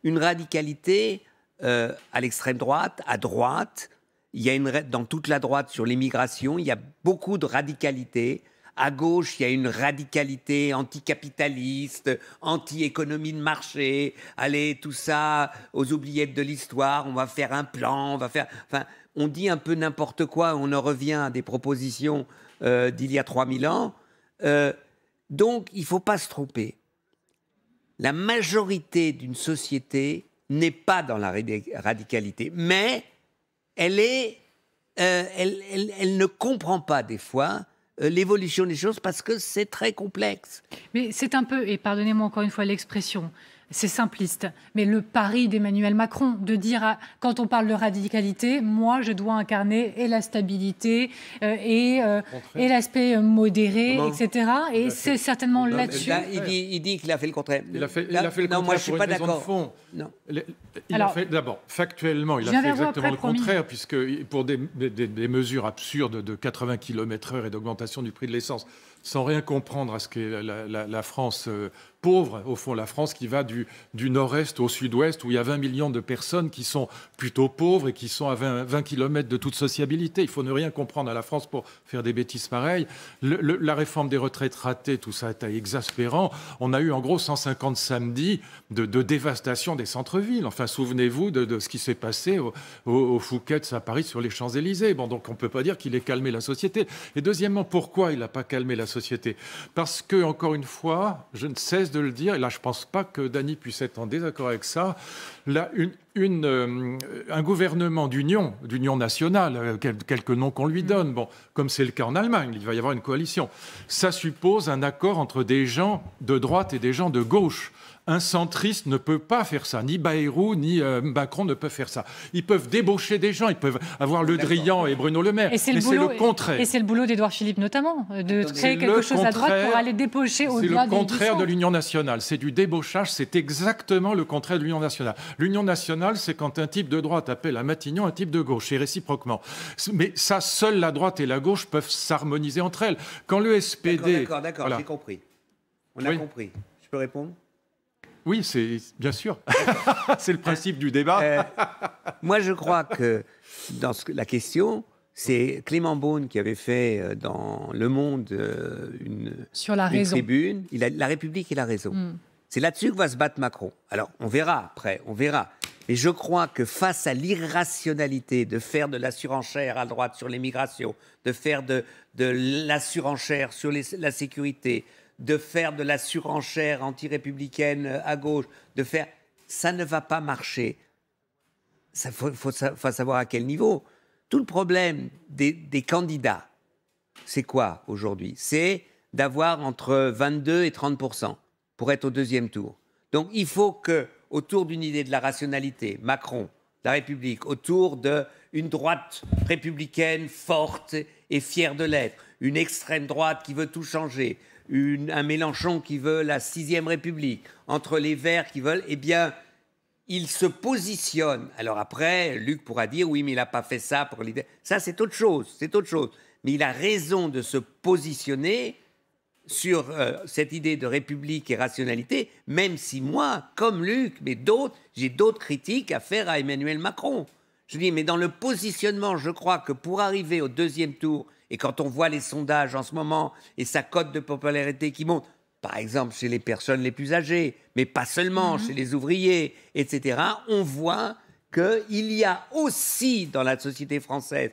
une radicalité euh, à l'extrême droite, à droite. Il y a une dans toute la droite sur l'immigration, il y a beaucoup de radicalité. À gauche, il y a une radicalité anticapitaliste, anti-économie de marché. Allez, tout ça aux oubliettes de l'histoire. On va faire un plan, on va faire. Enfin, on dit un peu n'importe quoi. On en revient à des propositions euh, d'il y a 3000 ans. Euh, donc, il ne faut pas se tromper la majorité d'une société n'est pas dans la radicalité, mais euh, elle, ne comprend pas des fois euh, l'évolution des choses parce que c'est très complexe. Mais c'est un peu, et pardonnez-moi encore une fois l'expression, c'est simpliste, mais le pari d'Emmanuel Macron de dire, quand on parle de radicalité, moi, je dois incarner et la stabilité euh, euh, et, l'aspect euh, modéré, etc. Et c'est certainement là-dessus. il dit, qu'il a fait le contraire. Il a fait, fait le contraire. Non, moi, je suis pas d'accord. D'abord, factuellement, il a fait exactement le contraire, puisque pour des, mesures absurdes de 80 km/h et d'augmentation du prix de l'essence, sans rien comprendre à ce que la France pauvre, au fond, la France qui va du, du nord-est au sud-ouest, où il y a 20 millions de personnes qui sont plutôt pauvres et qui sont à 20, 20 km de toute sociabilité. Il faut ne rien comprendre à la France pour faire des bêtises pareilles. la réforme des retraites ratée, tout ça est exaspérant. On a eu en gros 150 samedis de, dévastation des centres-villes. Enfin, souvenez-vous de, ce qui s'est passé au, au, à Paris, sur les Champs-Élysées. Bon, donc on ne peut pas dire qu'il ait calmé la société. Et deuxièmement, pourquoi il n'a pas calmé la société Parce que, encore une fois, je ne cesse de le dire, et là je ne pense pas que Dany puisse être en désaccord avec ça, euh, un gouvernement d'union, d'union nationale, euh, quel, noms qu'on lui mm. donne, bon, comme c'est le cas en Allemagne, il va y avoir une coalition, ça suppose un accord entre des gens de droite et des gens de gauche. Un centriste ne peut pas faire ça. Ni Bayrou, ni euh, Macron ne peuvent faire ça. Ils peuvent débaucher des gens, ils peuvent avoir Le Drian et Bruno Le Maire. Et c'est le, contraire. Et c'est le boulot d'Édouard Philippe notamment, euh, de créer quelque chose à droite pour aller débaucher au-delà C'est le contraire de l'Union nationale. C'est du débauchage, c'est exactement le contraire de l'Union nationale. L'Union nationale, c'est quand un type de droite appelle à Matignon un type de gauche, et réciproquement. Mais ça, seule la droite et la gauche peuvent s'harmoniser entre elles. Quand le SPD. D'accord, d'accord, j'ai compris. On a compris. Je peux répondre oui, c'est bien sûr. c'est le principe du débat. Euh, moi, je crois que dans la question, c'est Clément Beaune qui avait fait euh, dans Le Monde euh, une, tribune. Il a, la République et la raison. Hmm. C'est là-dessus que va se battre Macron. Alors, on verra après, on verra. Mais je crois que face à l'irrationalité de faire de la surenchère à droite sur l'immigration, de faire de, de la surenchère sur la sécurité, de faire de la surenchère anti-républicaine euh, à gauche, de faire. Ça ne va pas marcher. Il faut, savoir à quel niveau. Tout le problème des, candidats, c'est quoi aujourd'hui C'est d'avoir entre 22 et 30 pour être au deuxième tour. Donc il faut que, autour d'une idée de la rationalité, Macron, la République, autour d'une droite républicaine forte et fière de l'être, une extrême droite qui veut tout changer, un Mélenchon qui veut la sixième République, entre les Verts qui veulent, eh bien, il se positionne. Alors après, Luc pourra dire oui, mais il n'a pas fait ça pour l'idée. Ça, c'est autre chose, c'est autre chose. Mais il a raison de se positionner sur euh, cette idée de république et rationalité, même si moi, comme Luc, mais d'autres, j'ai d'autres critiques à faire à Emmanuel Macron. Je dis, mais dans le positionnement, je crois que pour arriver au deuxième tour, et quand on voit les sondages en ce moment et sa cote de popularité qui monte, par exemple chez les personnes les plus âgées, mais pas seulement, mhm. chez les ouvriers, etc., on voit qu'il y a aussi dans la société française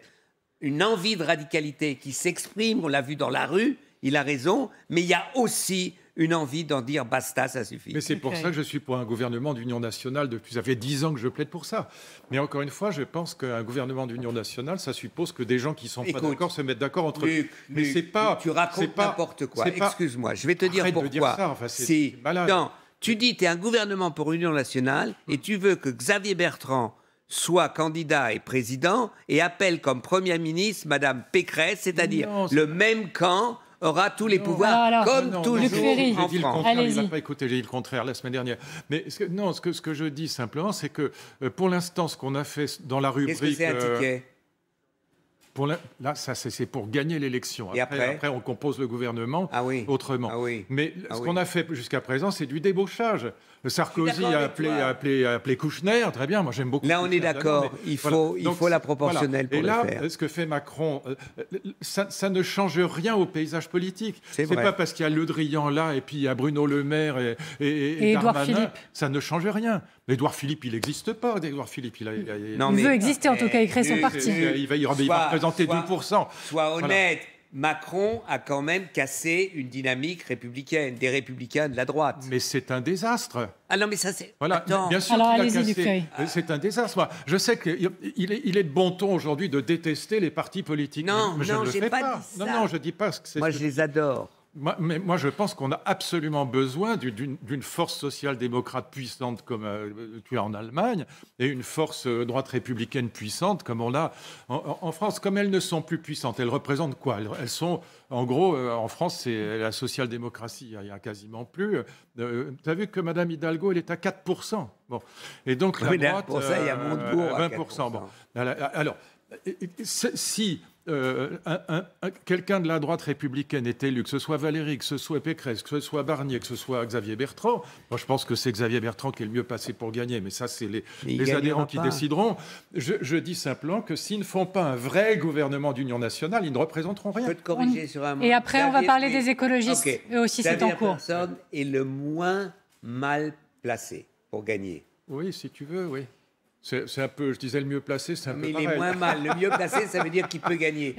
une envie de radicalité qui s'exprime, on l'a vu dans la rue, il a raison, mais il y a aussi une envie d'en dire basta, ça suffit. Mais c'est pour ça que je suis pour un gouvernement d'union nationale depuis, ça fait dix ans que je plaide pour ça. Mais encore une fois, je pense qu'un gouvernement d'union nationale, ça suppose que des gens qui sont pas d'accord se mettent d'accord entre eux. Mais c'est pas. Tu racontes n'importe quoi. Excuse-moi, je vais te dire pourquoi. c'est Non, tu dis tu es un gouvernement pour union nationale et hum. tu veux que Xavier Bertrand soit candidat et président et appelle comme Premier ministre Madame Pécresse, c'est-à-dire le même camp aura tous les pouvoirs, comme tout les Ferry. – dit Le il n'a pas écouté, j'ai dit le contraire la semaine dernière. Mais ce que, non, ce que, ce que je dis simplement, c'est que euh, pour l'instant, ce qu'on a fait dans la rubrique... quest c'est un euh, ticket pour là, ça, c'est pour gagner l'élection. Après, après, après, on compose le gouvernement ah autrement. Ah Mais ah ce qu'on a fait jusqu'à présent, c'est du débauchage. Sarkozy a appelé, appelé, appelé Kouchner, très bien, moi j'aime beaucoup. Là on est d'accord, il, faut, il faut la proportionnelle voilà. pour Et là, est ce que fait Macron, euh, euh, ça, ne change rien au paysage politique. C'est pas parce qu'il y a Le Drian là et puis il y a Bruno Le Maire et, et, et, Philippe. ça ne change rien. Édouard Philippe, il n'existe pas. Édouard Philippe, il, veut exister en tout eh, cas, il crée son eh, parti. Il va, il va, représenter 2%. Sois honnête. Macron a quand même cassé une dynamique républicaine, des républicains de la droite. Mais c'est un désastre. Ah non, mais ça c'est. bien sûr euh, C'est un désastre. je sais qu'il est, de bon ton aujourd'hui de détester les partis politiques. Non, je ne le pas. Non, non, je dis pas que c'est. Moi, je les adore. Moi, moi, je pense qu'on a absolument besoin d'une force social-démocrate puissante comme euh, tu as en Allemagne et une force euh, droite républicaine puissante comme on l'a en, France. Comme elles ne sont plus puissantes, elles représentent quoi elles, sont, en gros, euh, en France, c'est la social-démocratie. Il n'y a quasiment plus. tu as vu que Madame Hidalgo, elle est à 4%. Bon. Et donc, la oui, droite. Pour il 20%. À Bon. Alors, si euh, quelqu'un de la droite républicaine est élu, que ce soit Valéry, que ce soit Pécresse, que ce soit Barnier, que ce soit Xavier Bertrand, moi je pense que c'est Xavier Bertrand qui est le mieux passé pour gagner, mais ça c'est les, adhérents qui décideront. Je, dis simplement que s'ils ne font pas un vrai gouvernement d'union nationale, ils ne représenteront rien. Et après on va parler des écologistes, eux aussi c'est en cours. personne est le moins mal placé pour gagner. Oui, si tu veux, oui. C'est un peu, je disais le mieux placé, ça. un mais il est moins mal. Le mieux placé, ça veut dire qu'il peut gagner.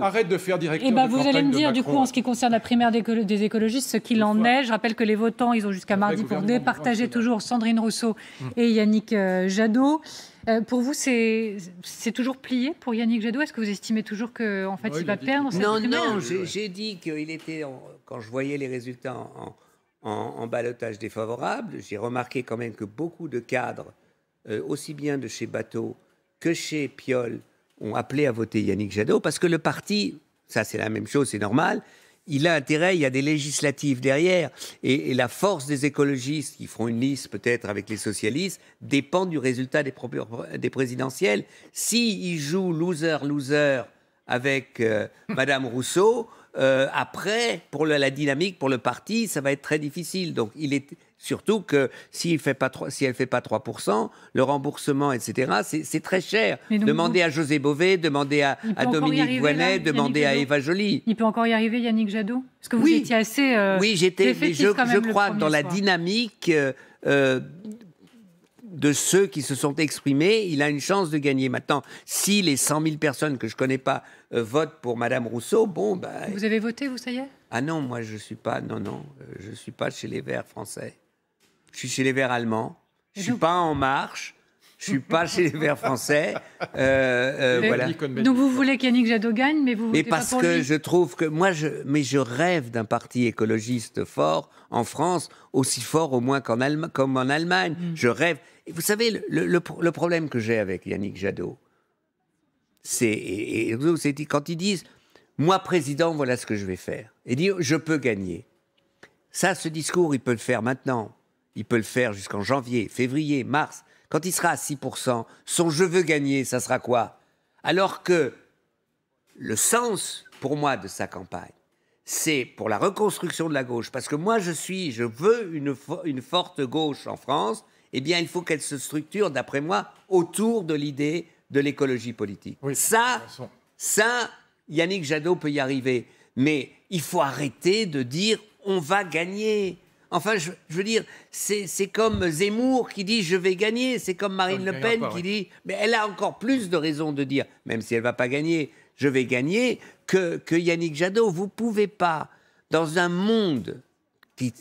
Arrête de faire directement. Eh et vous allez me dire, du coup, en ce qui concerne la primaire des, des écologistes, ce qu'il en est, je rappelle que les votants, ils ont jusqu'à mardi pour départager toujours Sandrine Rousseau et mm. Yannick euh, Jadot. Euh, pour vous, c'est toujours plié pour Yannick Jadot Est-ce que vous estimez toujours qu'en en fait, il, va perdre Non, non, j'ai dit qu'il était, quand je voyais les résultats en, en, en défavorable, j'ai remarqué quand même que beaucoup de cadres euh, aussi bien de chez Bateau que chez Piolle, ont appelé à voter Yannick Jadot parce que le parti, ça c'est la même chose, c'est normal, il a intérêt, il y a des législatives derrière. Et, la force des écologistes, qui feront une liste peut-être avec les socialistes, dépend du résultat des, présidentielles. S'ils si jouent loser-loser avec euh, Madame Rousseau, euh, après, pour la dynamique, pour le parti, ça va être très difficile. Donc il est Surtout que si, fait pas si elle ne fait pas 3%, le remboursement, etc., c'est très cher. demandez à José Bové, demandez à, Dominique Voynet, demandez à Eva Jolie. Il peut encore y arriver, Yannick Jadot Parce que vous oui. étiez assez. Euh, oui, j'étais. Je, crois dans la dynamique. Euh, euh, de ceux qui se sont exprimés, il a une chance de gagner. Maintenant, si les 100 000 personnes que je ne connais pas votent pour Madame Rousseau, bon, ben, vous avez voté, vous, ça y est Ah non, moi, je suis pas... Non, non, je ne suis pas chez les Verts français je suis chez les Verts allemands, je suis pas en marche. Je suis pas chez les Verts français. Euh, euh, donc vous voulez qu'Yannick Jadot gagne, mais vous. Mais parce pour que je trouve que moi, je, mais je rêve d'un parti écologiste fort en France, aussi fort au moins qu'en Allemagne, hmm. Je rêve. Et vous savez, le, problème que j'ai avec Yannick Jadot, c'est quand ils disent, moi président, voilà ce que je vais faire. Et dire, je peux gagner. Ça, ce discours, il peut le faire maintenant il peut le faire jusqu'en janvier, février, mars. Quand il sera à 6%, son je veux gagner, ça sera quoi Alors que le sens, pour moi, de sa campagne, c'est pour la reconstruction de la gauche, parce que moi je suis, je veux une, une forte gauche en France, eh bien il faut qu'elle se structure, d'après moi, autour de l'idée de l'écologie politique. ça, ça, Yannick Jadot peut y arriver, mais il faut arrêter de dire on va gagner. Enfin, je, veux dire, c'est comme Zemmour qui dit je vais gagner, c'est comme Marine Le Pen qui dit, mais elle a encore plus de raisons de dire, même si elle va pas gagner, je vais gagner, que, Yannick Jadot. Vous pouvez pas, dans un monde,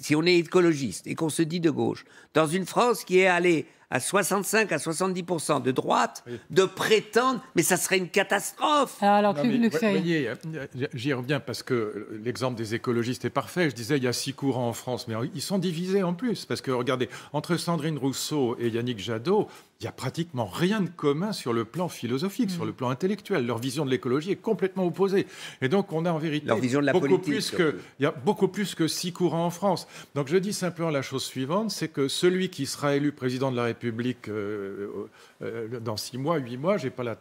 si on est écologiste et qu'on se dit de gauche, dans une France qui est allée à 65 à 70% de droite de prétendre, mais ça serait une catastrophe. Ah, alors, euh, j'y reviens parce que l'exemple des écologistes est parfait. Je disais, il y a six courants en France, mais ils sont divisés en plus. Parce que regardez, entre Sandrine Rousseau et Yannick Jadot, il n'y a pratiquement rien de commun sur le plan philosophique, sur mm. le plan intellectuel. Leur vision de l'écologie est complètement opposée. Et donc, on a en vérité la beaucoup plus que, il y a beaucoup plus que six courants en France. Donc, je dis simplement la chose suivante, c'est que celui qui sera élu président de la République euh, euh, euh, dans six mois, huit mois, j'ai pas la,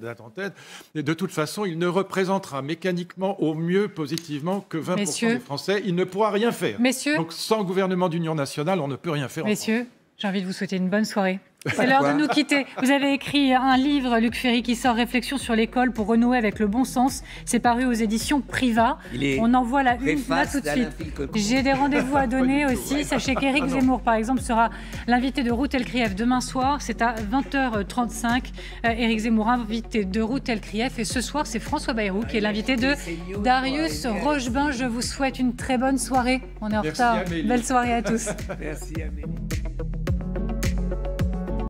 date en tête, de toute façon, il ne représentera mécaniquement au mieux positivement que 20% des Français. Il ne pourra rien faire. donc, sans gouvernement d'union nationale, on ne peut rien faire. Messieurs. J'ai envie de vous souhaiter une bonne soirée. C'est l'heure de nous quitter. Vous avez écrit un livre, Luc Ferry, qui sort Réflexion sur l'école pour renouer avec le bon sens. C'est paru aux éditions Priva. On envoie la une là tout de suite. J'ai des rendez-vous à donner aussi. Sachez qu'Éric Zemmour, par exemple, sera l'invité de Route El demain soir. C'est à 20h35. Euh, Éric Zemmour, invité de Route El Et ce soir, c'est François Bayrou qui est l'invité de Darius Rochebin. Je vous souhaite une très bonne soirée. On est en retard. Belle soirée à tous. Merci